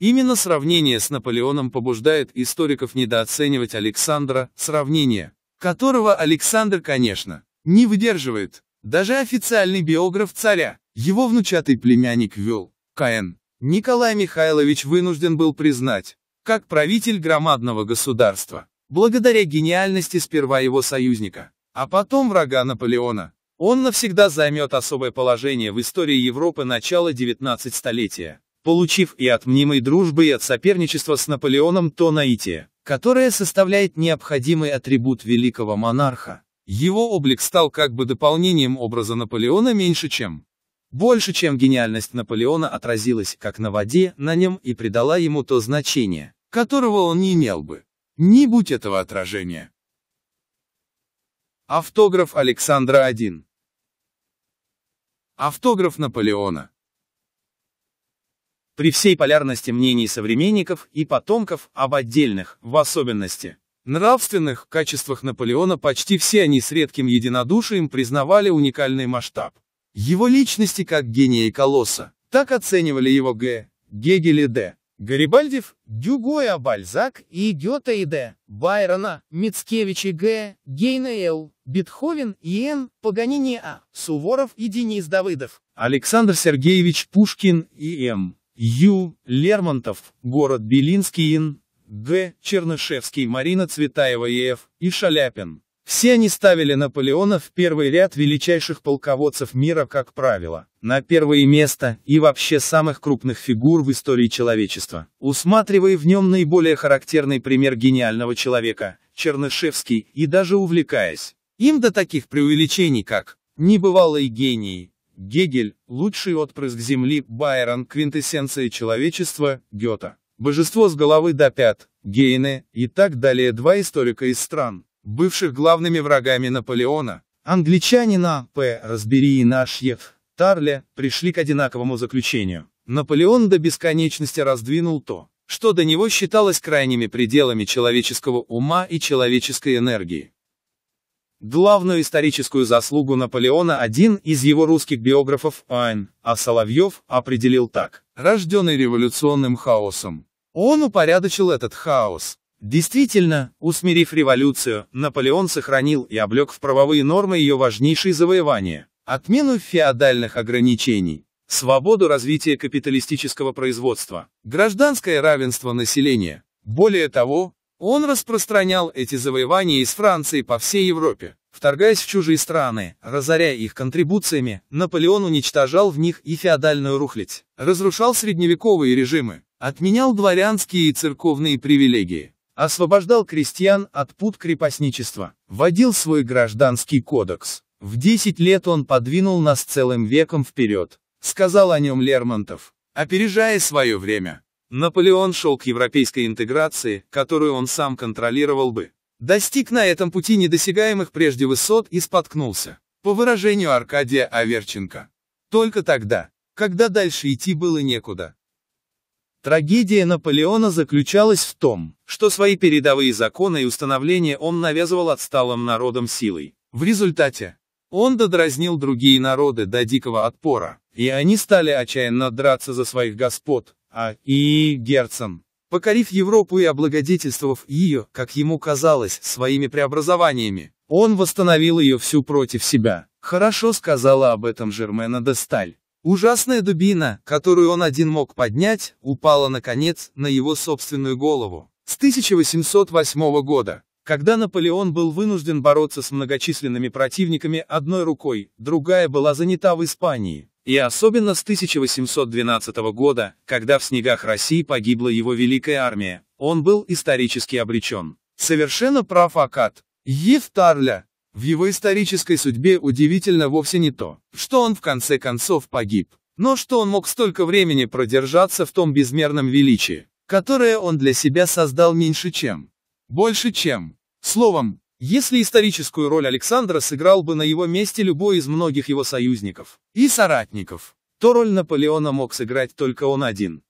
Именно сравнение с Наполеоном побуждает историков недооценивать Александра, сравнение, которого Александр, конечно, не выдерживает. Даже официальный биограф царя, его внучатый племянник вел, Каэн, Николай Михайлович вынужден был признать, как правитель громадного государства, благодаря гениальности сперва его союзника, а потом врага Наполеона. Он навсегда займет особое положение в истории Европы начала 19 столетия, получив и от мнимой дружбы, и от соперничества с Наполеоном то наитие, которое составляет необходимый атрибут великого монарха. Его облик стал как бы дополнением образа Наполеона меньше чем. Больше чем гениальность Наполеона отразилась, как на воде, на нем и придала ему то значение, которого он не имел бы. Не будь этого отражения. Автограф Александра I. Автограф Наполеона. При всей полярности мнений современников и потомков об отдельных, в особенности, нравственных качествах Наполеона почти все они с редким единодушием признавали уникальный масштаб. Его личности как гения и колосса, так оценивали его Г. Гегель и Д. Гарибальдев, Дюгоя, Бальзак и Гёте и Д, Байрона, Мицкевич и Г, Гейна Л, Бетховен и Н, Паганини А, Суворов и Денис Давыдов, Александр Сергеевич Пушкин и М, Ю, Лермонтов, город Белинский Н, Г, Чернышевский, Марина Цветаева и Ф, и Шаляпин. Все они ставили Наполеона в первый ряд величайших полководцев мира, как правило, на первое место и вообще самых крупных фигур в истории человечества, усматривая в нем наиболее характерный пример гениального человека, Чернышевский, и даже увлекаясь. Им до таких преувеличений, как «небывалые гении», Гегель, лучший отпрыск Земли, Байрон, квинтэссенция человечества, Гёта, божество с головы до пят, Гейне и так далее два историка из стран, бывших главными врагами Наполеона. Англичане на П. Разбери и наш Еф. Тарле пришли к одинаковому заключению. Наполеон до бесконечности раздвинул то, что до него считалось крайними пределами человеческого ума и человеческой энергии. Главную историческую заслугу Наполеона один из его русских биографов Айн, а Соловьев определил так. Рожденный революционным хаосом. Он упорядочил этот хаос, Действительно, усмирив революцию, Наполеон сохранил и облег в правовые нормы ее важнейшие завоевания – отмену феодальных ограничений, свободу развития капиталистического производства, гражданское равенство населения. Более того, он распространял эти завоевания из Франции по всей Европе. Вторгаясь в чужие страны, разоряя их контрибуциями, Наполеон уничтожал в них и феодальную рухлядь, разрушал средневековые режимы, отменял дворянские и церковные привилегии, освобождал крестьян от пут крепостничества, вводил свой гражданский кодекс. В 10 лет он подвинул нас целым веком вперед, сказал о нем Лермонтов, опережая свое время. Наполеон шел к европейской интеграции, которую он сам контролировал бы. Достиг на этом пути недосягаемых прежде высот и споткнулся, по выражению Аркадия Аверченко. Только тогда, когда дальше идти было некуда, Трагедия Наполеона заключалась в том, что свои передовые законы и установления он навязывал отсталым народам силой. В результате, он додразнил другие народы до дикого отпора, и они стали отчаянно драться за своих господ, а и Герцен, покорив Европу и облагодетельствовав ее, как ему казалось, своими преобразованиями, он восстановил ее всю против себя. Хорошо сказала об этом Жермена де Сталь. Ужасная дубина, которую он один мог поднять, упала, наконец, на его собственную голову. С 1808 года, когда Наполеон был вынужден бороться с многочисленными противниками одной рукой, другая была занята в Испании. И особенно с 1812 года, когда в снегах России погибла его великая армия, он был исторически обречен. Совершенно прав Акад. Евтарля, в его исторической судьбе удивительно вовсе не то, что он в конце концов погиб, но что он мог столько времени продержаться в том безмерном величии, которое он для себя создал меньше чем. Больше чем. Словом, если историческую роль Александра сыграл бы на его месте любой из многих его союзников и соратников, то роль Наполеона мог сыграть только он один.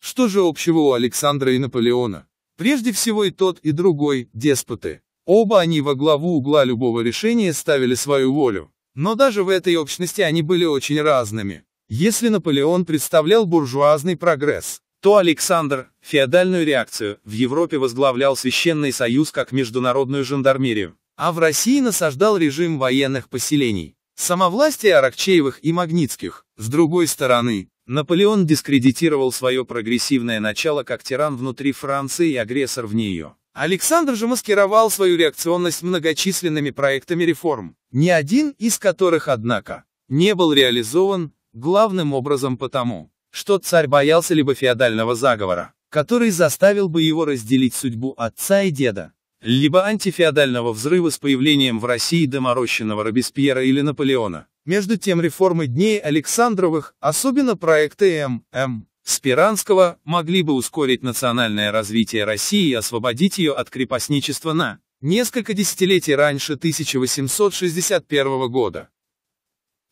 Что же общего у Александра и Наполеона? Прежде всего и тот, и другой – деспоты. Оба они во главу угла любого решения ставили свою волю. Но даже в этой общности они были очень разными. Если Наполеон представлял буржуазный прогресс, то Александр, феодальную реакцию, в Европе возглавлял Священный Союз как международную жандармерию, а в России насаждал режим военных поселений. Самовластие Аракчеевых и Магнитских. С другой стороны, Наполеон дискредитировал свое прогрессивное начало как тиран внутри Франции и агрессор в нее. Александр же маскировал свою реакционность многочисленными проектами реформ, ни один из которых, однако, не был реализован, главным образом потому, что царь боялся либо феодального заговора, который заставил бы его разделить судьбу отца и деда, либо антифеодального взрыва с появлением в России доморощенного Робеспьера или Наполеона. Между тем реформы дней Александровых, особенно проекты М.М. Спиранского могли бы ускорить национальное развитие России и освободить ее от крепостничества на несколько десятилетий раньше 1861 года.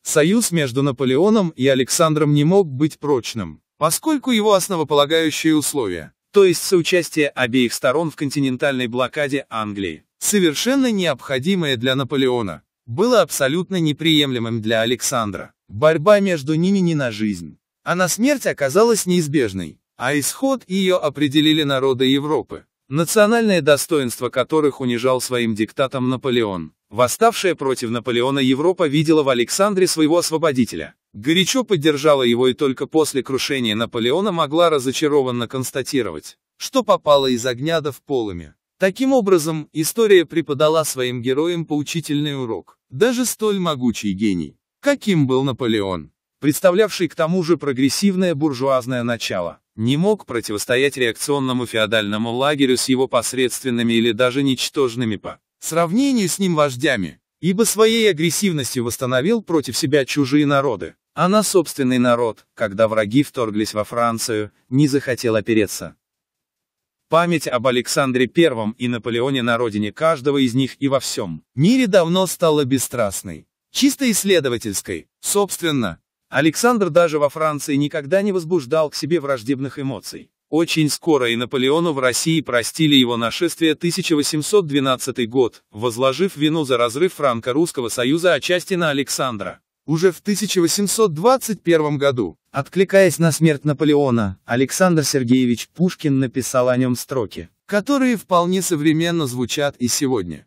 Союз между Наполеоном и Александром не мог быть прочным, поскольку его основополагающие условия, то есть соучастие обеих сторон в континентальной блокаде Англии, совершенно необходимое для Наполеона, было абсолютно неприемлемым для Александра. Борьба между ними не на жизнь. Она смерть оказалась неизбежной, а исход ее определили народы Европы, национальное достоинство которых унижал своим диктатом Наполеон. Восставшая против Наполеона Европа видела в Александре своего освободителя. Горячо поддержала его и только после крушения Наполеона могла разочарованно констатировать, что попала из огня да в полыми. Таким образом, история преподала своим героям поучительный урок. Даже столь могучий гений, каким был Наполеон, представлявший к тому же прогрессивное буржуазное начало, не мог противостоять реакционному феодальному лагерю с его посредственными или даже ничтожными по сравнению с ним вождями, ибо своей агрессивностью восстановил против себя чужие народы, а на собственный народ, когда враги вторглись во Францию, не захотел опереться. Память об Александре I и Наполеоне на родине каждого из них и во всем мире давно стала бесстрастной, чисто исследовательской. Собственно, Александр даже во Франции никогда не возбуждал к себе враждебных эмоций. Очень скоро и Наполеону в России простили его нашествие 1812 год, возложив вину за разрыв Франко-Русского Союза отчасти на Александра. Уже в 1821 году, откликаясь на смерть Наполеона, Александр Сергеевич Пушкин написал о нем строки, которые вполне современно звучат и сегодня.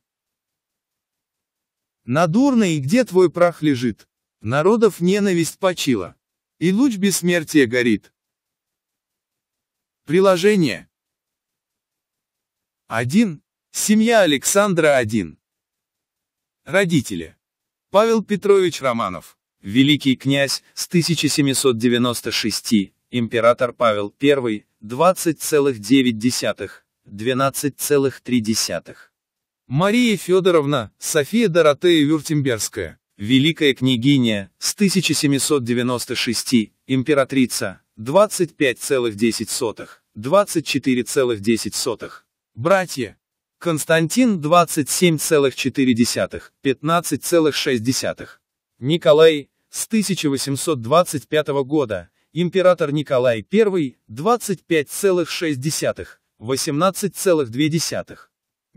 На «Надурный, где твой прах лежит, Народов ненависть почила. И луч бессмертия горит. Приложение. 1. Семья Александра 1. Родители. Павел Петрович Романов. Великий князь с 1796, император Павел I, 20,9, 12,3. Мария Федоровна, София Доротея Вюртемберская. Великая княгиня, с 1796, императрица, 25,10, 24,10. Братья. Константин 27,4, 15,6. Николай, с 1825 года, император Николай I, 25,6, 18,2.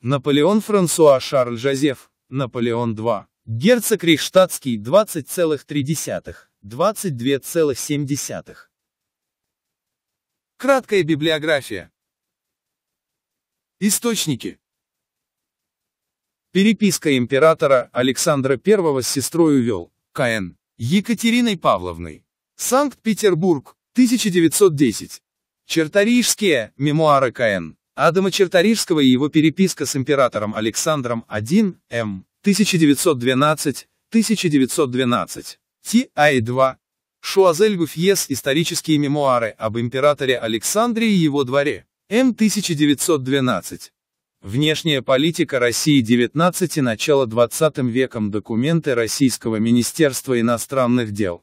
Наполеон Франсуа Шарль Жозеф, Наполеон II. Герцог Рейхштадтский 20,3, 22,7. Краткая библиография. Источники. Переписка императора Александра I с сестрой увел, КН, Екатериной Павловной. Санкт-Петербург, 1910. Черторижские, мемуары КН. Адама Черторижского и его переписка с императором Александром I, М. 1912, 1912, Ти. Ай 2. Шуазель Гуфьес «Исторические мемуары об императоре Александре и его дворе», М. 1912. Внешняя политика России 19 и начало 20 веком документы Российского Министерства иностранных дел.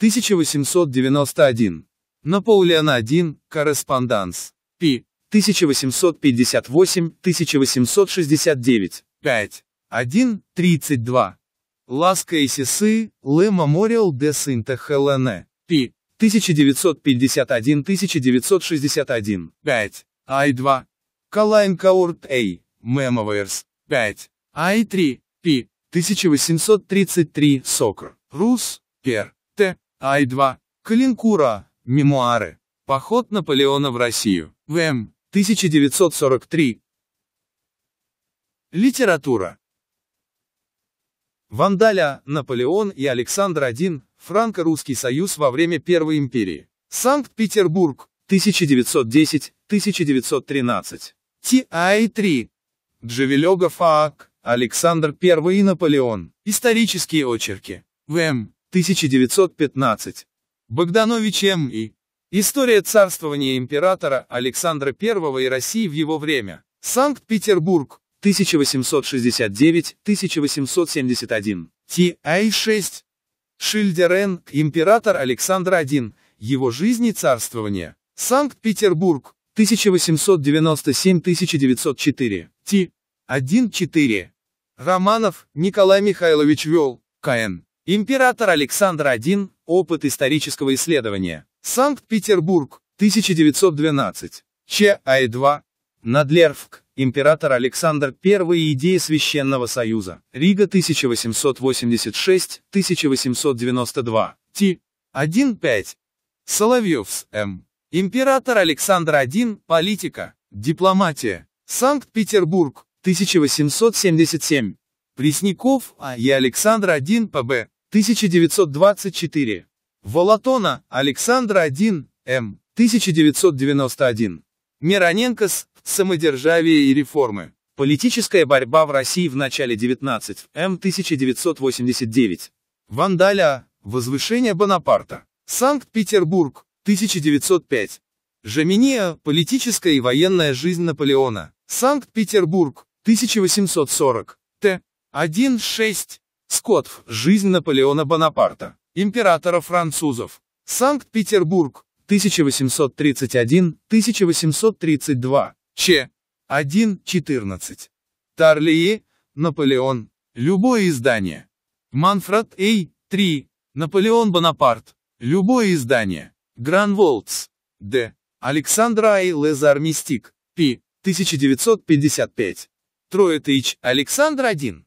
1891. Наполеон I, корреспонданс. П. 1858-1869. 5. 1, 32. Ласка и сесы, Ле Мемориал де Синте Хелене. П. 1951-1961. 5. Ай-2. Калайн Каурт Эй. Мемоверс. 5. Ай-3. П. 1833. Сокр. Рус. Пер. Ай-2. Калинкура. Мемуары. Поход Наполеона в Россию. В.М. 1943. Литература. Вандаля, Наполеон и Александр I, Франко-Русский союз во время Первой империи. Санкт-Петербург, 1910-1913. Ти-Ай-3. Джавелегов А.А.К. Александр I и Наполеон. Исторические очерки. В.М. 1915. Богданович М.И. История царствования императора Александра I и России в его время. Санкт-Петербург, 1869-1871. Ти-Ай-6. Шильдер Н. Император Александр I. Его жизнь и царствование. Санкт-Петербург, 1897-1904. Ти. 1-4. Романов Николай Михайлович вел. КН. Император Александр I. Опыт исторического исследования. Санкт-Петербург, 1912. Ч. Ай-2. Надлерфк. Император Александр I. Идея Священного Союза. Рига 1886-1892. Т. 1.5. Соловьевс. М. Император Александр I. Политика. Дипломатия. Санкт-Петербург. 1877. Пресняков А. и Александр I. П.Б. 1924. Волотона, Александр 1, М. 1991. Мироненкос, самодержавие и реформы. Политическая борьба в России в начале 19 М. 1989. Вандаля, возвышение Бонапарта. Санкт-Петербург, 1905. Жаминия, политическая и военная жизнь Наполеона. Санкт-Петербург, 1840. Т. 1.6. Скотф. Жизнь Наполеона Бонапарта. Императора французов. Санкт-Петербург. 1831-1832. Ч. 1.14. Тарлие. Наполеон. Любое издание. Манфред Эй. А. 3. Наполеон Бонапарт. Любое издание. Гранволдс. Д. Александра Ай Лезар Мистик. П. 1955. Троетыч. Александр 1.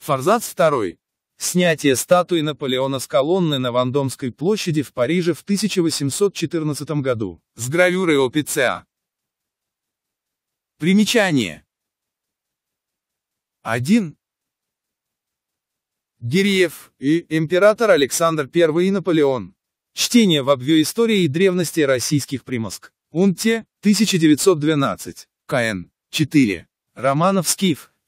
Форзац второй. Снятие статуи Наполеона с колонны на Вандомской площади в Париже в 1814 году. С гравюрой ОПЦА. Примечание. 1. Гириев и император Александр I и Наполеон. Чтение в обве истории и древности российских примоск. Унте, 1912. КН. 4. Романов Скиф.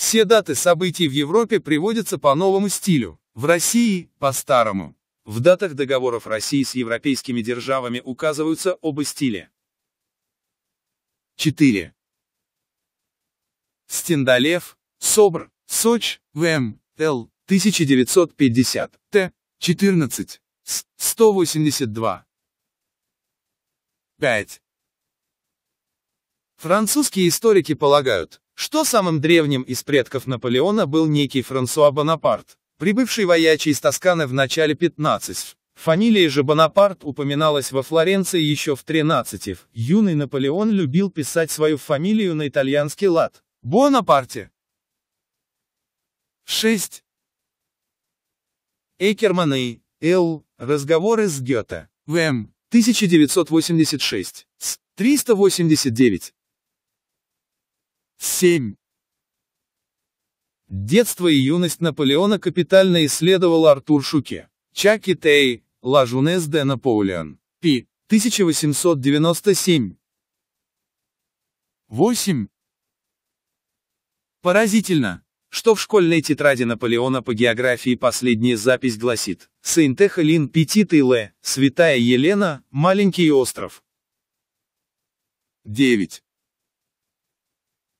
Все даты событий в Европе приводятся по новому стилю, в России – по старому. В датах договоров России с европейскими державами указываются оба стиля. 4. Стендалев, Собр, Соч, ВМ, Л, 1950, Т, 14, С, 182. 5. Французские историки полагают, что самым древним из предков Наполеона был некий Франсуа Бонапарт, прибывший воячий из Тосканы в начале 15 Фамилия же Бонапарт упоминалась во Флоренции еще в 13 -х. Юный Наполеон любил писать свою фамилию на итальянский лад. Бонапарте. 6. Экерман и Л. Разговоры с Гёте. В.М. 1986. С. 389. 7. Детство и юность Наполеона капитально исследовал Артур Шуке. Чаки Тей, Лажунес Жунес де Наполеон. Пи. 1897. 8. Поразительно, что в школьной тетради Наполеона по географии последняя запись гласит «Сeintehelin Petit Иле, Святая Елена, Маленький остров». 9.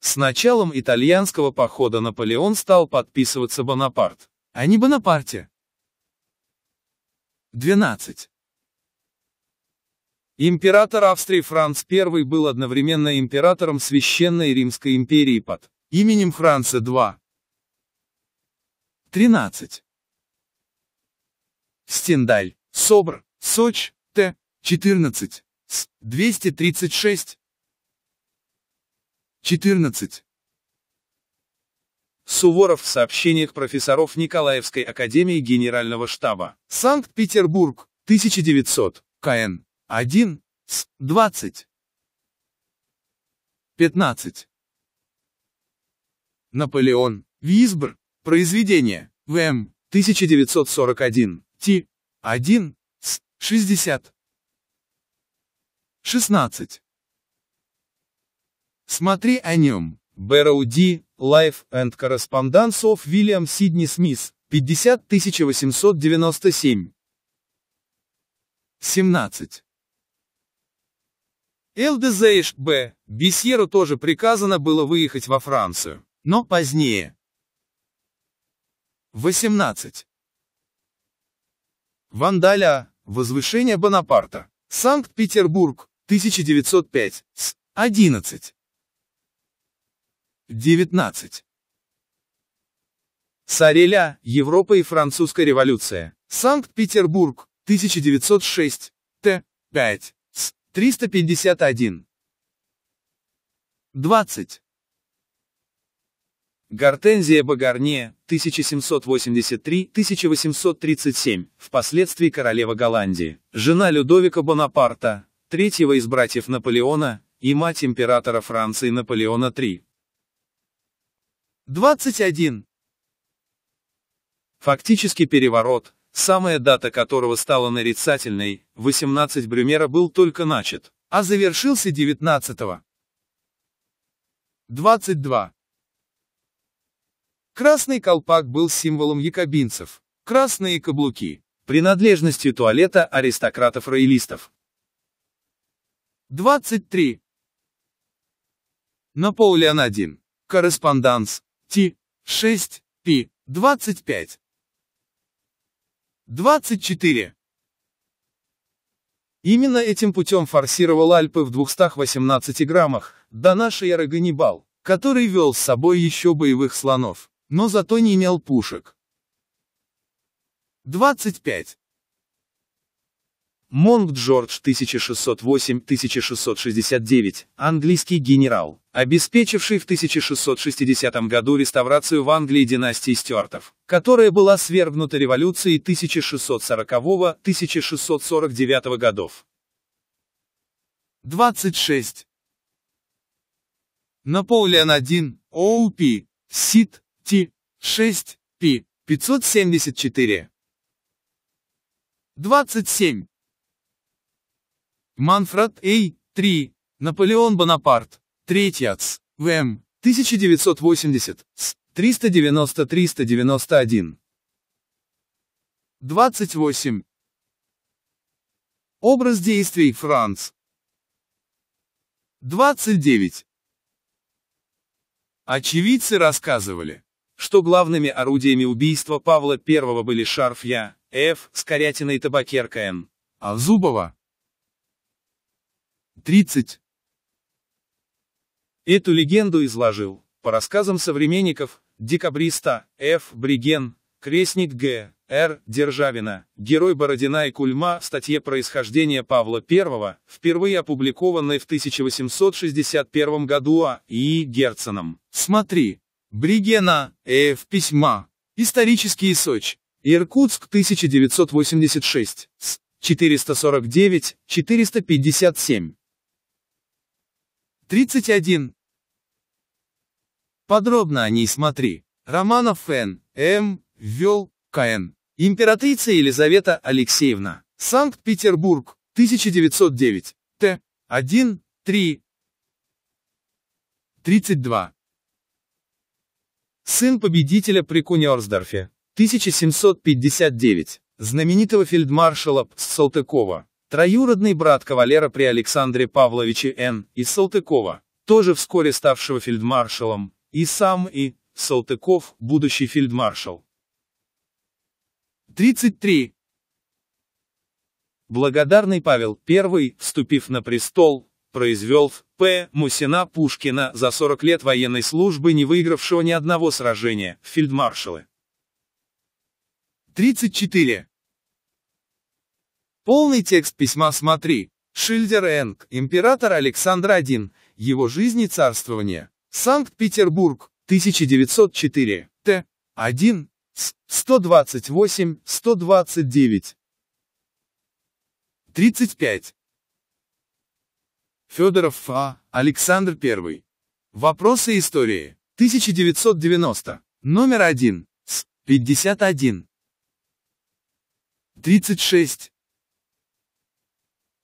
С началом итальянского похода Наполеон стал подписываться Бонапарт, а не Бонапарте. 12. Император Австрии Франц I был одновременно императором Священной Римской империи под именем Франца II. 13. Стендаль, Собр, Соч, Т. 14. С. 236. 14. Суворов в сообщениях профессоров Николаевской академии Генерального штаба. Санкт-Петербург, 1900, КН. 1, с 20. 15. Наполеон, Визбр, произведение, ВМ, 1941, Т. 1, с 60. 16. Смотри о нем. Бероуди, Life and Correspondence of William Sidney Smith, 50897. 17. ЛДЗШ Б. Бесьеру тоже приказано было выехать во Францию, но позднее. 18. Вандаля. Возвышение Бонапарта. Санкт-Петербург, 1905. 11. 19. Сареля, Европа и Французская революция. Санкт-Петербург, 1906, Т. 5, С. 351. 20. Гортензия Багарне, 1783-1837, впоследствии королева Голландии, жена Людовика Бонапарта, третьего из братьев Наполеона, и мать императора Франции Наполеона III. 21. Фактически переворот, самая дата которого стала нарицательной, 18 Брюмера был только начат, а завершился 19 -го. 22. Красный колпак был символом якобинцев, красные каблуки, принадлежностью туалета аристократов-роялистов. 23. Наполеон 1. Корреспонданс, Т 6 П 25 24 Именно этим путем форсировал Альпы в 218 граммах, до нашей эры Ганнибал, который вел с собой еще боевых слонов, но зато не имел пушек. 25. Монг Джордж 1608-1669, английский генерал, обеспечивший в 1660 году реставрацию в Англии династии Стюартов, которая была свергнута революцией 1640-1649 годов. 26. Наполеон 1, ОУП, СИТ, Т, 6, П, 574. 27. Манфред А. 3, Наполеон Бонапарт, Третьяц. ВМ. 1980. С. 390-391. 28. Образ действий Франц. 29. Очевидцы рассказывали, что главными орудиями убийства Павла I были шарф Я, Ф, с и табакерка Н, а Зубова. 30. Эту легенду изложил, по рассказам современников, декабриста Ф. Бриген, крестник Г. Р. Державина, герой Бородина и Кульма в статье «Происхождение Павла I», впервые опубликованной в 1861 году А. И. Герценом. Смотри. Бригена, Ф. Э, письма. Исторический Сочи. Иркутск, 1986. С. 449-457. 31. Подробно о ней смотри. Романов Н. М. Ввел. К.Н. Императрица Елизавета Алексеевна. Санкт-Петербург. 1909. Т. 1. 3. 32. Сын победителя при Кунерсдорфе. 1759. Знаменитого фельдмаршала П. Салтыкова. Троюродный брат кавалера при Александре Павловиче Н. и Салтыкова, тоже вскоре ставшего фельдмаршалом, и сам, и Салтыков, будущий фельдмаршал. 33. Благодарный Павел I, вступив на престол, произвел в П. Мусина Пушкина за 40 лет военной службы, не выигравшего ни одного сражения, в фельдмаршалы. 34. Полный текст письма смотри. Шильдер Энг, император Александр I, его жизнь и царствование. Санкт-Петербург, 1904, Т. 1, С. 128, 129. 35. Федоров А. Александр I. Вопросы истории. 1990. Номер 1. С. 51. 36.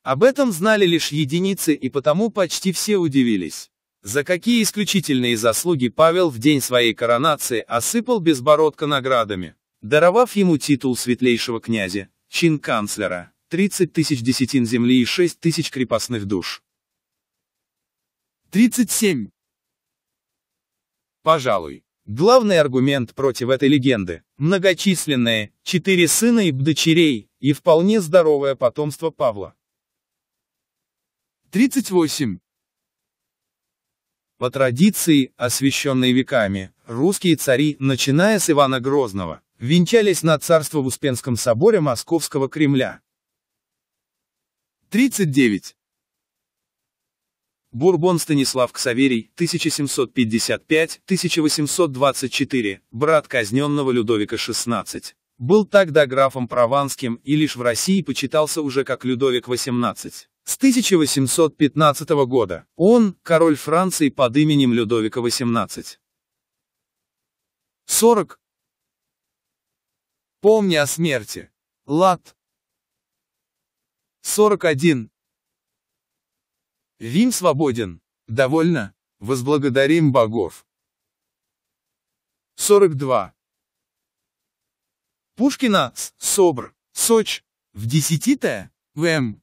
Об этом знали лишь единицы и потому почти все удивились. За какие исключительные заслуги Павел в день своей коронации осыпал Безбородко наградами, даровав ему титул светлейшего князя, чин канцлера, 30 тысяч десятин земли и 6 тысяч крепостных душ. 37. Пожалуй, главный аргумент против этой легенды – многочисленные, четыре сына и дочерей, и вполне здоровое потомство Павла. 38. По традиции, освященной веками, русские цари, начиная с Ивана Грозного, венчались на царство в Успенском соборе Московского Кремля. 39. Бурбон Станислав Ксаверий, 1755-1824, брат казненного Людовика XVI. Был тогда графом прованским и лишь в России почитался уже как Людовик XVIII. С 1815 года он – король Франции под именем Людовика XVIII. 40. Помни о смерти. Лад. 41. Вим свободен. Довольно. Возблагодарим богов. 42. Пушкина, Собр, Соч, в десятитая, ВМ.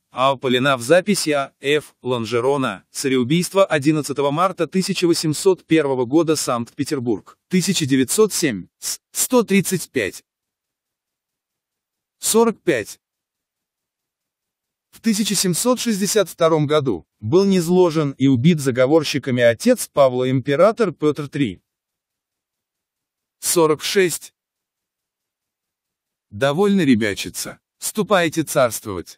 Опалена в записи А.Ф. Ланжерона, цареубийство 11 марта 1801 года Санкт-Петербург, 1907, с 135. 45. В 1762 году был низложен и убит заговорщиками отец Павла император Петр III. 46. Довольно ребячица. Ступайте царствовать.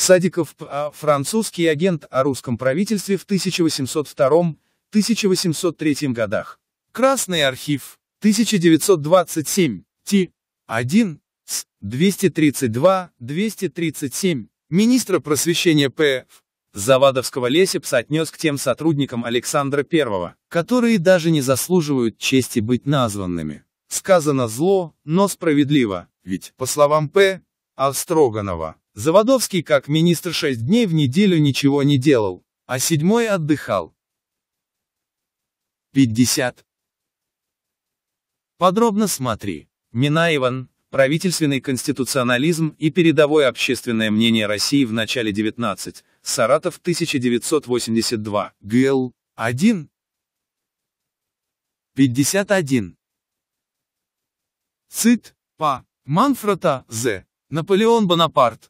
Садиков, а, французский агент о русском правительстве в 1802-1803 годах. Красный архив, 1927, Т. 1, С. 232-237, министра просвещения П. Завадовского Лесепс отнес к тем сотрудникам Александра I, которые даже не заслуживают чести быть названными. Сказано зло, но справедливо, ведь, по словам П. Остроганова, Заводовский как министр 6 дней в неделю ничего не делал, а седьмой отдыхал. 50. Подробно смотри. Минаеван, правительственный конституционализм и передовое общественное мнение России в начале 19, Саратов 1982, ГЛ 1. 51. Цит, Па, Манфрота З. Наполеон Бонапарт,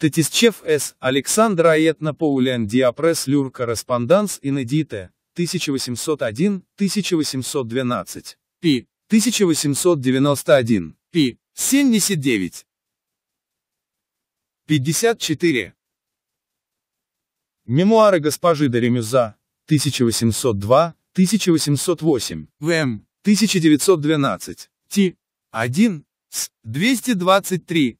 Татисчев С. Александр Аетна Паулян Диапресс Люр Корреспонданс Инедите, 1801-1812, Пи. 1891, Пи. 79. 54. Мемуары госпожи Даремюза, 1802-1808, В.М. 1912, Т. 1, С. 223.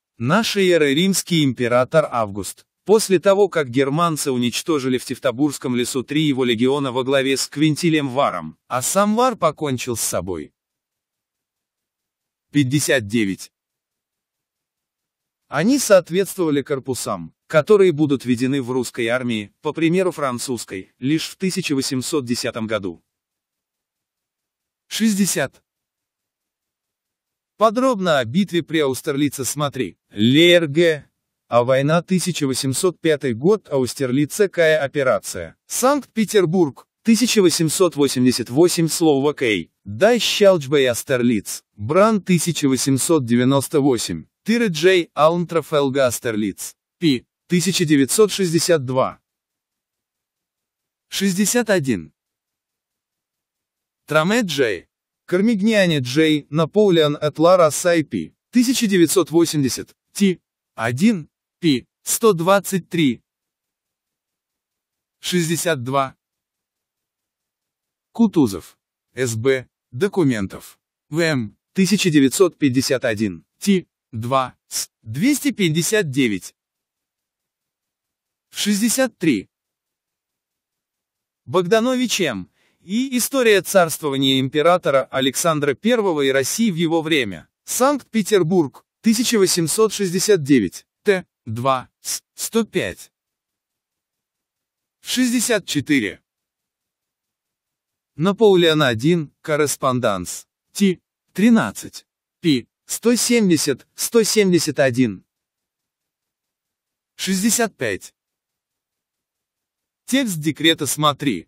нашей эры римский император Август. После того, как германцы уничтожили в Тевтобурском лесу три его легиона во главе с Квинтилем Варом, а сам Вар покончил с собой. 59. Они соответствовали корпусам, которые будут введены в русской армии, по примеру французской, лишь в 1810 году. 60. Подробно о битве при Аустерлице смотри. Лерге. А война 1805 год Аустерлице Кая операция. Санкт-Петербург. 1888 слово Кей. Дай Щелчбей Астерлиц. Бран 1898. Тире Джей Алнтрафелга Астерлиц. Пи. 1962. 61. Траме Джей. Кармигняне Джей, Наполеон et Сайпи, 1980, Т. 1, П. 123. 62. Кутузов. СБ. Документов. ВМ. 1951. Т. 2. С. 259. 63. Богданович М и история царствования императора Александра I и России в его время. Санкт-Петербург, 1869, Т. 2, С. 105. 64. Наполеон 1, корреспонданс. Т. 13. П. 170, 171. 65. Текст декрета смотри.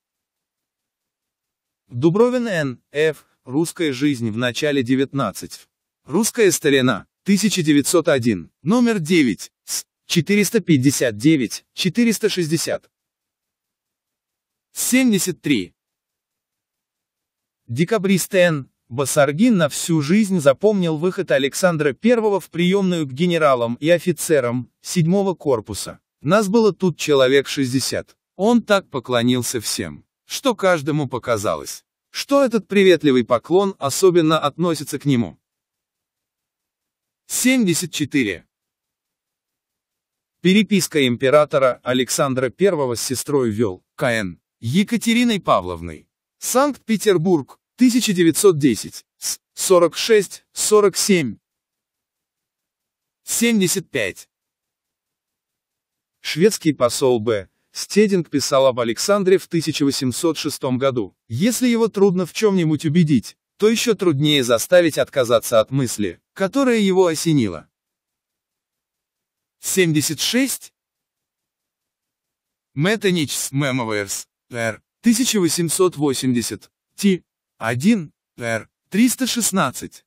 Дубровин Н. Ф. Русская жизнь в начале 19. Русская старина. 1901. Номер 9. С. 459. 460. 73. Декабрист Н. Басаргин на всю жизнь запомнил выход Александра I в приемную к генералам и офицерам 7 корпуса. Нас было тут человек 60. Он так поклонился всем что каждому показалось, что этот приветливый поклон особенно относится к нему. 74. Переписка императора Александра I с сестрой вел, К.Н. Екатериной Павловной. Санкт-Петербург, 1910, 46-47. 75. Шведский посол Б. Стединг писал об Александре в 1806 году. Если его трудно в чем-нибудь убедить, то еще труднее заставить отказаться от мысли, которая его осенила. 76. Метаничс Мемоверс, Р. 1880, Т. 1, Р. 316.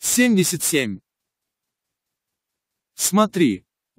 77. Смотри,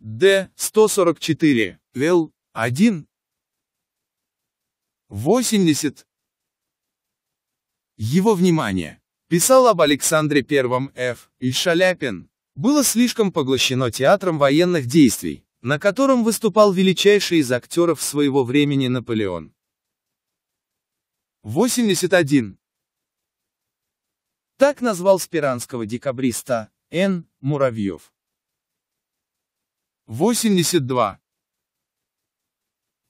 Д-144, Вел, 1. 80. Его внимание, писал об Александре I Ф. и Шаляпин, было слишком поглощено театром военных действий, на котором выступал величайший из актеров своего времени Наполеон. 81. Так назвал спиранского декабриста Н. Муравьев. 82.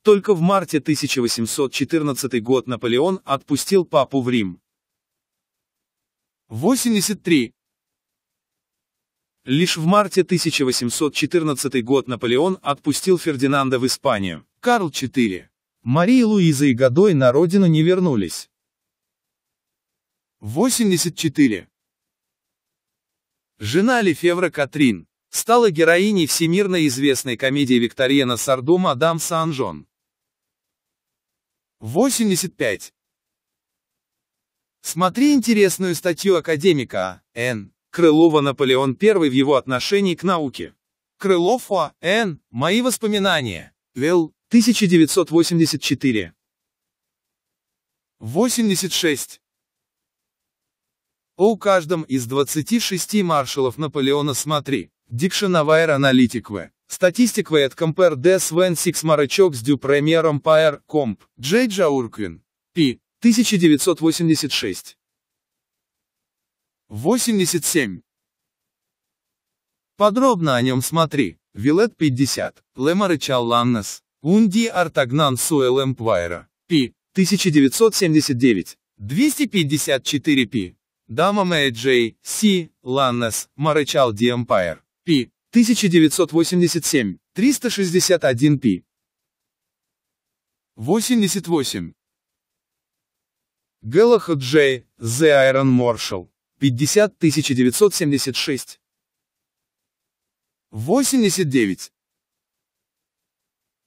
Только в марте 1814 год Наполеон отпустил папу в Рим. 83. Лишь в марте 1814 год Наполеон отпустил Фердинанда в Испанию. Карл IV. Мария Луиза и Годой на родину не вернулись. 84. Жена Лефевра Катрин, стала героиней всемирно известной комедии викториена Сардо «Мадам Санжон». 85. Смотри интересную статью академика Н. Крылова Наполеон I в его отношении к науке. Крылов О. Н. Мои воспоминания. Вел. 1984. 86. О каждом из 26 маршалов Наполеона смотри. Dictionary Analytic V. Statistic V at compare des when six marachokes du premier empire comp. J. Jaurquin. P. 1986. 87. Подробно о нем смотри. Вилет 50. Лемарыча Ланнес. Унди Артагнан Суэл Эмпвайра. Пи. 1979. 254 пи. Дама Мэй Джей, Си, Ланнес, Марычал Ди Эмпайр. 1987, 361 П. 88. Геллаха Джей, The Iron Marshal, 50 1976. 89.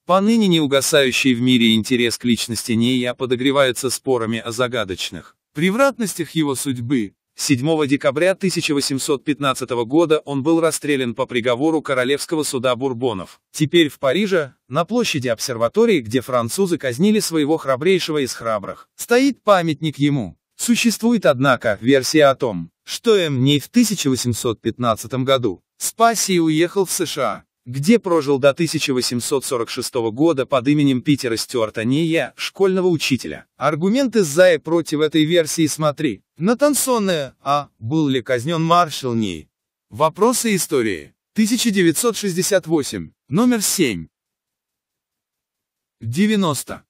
Поныне неугасающий в мире интерес к личности Нея подогревается спорами о загадочных превратностях его судьбы, 7 декабря 1815 года он был расстрелян по приговору Королевского суда Бурбонов. Теперь в Париже, на площади обсерватории, где французы казнили своего храбрейшего из храбрых, стоит памятник ему. Существует, однако, версия о том, что М. Ней в 1815 году спас и уехал в США где прожил до 1846 года под именем Питера Стюарта Нея, школьного учителя. Аргументы за и против этой версии смотри. На танцонное. а был ли казнен маршал Ней? Вопросы истории. 1968, номер 7. 90.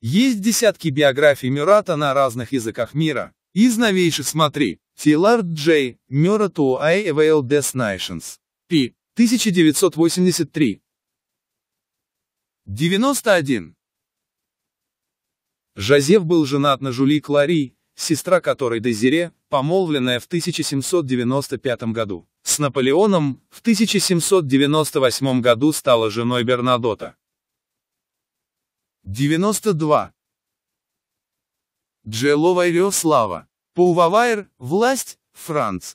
Есть десятки биографий Мюрата на разных языках мира. Из новейших смотри. Тилард Джей, Мюрат Уай Эвейл Дес Найшенс. Пи. 1983. 91. Жозеф был женат на Жули Клари, сестра которой Дезире, помолвленная в 1795 году. С Наполеоном в 1798 году стала женой Бернадота. 92. Джело Вайрё Слава. Паувавайр, власть, Франц.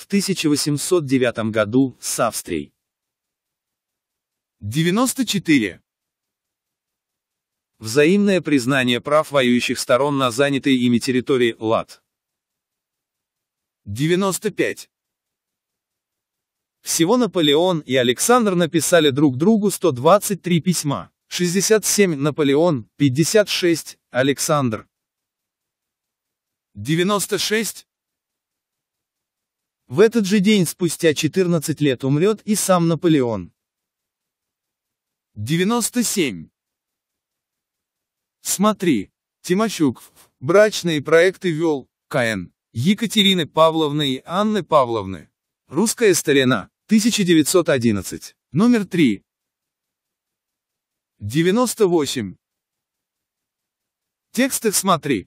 в 1809 году с Австрией. 94. Взаимное признание прав воюющих сторон на занятой ими территории ЛАД. 95. Всего Наполеон и Александр написали друг другу 123 письма. 67 Наполеон, 56 Александр. 96 в этот же день спустя 14 лет умрет и сам Наполеон. 97. Смотри, Тимощук, брачные проекты вел, КН, Екатерины Павловны и Анны Павловны. Русская старина, 1911, номер 3. 98. В текстах смотри,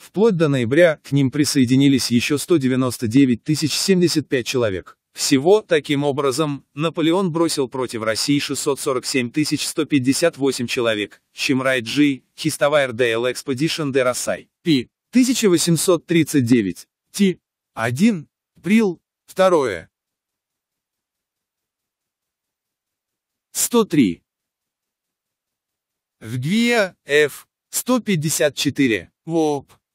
Вплоть до ноября к ним присоединились еще 199 075 человек. Всего, таким образом, Наполеон бросил против России 647 158 человек, чем Райджи, Хистовайр Дейл Экспедишн де Рассай, Пи, 1839, Ти, 1, Прил, 2. 103. В Гвия, Ф, 154, Воп.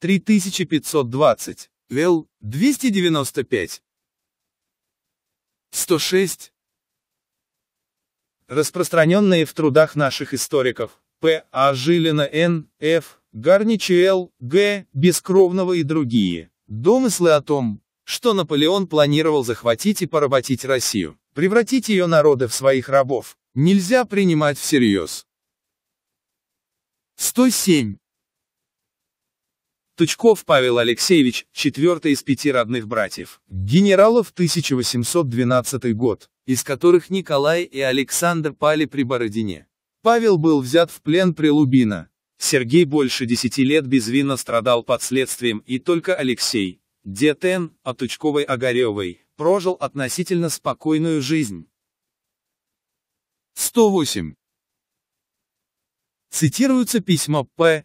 3520, вел 295. 106. Распространенные в трудах наших историков П. А. Жилина Н. Ф. Гарничи Л. Г. Бескровного и другие. Домыслы о том, что Наполеон планировал захватить и поработить Россию, превратить ее народы в своих рабов, нельзя принимать всерьез. 107. Тучков Павел Алексеевич, четвертый из пяти родных братьев. Генералов 1812 год, из которых Николай и Александр пали при Бородине. Павел был взят в плен при Лубина. Сергей больше десяти лет безвинно страдал под следствием, и только Алексей, дед Н, от а Тучковой Огаревой, прожил относительно спокойную жизнь. 108. Цитируются письма П.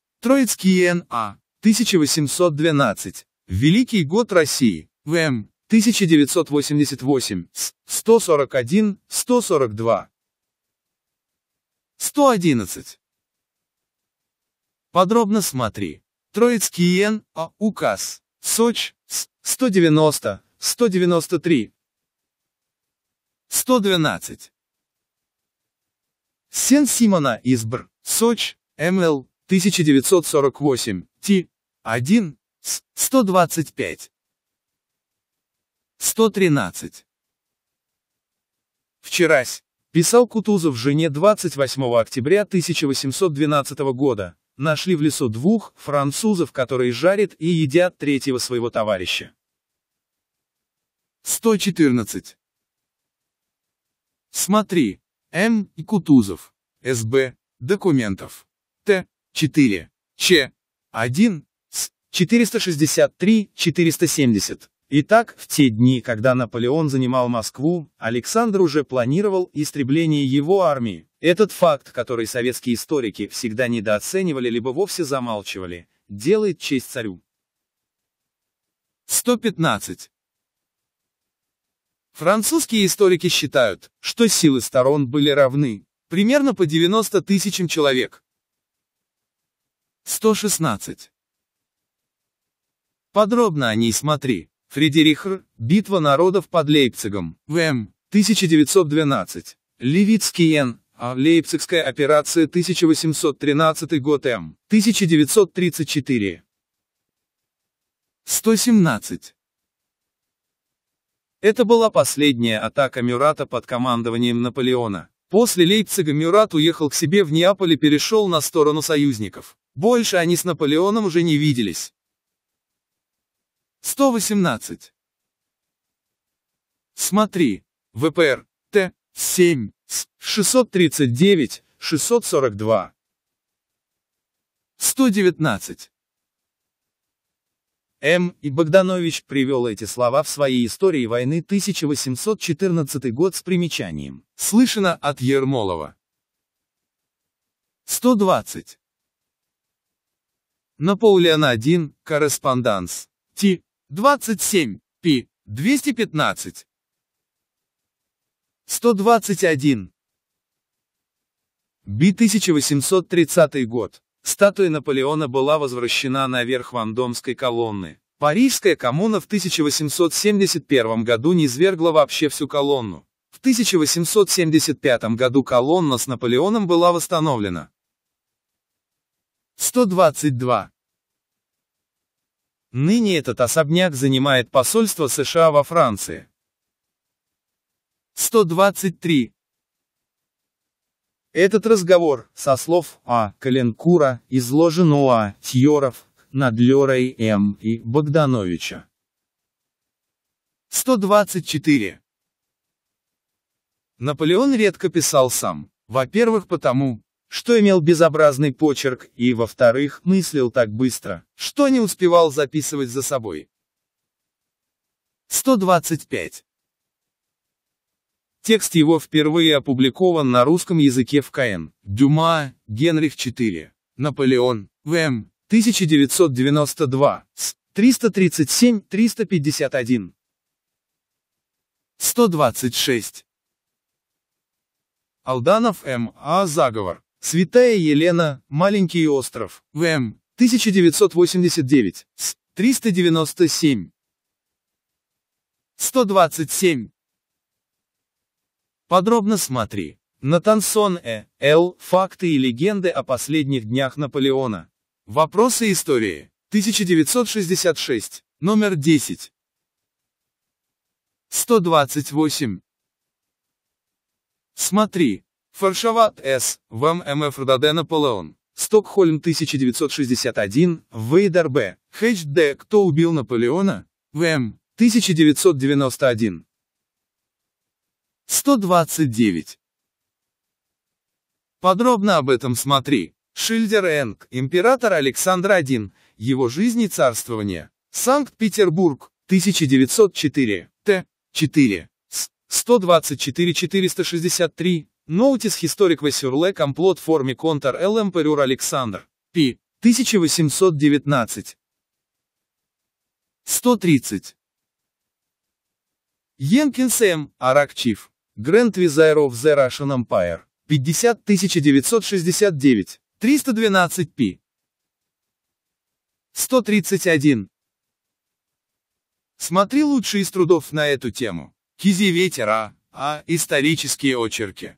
Троицкий а, Н.А. 1812. Великий год России. В.М. 1988. С 141, 142. 111. Подробно смотри. Троицкий Н. А. Указ. Соч С 190, 193. 112. Сен Симона Избр. Соч МЛ. 1948, Т. 1, С. 125. 113. Вчерась, писал Кутузов жене 28 октября 1812 года, нашли в лесу двух французов, которые жарят и едят третьего своего товарища. 114. Смотри. М. и Кутузов. СБ. Документов. Т. 4. Ч. 1. С. 463-470. Итак, в те дни, когда Наполеон занимал Москву, Александр уже планировал истребление его армии. Этот факт, который советские историки всегда недооценивали либо вовсе замалчивали, делает честь царю. 115. Французские историки считают, что силы сторон были равны, примерно по 90 тысячам человек. 116. Подробно о ней смотри. Фредерих Р. Битва народов под Лейпцигом. ВМ. 1912. Левицкий Н. А. Лейпцигская операция 1813 год М. 1934. 117. Это была последняя атака Мюрата под командованием Наполеона. После Лейпцига Мюрат уехал к себе в Неаполь и перешел на сторону союзников. Больше они с Наполеоном уже не виделись. 118. Смотри. ВПР. Т. 7. С. 639. 642. 119. М. и Богданович привел эти слова в своей истории войны 1814 год с примечанием. Слышано от Ермолова. 120. Наполеон 1, корреспонданс. Т. 27, П. 215. 121. Би 1830 год. Статуя Наполеона была возвращена наверх Вандомской колонны. Парижская коммуна в 1871 году не низвергла вообще всю колонну. В 1875 году колонна с Наполеоном была восстановлена. 122. Ныне этот особняк занимает посольство США во Франции. 123. Этот разговор, со слов А. Каленкура, изложен у А. над Надлерой М. и Богдановича. 124. Наполеон редко писал сам. Во-первых, потому, что имел безобразный почерк, и, во-вторых, мыслил так быстро, что не успевал записывать за собой. 125. Текст его впервые опубликован на русском языке в КН. Дюма, Генрих IV, Наполеон, В.М., 1992, с 337-351. 126. Алданов М. А. Заговор. Святая Елена, Маленький остров, ВМ, 1989, С, 397. 127. Подробно смотри. Натансон Э. Л. Факты и легенды о последних днях Наполеона. Вопросы истории. 1966. Номер 10. 128. Смотри. Фаршава, С. Вам МФ Родаде Наполеон. Стокхольм 1961, Вейдар Б. Хэтч Д. Кто убил Наполеона? ВМ. 1991. 129. Подробно об этом смотри. Шильдер Энг, император Александр I, его жизнь и царствование. Санкт-Петербург, 1904, Т. 4, С. 124-463, Ноутис Historic Васюрле Комплот Форми Контр Л. Эмперюр Александр. Пи. 1819. 130. Йенкинс М. Аракчив. Grand Визайр of the Russian Empire. 50 1969. 312 пи. 131. Смотри лучшие из трудов на эту тему. Кизи ветера, а, исторические очерки.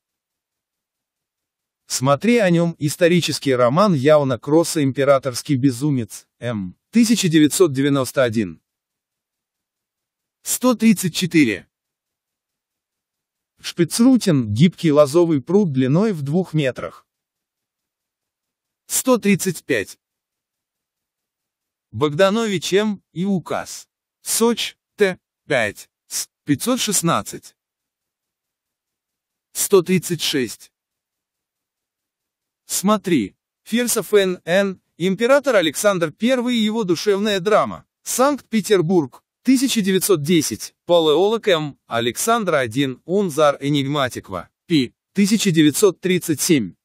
Смотри о нем исторический роман Яуна Кросса «Императорский безумец» М. 1991. 134. Шпицрутин – гибкий лазовый пруд длиной в двух метрах. 135. Богданович М. и указ. Соч. Т. 5. С. 516. 136. Смотри. Фирсов Н.Н. Император Александр I и его душевная драма. Санкт-Петербург. 1910. Палеолог М. Александра 1. Унзар Энигматиква. П. 1937.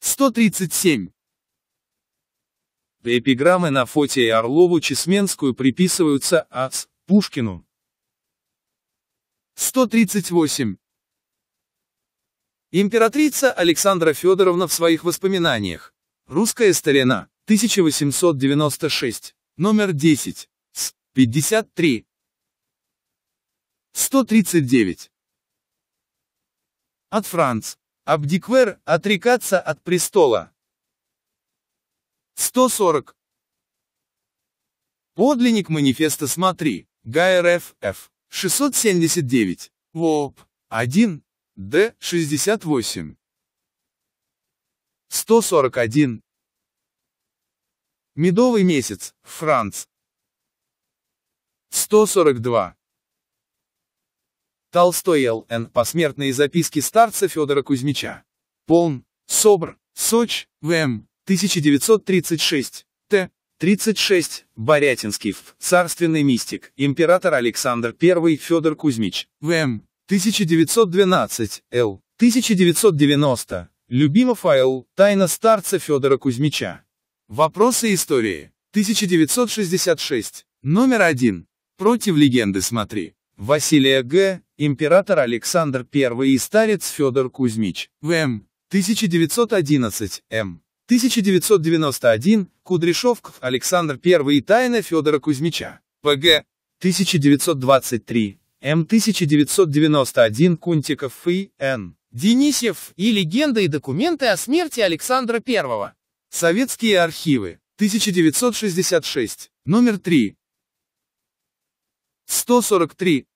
137. Эпиграммы на Фоте и Орлову Чесменскую приписываются А.С. Пушкину. 138. Императрица Александра Федоровна в своих воспоминаниях. Русская старина, 1896, номер 10, с 53. 139. От Франц. Абдиквер – отрекаться от престола. 140. Подлинник манифеста «Смотри», ГРФ, Ф. 679, ВОП, 1, Д. 68. 141. Медовый месяц, Франц. 142. Толстой Л.Н. Посмертные записки старца Федора Кузьмича. Полн. Собр. Соч. В.М. 1936. Т. 36. Борятинский. Ф. Царственный мистик. Император Александр I Федор Кузьмич. В.М. 1912, Л. 1990. Любимов А.Л. Тайна старца Федора Кузьмича. Вопросы истории. 1966. Номер 1. Против легенды смотри. Василия Г., император Александр I и старец Федор Кузьмич. В.М. 1911. М. 1991. Кудряшов Александр I и тайна Федора Кузьмича. П.Г. 1923. М1991 Кунтиков И. Н. Денисьев и легенды и документы о смерти Александра I. Советские архивы. 1966. Номер 3. 143.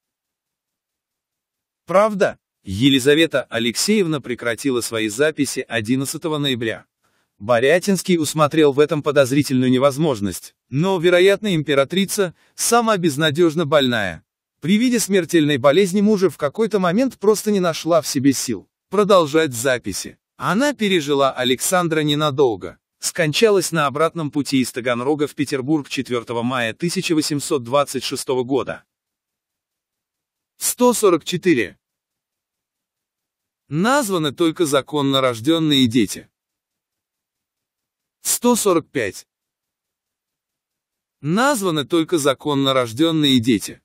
Правда? Елизавета Алексеевна прекратила свои записи 11 ноября. Борятинский усмотрел в этом подозрительную невозможность, но, вероятно, императрица сама безнадежно больная. При виде смертельной болезни мужа в какой-то момент просто не нашла в себе сил продолжать записи. Она пережила Александра ненадолго. Скончалась на обратном пути из Таганрога в Петербург 4 мая 1826 года. 144. Названы только законно рожденные дети. 145. Названы только законно рожденные дети.